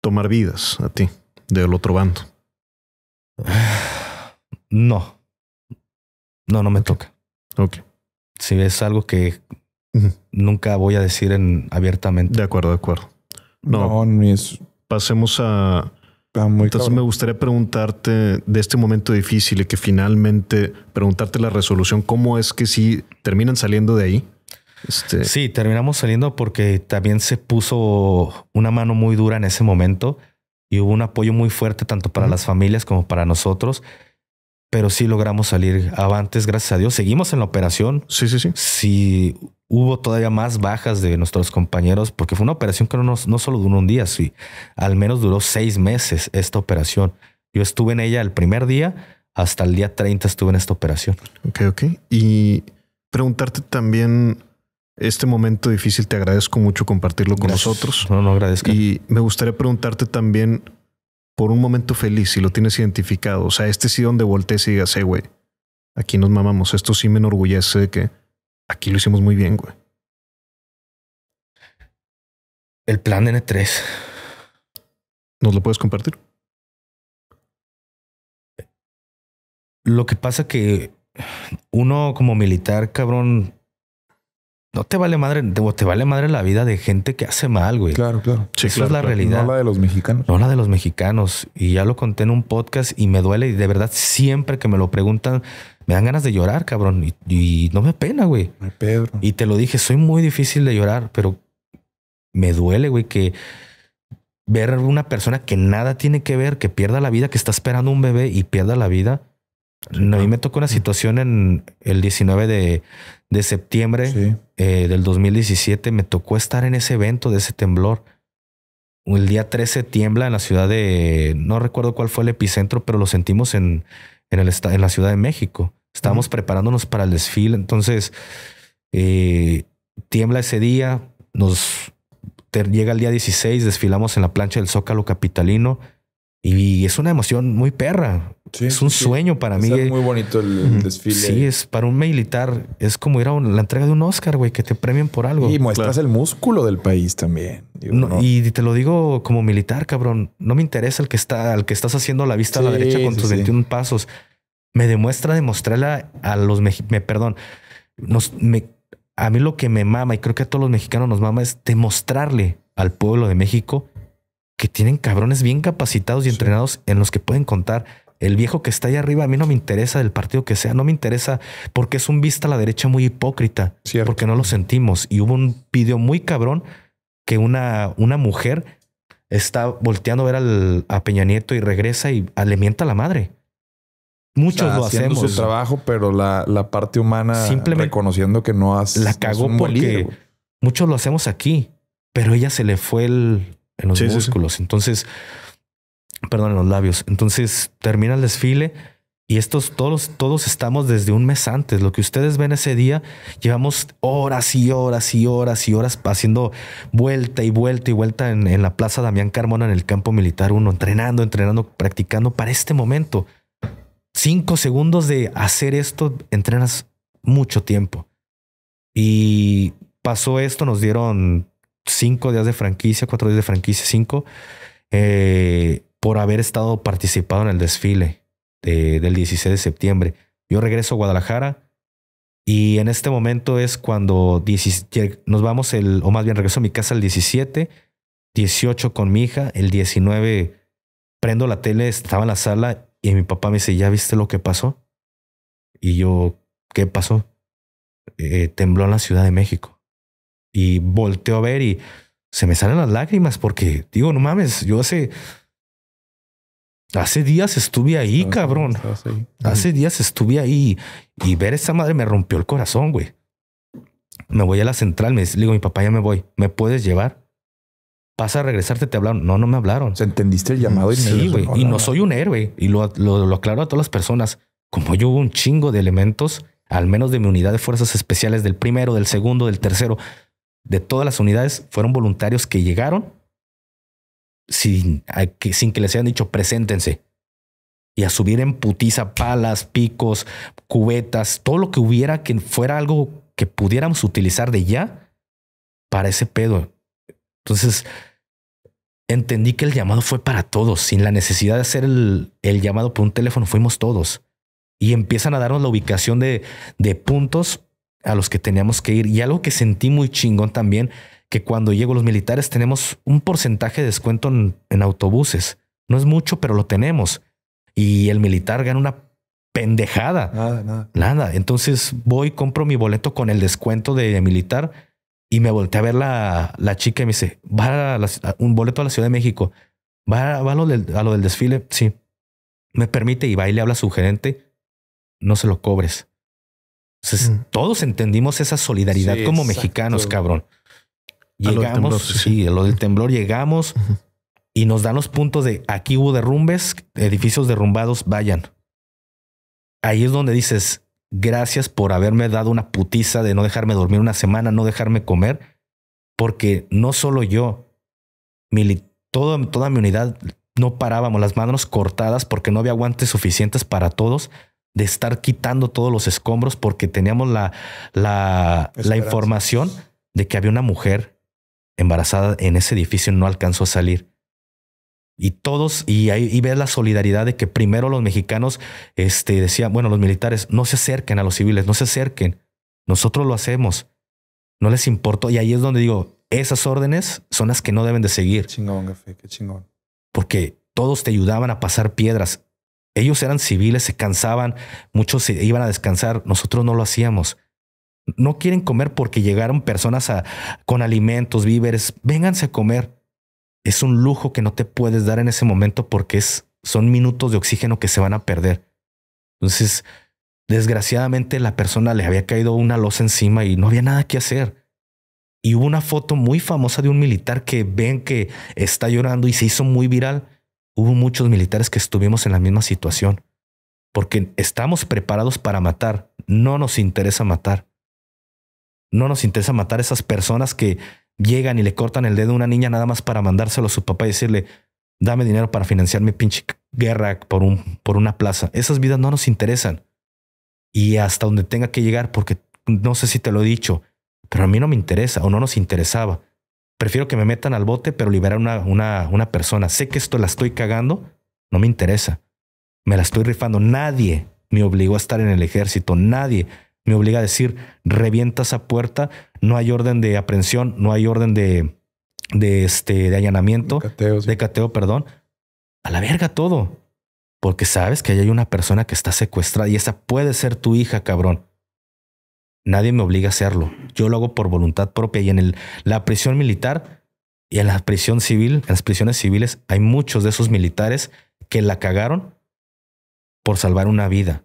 tomar vidas a ti del otro bando. No. No, no me toca. Ok. Si es algo que nunca voy a decir en abiertamente. De acuerdo, de acuerdo. No, no es... pasemos a entonces me gustaría preguntarte de este momento difícil y que finalmente preguntarte la resolución, ¿cómo es que si terminan saliendo de ahí? Este, sí, terminamos saliendo porque también se puso una mano muy dura en ese momento y hubo un apoyo muy fuerte tanto para las familias como para nosotros pero sí logramos salir avantes, gracias a Dios. Seguimos en la operación. Sí, sí, sí. Sí, hubo todavía más bajas de nuestros compañeros, porque fue una operación que no, no solo duró un día, sí, al menos duró seis meses esta operación. Yo estuve en ella el primer día, hasta el día 30 estuve en esta operación. Ok, ok. Y preguntarte también, este momento difícil te agradezco mucho compartirlo con nosotros. No, no agradezco. Y me gustaría preguntarte también por un momento feliz si lo tienes identificado, o sea, este sí donde voltees y digas, eh, güey, aquí nos mamamos, esto sí me enorgullece de que aquí lo hicimos muy bien, güey. El plan N3. ¿Nos lo puedes compartir? Lo que pasa que uno como militar, cabrón, no te vale madre, te, vale madre la vida de gente que hace mal, güey. Claro, claro. Esa es la realidad. No la de los mexicanos. No la de los mexicanos. Y ya lo conté en un podcast y me duele. Y de verdad, siempre que me lo preguntan, me dan ganas de llorar, cabrón. Y, no me pena, güey. Ay, Pedro. Y te lo dije, soy muy difícil de llorar, pero me duele, güey, que ver una persona que nada tiene que ver, que pierda la vida, que está esperando un bebé y pierda la vida. a mí ah. me tocó una mm. situación en el 19 de, de septiembre eh, del 2017. Me tocó estar en ese evento de ese temblor. El día 13 tiembla en la ciudad de, no recuerdo cuál fue el epicentro, pero lo sentimos en, en, la Ciudad de México. Estábamos preparándonos para el desfile, entonces eh, tiembla ese día, nos llega el día 16, desfilamos en la plancha del Zócalo Capitalino y es una emoción muy perra. es un sueño para mí. Es eh. muy bonito el desfile. Sí, es para un militar. Es como ir a la entrega de un Oscar, güey, que te premien por algo. Y muestras el músculo del país también. Y te lo digo como militar, cabrón. No me interesa el que está, al que estás haciendo la vista a la derecha con tus 21 pasos. Me demuestra demostrarla a los mexicanos, perdón, a mí lo que me mama y creo que a todos los mexicanos nos mama es demostrarle al pueblo de México que tienen cabrones bien capacitados y entrenados en los que pueden contar. El viejo que está ahí arriba, a mí no me interesa del partido que sea, no me interesa porque es un vista a la derecha muy hipócrita, porque no lo sentimos. Y hubo un video muy cabrón que una, una mujer está volteando a ver al, a Peña Nieto y regresa y le a la madre. Muchos lo hacemos. su trabajo, pero la, parte humana Simplemente reconociendo que no hace... La cagó porque muchos lo hacemos aquí, pero ella se le fue el, en los músculos. Entonces, perdón, en los labios. Entonces termina el desfile y estos todos, todos estamos desde un mes antes. Lo que ustedes ven ese día, llevamos horas y horas y horas y horas haciendo vuelta y vuelta y vuelta en, en la Plaza Damián Carmona, en el campo militar uno, entrenando, entrenando, practicando para este momento. Cinco segundos de hacer esto, entrenas mucho tiempo. Y pasó esto, nos dieron cinco días de franquicia, cuatro días de franquicia, cinco, eh, por haber estado participado en el desfile del 16 de septiembre. Yo regreso a Guadalajara y en este momento es cuando nos vamos, el, o más bien regreso a mi casa el 17, 18 con mi hija, el 19 prendo la tele, estaba en la sala y mi papá me dice, ¿ya viste lo que pasó? Y yo, ¿qué pasó? Eh, tembló en la Ciudad de México y volteo a ver y se me salen las lágrimas porque digo, no mames, yo hace... Hace días estuve ahí, cabrón. Hace días estuve ahí y ver esa madre me rompió el corazón, güey. Me voy a la central, me digo, mi papá ya me voy, ¿me puedes llevar? Pasa a regresarte, te hablaron. No, no me hablaron. ¿Se entendiste el llamado? Y sí, güey. Y no soy un héroe. Y lo, lo, lo aclaro a todas las personas. Como yo hubo un chingo de elementos, al menos de mi unidad de fuerzas especiales del primero, del segundo, del tercero, de todas las unidades fueron voluntarios que llegaron sin, que, sin que les hayan dicho preséntense y a subir en putiza palas, picos, cubetas, todo lo que hubiera que fuera algo que pudiéramos utilizar de ya para ese pedo. Entonces, entendí que el llamado fue para todos, sin la necesidad de hacer el, llamado por un teléfono, fuimos todos. Y empiezan a darnos la ubicación de, de puntos a los que teníamos que ir. Y algo que sentí muy chingón también, que cuando llego los militares tenemos un porcentaje de descuento en, autobuses. No es mucho, pero lo tenemos. Y el militar gana una pendejada. Nada, nada. Entonces voy, compro mi boleto con el descuento de militar y me volteé a ver la, la chica y me dice, va a un boleto a la Ciudad de México. ¿Va, va a, lo del, a, lo del, desfile? Sí. Me permite y va y le habla a su gerente, no se lo cobres. Mm. todos entendimos esa solidaridad como mexicanos, cabrón. Llegamos, sí, lo del temblor, llegamos y nos dan los puntos de aquí hubo derrumbes, edificios derrumbados, vayan. Ahí es donde dices, gracias por haberme dado una putiza de no dejarme dormir una semana, no dejarme comer, porque no solo yo, toda mi unidad no parábamos, las manos cortadas porque no había guantes suficientes para todos de estar quitando todos los escombros porque teníamos la, información de que había una mujer embarazada en ese edificio y no alcanzó a salir. Y todos, y ahí ves la solidaridad de que primero los mexicanos este, decían, bueno, los militares, no se acerquen a los civiles, no se acerquen. Nosotros lo hacemos. No les importó. Y ahí es donde digo, esas órdenes son las que no deben de seguir. qué chingón. Porque todos te ayudaban a pasar piedras. Ellos eran civiles, se cansaban, muchos se iban a descansar, nosotros no lo hacíamos. No quieren comer porque llegaron personas con alimentos, víveres, vénganse a comer. Es un lujo que no te puedes dar en ese momento porque son minutos de oxígeno que se van a perder. Entonces, desgraciadamente la persona le había caído una losa encima y no había nada que hacer. Y hubo una foto muy famosa de un militar que ven que está llorando y se hizo muy viral hubo muchos militares que estuvimos en la misma situación, porque estamos preparados para matar, no nos interesa matar. No nos interesa matar esas personas que llegan y le cortan el dedo a una niña nada más para mandárselo a su papá y decirle, dame dinero para financiar mi pinche guerra por, un, por una plaza. Esas vidas no nos interesan. Y hasta donde tenga que llegar, porque no sé si te lo he dicho, pero a mí no me interesa o no nos interesaba. Prefiero que me metan al bote, pero liberar una, una, persona. Sé que esto la estoy cagando, no me interesa. Me la estoy rifando. Nadie me obligó a estar en el ejército. Nadie me obliga a decir, revienta esa puerta, no hay orden de aprehensión, no hay orden de, de, este, de allanamiento, de cateo, cateo, perdón. A la verga todo. Porque sabes que ahí hay una persona que está secuestrada y esa puede ser tu hija, cabrón. Nadie me obliga a hacerlo. Yo lo hago por voluntad propia y en el, la prisión militar y en la prisión civil, en las prisiones civiles, hay muchos de esos militares que la cagaron por salvar una vida.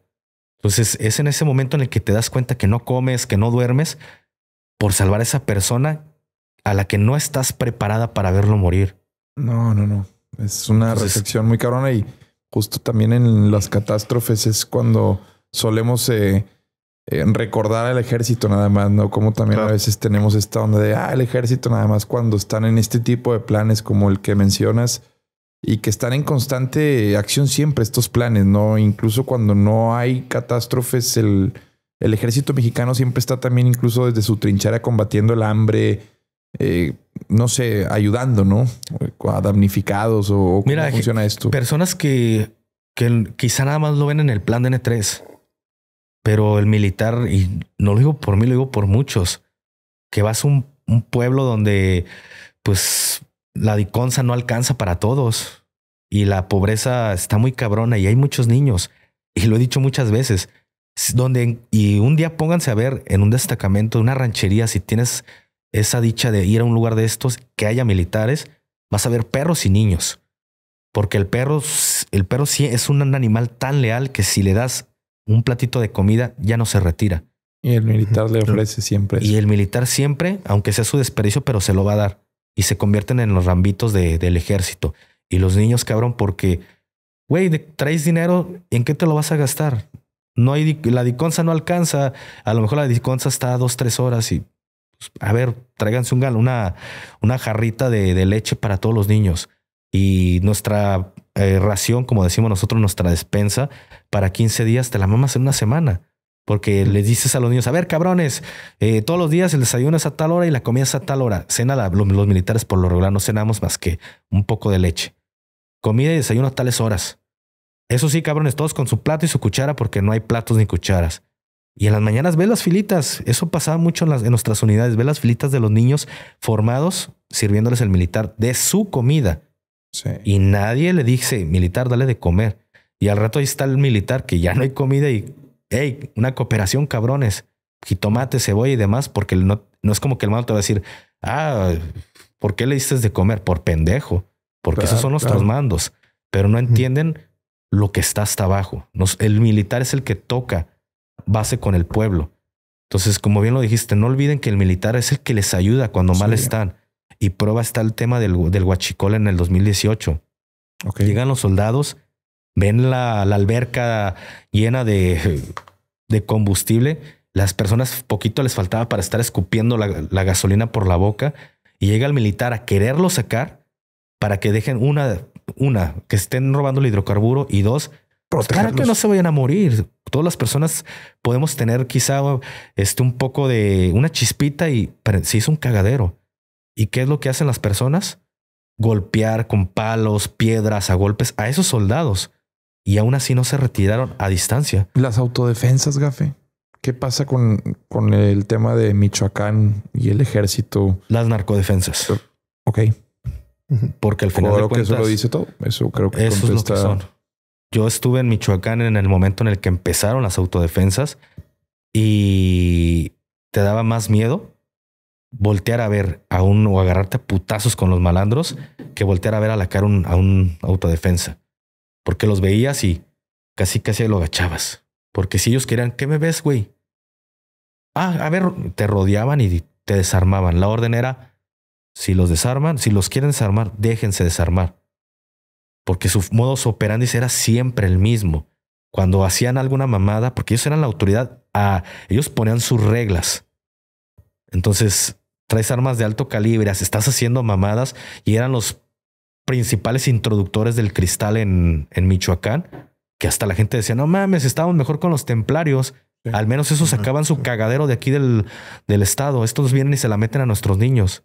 Entonces es en ese momento en el que te das cuenta que no comes, que no duermes, por salvar a esa persona a la que no estás preparada para verlo morir. No, no, no. Es una reflexión muy carona y justo también en las catástrofes es cuando solemos eh, eh, recordar al ejército nada más, ¿no? Como también a veces tenemos esta onda de, ah, el ejército nada más cuando están en este tipo de planes como el que mencionas y que están en constante acción siempre estos planes, ¿no? Incluso cuando no hay catástrofes, el, el ejército mexicano siempre está también incluso desde su trinchera combatiendo el hambre, eh, no sé, ayudando, ¿no? A damnificados o cómo funciona esto. Personas que, que quizá nada más lo ven en el plan de N3 pero el militar, y no lo digo por mí, lo digo por muchos, que vas a un, pueblo donde pues la diconza no alcanza para todos y la pobreza está muy cabrona y hay muchos niños. Y lo he dicho muchas veces, donde y un día pónganse a ver en un destacamento, una ranchería, si tienes esa dicha de ir a un lugar de estos que haya militares, vas a ver perros y niños. Porque el perro, el perro sí es un animal tan leal que si le das un platito de comida, ya no se retira. Y el militar le ofrece siempre. Y el militar siempre, aunque sea su desperdicio, pero se lo va a dar. Y se convierten en los rambitos del ejército. Y los niños, cabrón, porque, güey, traes dinero, ¿en qué te lo vas a gastar? No hay, la diconza no alcanza. A lo mejor la diconza está dos, tres horas y, pues, a ver, tráiganse un gal, una, una jarrita de, de leche para todos los niños. Y nuestra eh, ración, como decimos nosotros, nuestra despensa, para 15 días te la mamas en una semana. Porque le dices a los niños, a ver, cabrones, eh, todos los días el desayuno es a tal hora y la comida es a tal hora. Cena los, militares por lo regular no cenamos más que un poco de leche. Comida y desayuno a tales horas. Eso sí, cabrones, todos con su plato y su cuchara porque no hay platos ni cucharas. Y en las mañanas ve las filitas. Eso pasaba mucho en, en nuestras unidades. Ve las filitas de los niños formados sirviéndoles el militar de su comida. Y nadie le dice, militar, dale de comer. Y al rato ahí está el militar que ya no hay comida y, hey, una cooperación, cabrones. Jitomate, cebolla y demás, porque no, es como que el malo te va a decir, ah, ¿por qué le diste de comer? Por pendejo. Porque esos son nuestros mandos. Pero no entienden lo que está hasta abajo. el militar es el que toca base con el pueblo. Entonces, como bien lo dijiste, no olviden que el militar es el que les ayuda cuando mal están y prueba está el tema del, del en el 2018. Llegan los soldados, ven la, la alberca llena de, de, combustible. Las personas poquito les faltaba para estar escupiendo la, gasolina por la boca y llega el militar a quererlo sacar para que dejen una, una, que estén robando el hidrocarburo y dos, para que no se vayan a morir. Todas las personas podemos tener quizá este, un poco de una chispita y se hizo un cagadero. ¿Y qué es lo que hacen las personas? Golpear con palos, piedras, a golpes a esos soldados. Y aún así no se retiraron a distancia. Las autodefensas, Gafe. ¿Qué pasa con, con el tema de Michoacán y el ejército? Las narcodefensas. Ok. Porque al final creo que eso lo dice todo. Eso creo que es que son. Yo estuve en Michoacán en el momento en el que empezaron las autodefensas y te daba más miedo voltear a ver a un o agarrarte a putazos con los malandros que voltear a ver a la cara a un autodefensa. Porque los veías y casi casi lo agachabas. Porque si ellos querían, ¿qué me ves, güey? Ah, a ver, te rodeaban y te desarmaban. La orden era, si los desarman, si los quieren desarmar, déjense desarmar. Porque su modo operandi era siempre el mismo. Cuando hacían alguna mamada, porque ellos eran la autoridad, ah, ellos ponían sus reglas. Entonces, traes armas de alto calibre, estás haciendo mamadas y eran los principales introductores del cristal en, Michoacán, que hasta la gente decía, no mames, estábamos mejor con los templarios. Al menos esos sacaban su cagadero de aquí del, del estado. Estos vienen y se la meten a nuestros niños.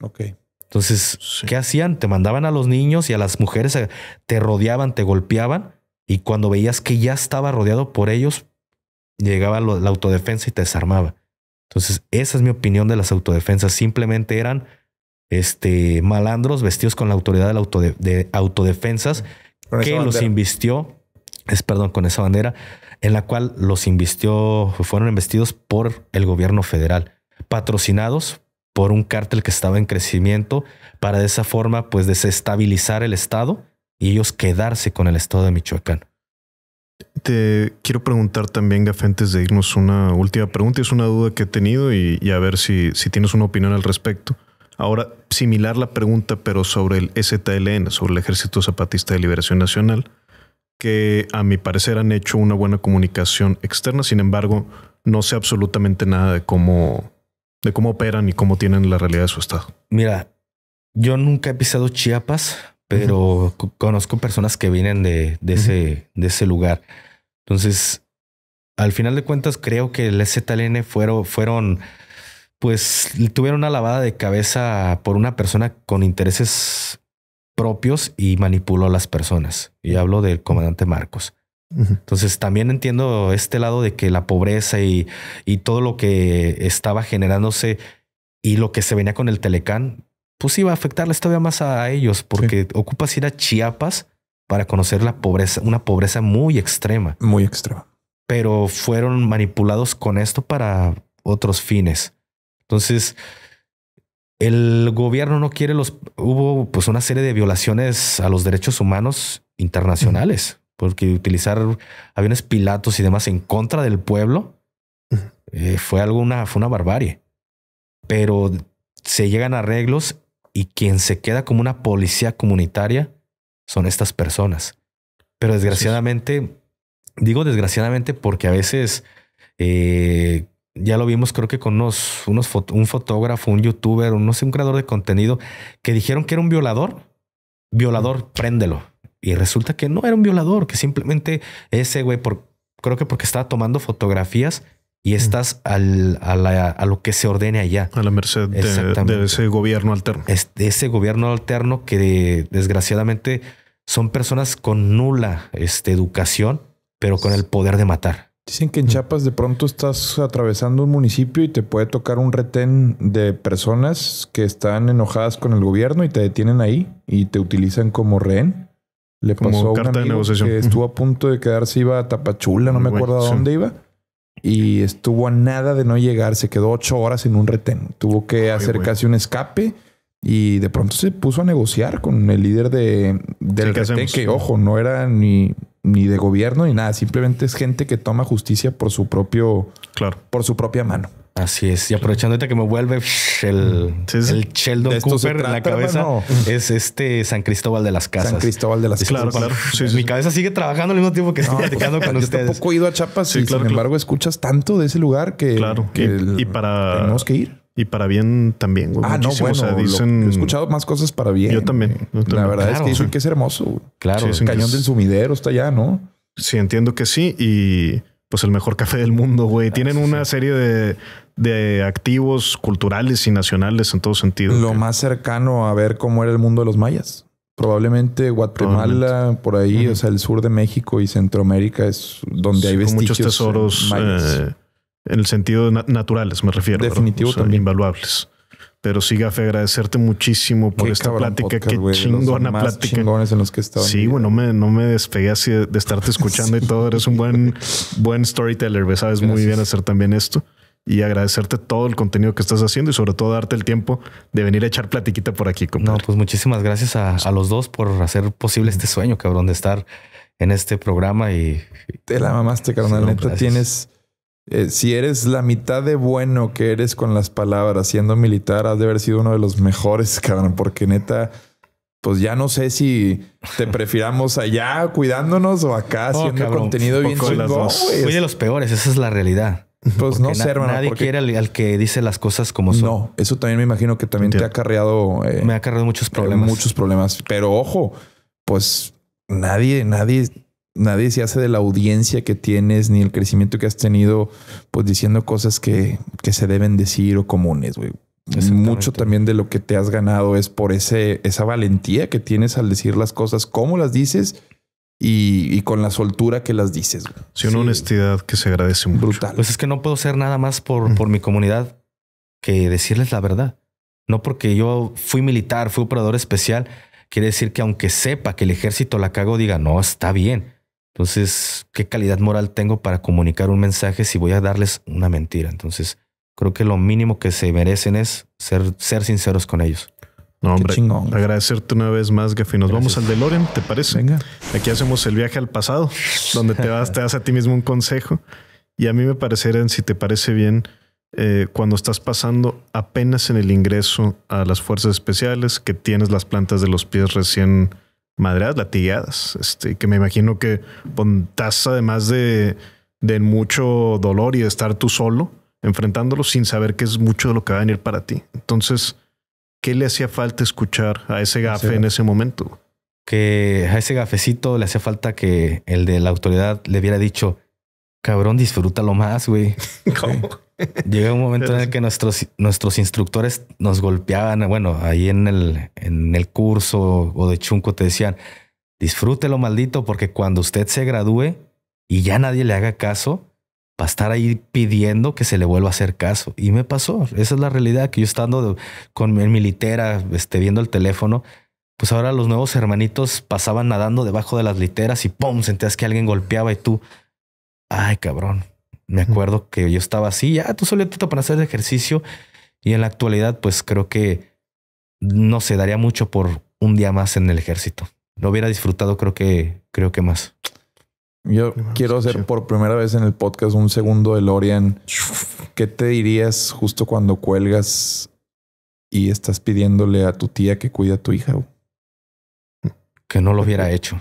Ok. Entonces, ¿qué hacían? Te mandaban a los niños y a las mujeres, eh, te rodeaban, te golpeaban y cuando veías que ya estaba rodeado por ellos, llegaba la autodefensa y te desarmaba. Entonces, esa es mi opinión de las autodefensas. Simplemente eran este, malandros vestidos con la autoridad de, autodefensas que los invistió, es, perdón, con esa bandera, en la cual los invistió, fueron investidos por el gobierno federal, patrocinados por un cártel que estaba en crecimiento para de esa forma pues desestabilizar el Estado y ellos quedarse con el Estado de Michoacán. Te quiero preguntar también, Gafentes, antes de irnos una última pregunta. Es una duda que he tenido y, a ver si, tienes una opinión al respecto. Ahora, similar la pregunta, pero sobre el STLN, sobre el Ejército Zapatista de Liberación Nacional, que a mi parecer han hecho una buena comunicación externa. Sin embargo, no sé absolutamente nada de de cómo operan y cómo tienen la realidad de su estado. Mira, yo nunca he pisado Chiapas, pero conozco personas que vienen de, ese, de ese lugar. Entonces, al final de cuentas, creo que el ZLN fueron, fueron, pues, tuvieron una lavada de cabeza por una persona con intereses propios y manipuló a las personas. Y hablo del comandante Marcos. Entonces también entiendo este lado de que la pobreza y, y todo lo que estaba generándose y lo que se venía con el Telecán pues iba a afectarles todavía más a ellos, porque ocupas ir a Chiapas para conocer la pobreza, una pobreza muy extrema. Muy extrema. Pero fueron manipulados con esto para otros fines. Entonces, el gobierno no quiere los... Hubo pues una serie de violaciones a los derechos humanos internacionales, porque utilizar aviones pilatos y demás en contra del pueblo eh, fue algo, una, fue una barbarie. Pero se llegan arreglos y quien se queda como una policía comunitaria son estas personas. Pero desgraciadamente, digo desgraciadamente porque a veces, eh, ya lo vimos creo que con unos, un fotógrafo, un youtuber, un, no sé, un creador de contenido, que dijeron que era un violador. Violador, préndelo. Y resulta que no era un violador, que simplemente ese güey, creo que porque estaba tomando fotografías, y mm. estás a, lo que se ordene allá. A la merced de, ese gobierno alterno. de ese gobierno alterno que desgraciadamente son personas con nula este, educación, pero con el poder de matar. Dicen que en mm. Chiapas de pronto estás atravesando un municipio y te puede tocar un retén de personas que están enojadas con el gobierno y te detienen ahí y te utilizan como rehén. Le pasó a un amigo que estuvo a punto de quedarse, iba a Tapachula, no me acuerdo a dónde iba y estuvo a nada de no llegar. Se quedó ocho horas en un retén. Tuvo que hacer casi un escape y de pronto se puso a negociar con el líder de, del que ojo, no era ni, ni de gobierno ni nada. Simplemente es gente que toma justicia por su propio, claro. por su propia mano. Así es. Y aprovechando ahorita que me vuelve el, Sheldon Cooper en la cabeza, es este San Cristóbal de las Casas. San Cristóbal de las Casas. Claro, claro. Mi cabeza sigue trabajando al mismo tiempo que estoy platicando con yo tampoco he ido a Chiapas y sin embargo escuchas tanto de ese lugar que, claro, que y para tenemos que ir. Y para bien también, güey. Ah, no, bueno, he escuchado más cosas para bien. Yo también. La verdad es que es hermoso. Claro. el Cañón del Sumidero está allá, ¿no? Sí, entiendo que sí. Y pues el mejor café del mundo, güey. Tienen una serie de, activos culturales y nacionales en todo sentido. Lo más cercano a ver cómo era el mundo de los mayas. Probablemente Guatemala, por ahí, o sea, el sur de México y Centroamérica es donde hay vestigios. Muchos tesoros eh, en el sentido naturales, me refiero. Definitivo también. Invaluables. Pero sí, gafé agradecerte muchísimo por esta plática. qué chingona plática. Chingones en los que estaba. Sí, bueno, no me, no despegué así de, estarte escuchando y todo. Eres un buen, buen storyteller, Sabes muy bien hacer también esto. Y agradecerte todo el contenido que estás haciendo y sobre todo darte el tiempo de venir a echar platiquita por aquí. No, pues muchísimas gracias a, los dos por hacer posible este sueño, cabrón, de estar en este programa y... Te la mamaste, carnal. Pues, tienes eh, si eres la mitad de bueno que eres con las palabras, siendo militar, has de haber sido uno de los mejores, cabrón, porque neta, pues ya no sé si te prefiramos allá cuidándonos o acá oh, haciendo contenido pues bien chingón. Fui de los peores, esa es la realidad. Pues no ser, hermano. Nadie quiere al, que dice las cosas como son. No, eso también me imagino que también te ha acarreado. Eh, me ha cargado muchos eh, problemas. muchos problemas. Pero ojo, pues nadie, nadie nadie se hace de la audiencia que tienes ni el crecimiento que has tenido, pues diciendo cosas que, se deben decir o comunes, güey. Mucho también de lo que te has ganado es por ese, esa valentía que tienes al decir las cosas, como las dices y, con la soltura que las dices. una honestidad que se agradece mucho. Brutal. Pues es que no puedo ser nada más por, por mi comunidad que decirles la verdad. No porque yo fui militar, fui operador especial, quiere decir que aunque sepa que el ejército la cago, diga, no, está bien. Entonces, ¿qué calidad moral tengo para comunicar un mensaje si voy a darles una mentira? Entonces, creo que lo mínimo que se merecen es ser, ser sinceros con ellos. No, hombre, agradecerte una vez más, Gafi. Nos vamos al DeLorean, ¿te parece? Venga. Aquí hacemos el viaje al pasado, donde te, vas, te das a ti mismo un consejo. Y a mí me parecería, si te parece bien, eh, cuando estás pasando apenas en el ingreso a las fuerzas especiales, que tienes las plantas de los pies recién madreadas, latigadas, este, que me imagino que estás además de, mucho dolor y de estar tú solo enfrentándolo sin saber que es mucho de lo que va a venir para ti. Entonces, ¿qué le hacía falta escuchar a ese gafe en ese momento? Que a ese gafecito le hacía falta que el de la autoridad le hubiera dicho, Cabrón, disfrútalo más, güey. ¿Cómo? Llega un momento en el que nuestros, nuestros instructores nos golpeaban. Bueno, ahí en el, en el curso o de chunco te decían, disfrútelo maldito, porque cuando usted se gradúe y ya nadie le haga caso, va a estar ahí pidiendo que se le vuelva a hacer caso. Y me pasó. Esa es la realidad que yo estando con en mi litera, este, viendo el teléfono, pues ahora los nuevos hermanitos pasaban nadando debajo de las literas y pum, sentías que alguien golpeaba y tú, Ay, cabrón. Me acuerdo que yo estaba así, ya tú solito para hacer ejercicio. Y en la actualidad, pues creo que no se daría mucho por un día más en el ejército. Lo hubiera disfrutado, creo que, creo que más. Yo quiero hacer por primera vez en el podcast un segundo de Lorian. ¿Qué te dirías justo cuando cuelgas y estás pidiéndole a tu tía que cuide a tu hija? Que no lo hubiera hecho.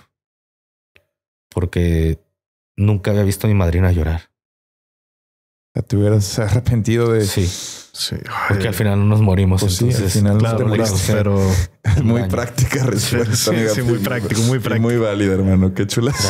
Porque nunca había visto a mi madrina llorar. Te hubieras arrepentido de. Sí. sí. Porque al final nos morimos. entonces, pues sí, al final nos morimos, pero. muy práctica respuesta. Sí, sí, muy práctico, muy práctico. muy válida, hermano. Qué chula.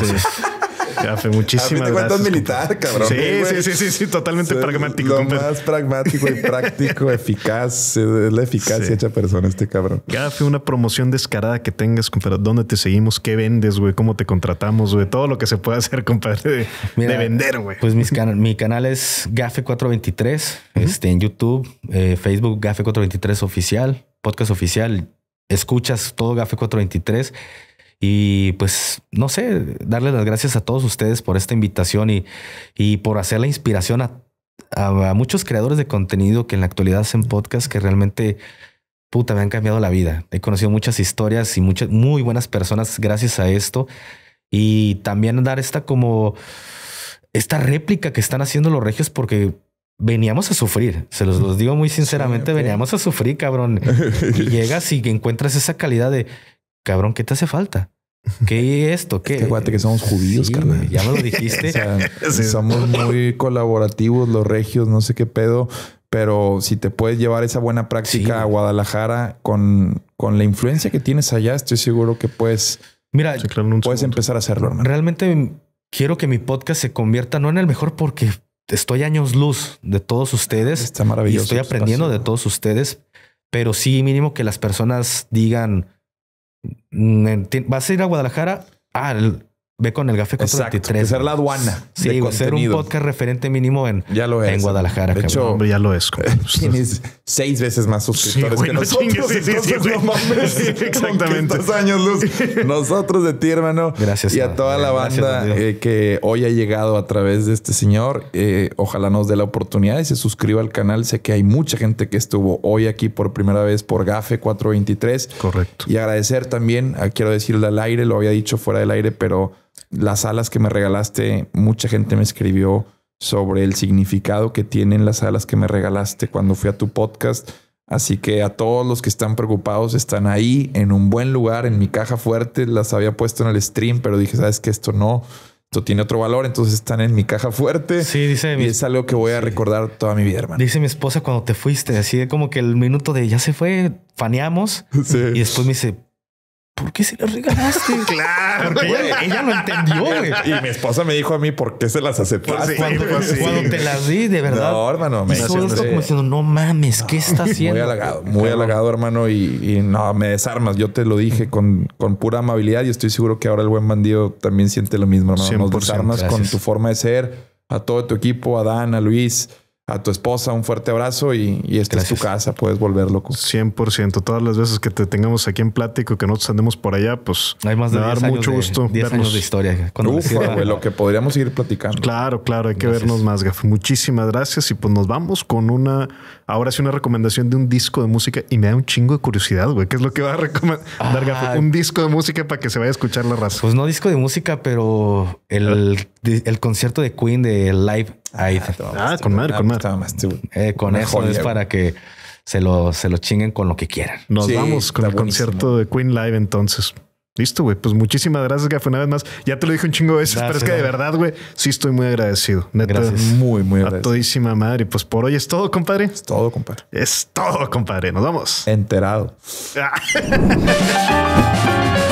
Café, muchísimas gracias. militar, cabrón. Sí, sí, sí, sí, totalmente pragmático. Lo más pragmático y práctico, eficaz. Eh, es la eficacia hecha persona este cabrón. Café, una promoción descarada que tengas, compadre. ¿Dónde te seguimos? ¿Qué vendes, güey? ¿Cómo te contratamos, güey? Todo lo que se puede hacer, compadre, de, vender, güey. Pues mi canal es Gafe423 este, en YouTube, eh, Facebook Gafe423 oficial, podcast oficial. Escuchas todo Gafe423 y pues, no sé, darle las gracias a todos ustedes por esta invitación y, y por hacer la inspiración a, muchos creadores de contenido que en la actualidad hacen podcast que realmente, puta, me han cambiado la vida. He conocido muchas historias y muchas muy buenas personas gracias a esto. Y también dar esta como, esta réplica que están haciendo los regios porque veníamos a sufrir. Se los, digo muy sinceramente, veníamos a sufrir, cabrón. Y llegas y encuentras esa calidad de, cabrón, ¿qué te hace falta? ¿Qué es esto? ¿Qué? Qué este guate que somos judíos, carnal. Ya me lo dijiste. Somos muy colaborativos, los regios, no sé qué pedo. Pero si te puedes llevar esa buena práctica a Guadalajara con, con la influencia que tienes allá, estoy seguro que puedes, Mira, puedes empezar a hacerlo. Hermano. Realmente quiero que mi podcast se convierta no en el mejor porque estoy años luz de todos ustedes. Está maravilloso. estoy aprendiendo de todos ustedes, pero sí mínimo que las personas digan, Mm, vas a ir a Guadalajara, ah, Ve con el gafe 423. ser la aduana. Sí, ser un podcast referente mínimo en, en Guadalajara. De hecho, ya lo es. Tienes seis veces más suscriptores que nosotros. Sí, sí, exactamente. años Nosotros de ti, hermano. Gracias. Y a, toda la banda eh, que hoy ha llegado a través de este señor. Eh, ojalá nos dé la oportunidad y se suscriba al canal. Sé que hay mucha gente que estuvo hoy aquí por primera vez por Gafe 423. Correcto. Y agradecer también, ah, quiero decirle al aire, lo había dicho fuera del aire, pero las alas que me regalaste, mucha gente me escribió sobre el significado que tienen las alas que me regalaste cuando fui a tu podcast. Así que a todos los que están preocupados, están ahí en un buen lugar, en mi caja fuerte. Las había puesto en el stream, pero dije, sabes que esto no, esto tiene otro valor. Entonces están en mi caja fuerte. Sí, dice. Y es algo que voy a recordar toda mi vida, hermano. Dice mi esposa cuando te fuiste, así de como que el minuto de ya se fue, faneamos. Y después me dice, ¿por qué se las regalaste? claro. Porque ella, lo entendió, güey. Y mi esposa me dijo a mí, ¿por qué se las aceptaste? Pues cuando, te las di, de verdad. No, hermano. Me hizo esto como diciendo, no mames, ¿qué estás haciendo? Muy halagado, muy halagado, hermano. Y, y, no, me desarmas. Yo te lo dije con, con pura amabilidad y estoy seguro que ahora el buen bandido también siente lo mismo, hermano. Nos desarmas con tu forma de ser, a todo tu equipo, a Dan, a Luis a tu esposa un fuerte abrazo y, y esta es tu casa, puedes volver loco. 100%. Todas las veces que te tengamos aquí en plático, que nosotros andemos por allá, pues hay más de dar mucho gusto. 10 años de historia. lo que podríamos seguir platicando. Claro, claro, hay que vernos más, Gaf. Muchísimas gracias y pues nos vamos con una ahora sí una recomendación de un disco de música y me da un chingo de curiosidad, güey. ¿Qué es lo que va a recomendar, ah. Un disco de música para que se vaya a escuchar la raza. Pues no disco de música, pero el, concierto de Queen de Live ahí. Ah, ah con madre, con madre. Eh, con eso es para que se lo, se lo chinguen con lo que quieran. Nos vamos con el concierto de Queen Live entonces. Listo, güey. Pues muchísimas gracias, Gaf, una vez más. Ya te lo dije un chingo de veces, pero es que de verdad, güey, sí estoy muy agradecido. Neta, Muy, muy agradecido. A todísima madre. Pues por hoy es todo, compadre. Es todo, compadre. Es todo, compadre. Nos vamos. Enterado. Ah.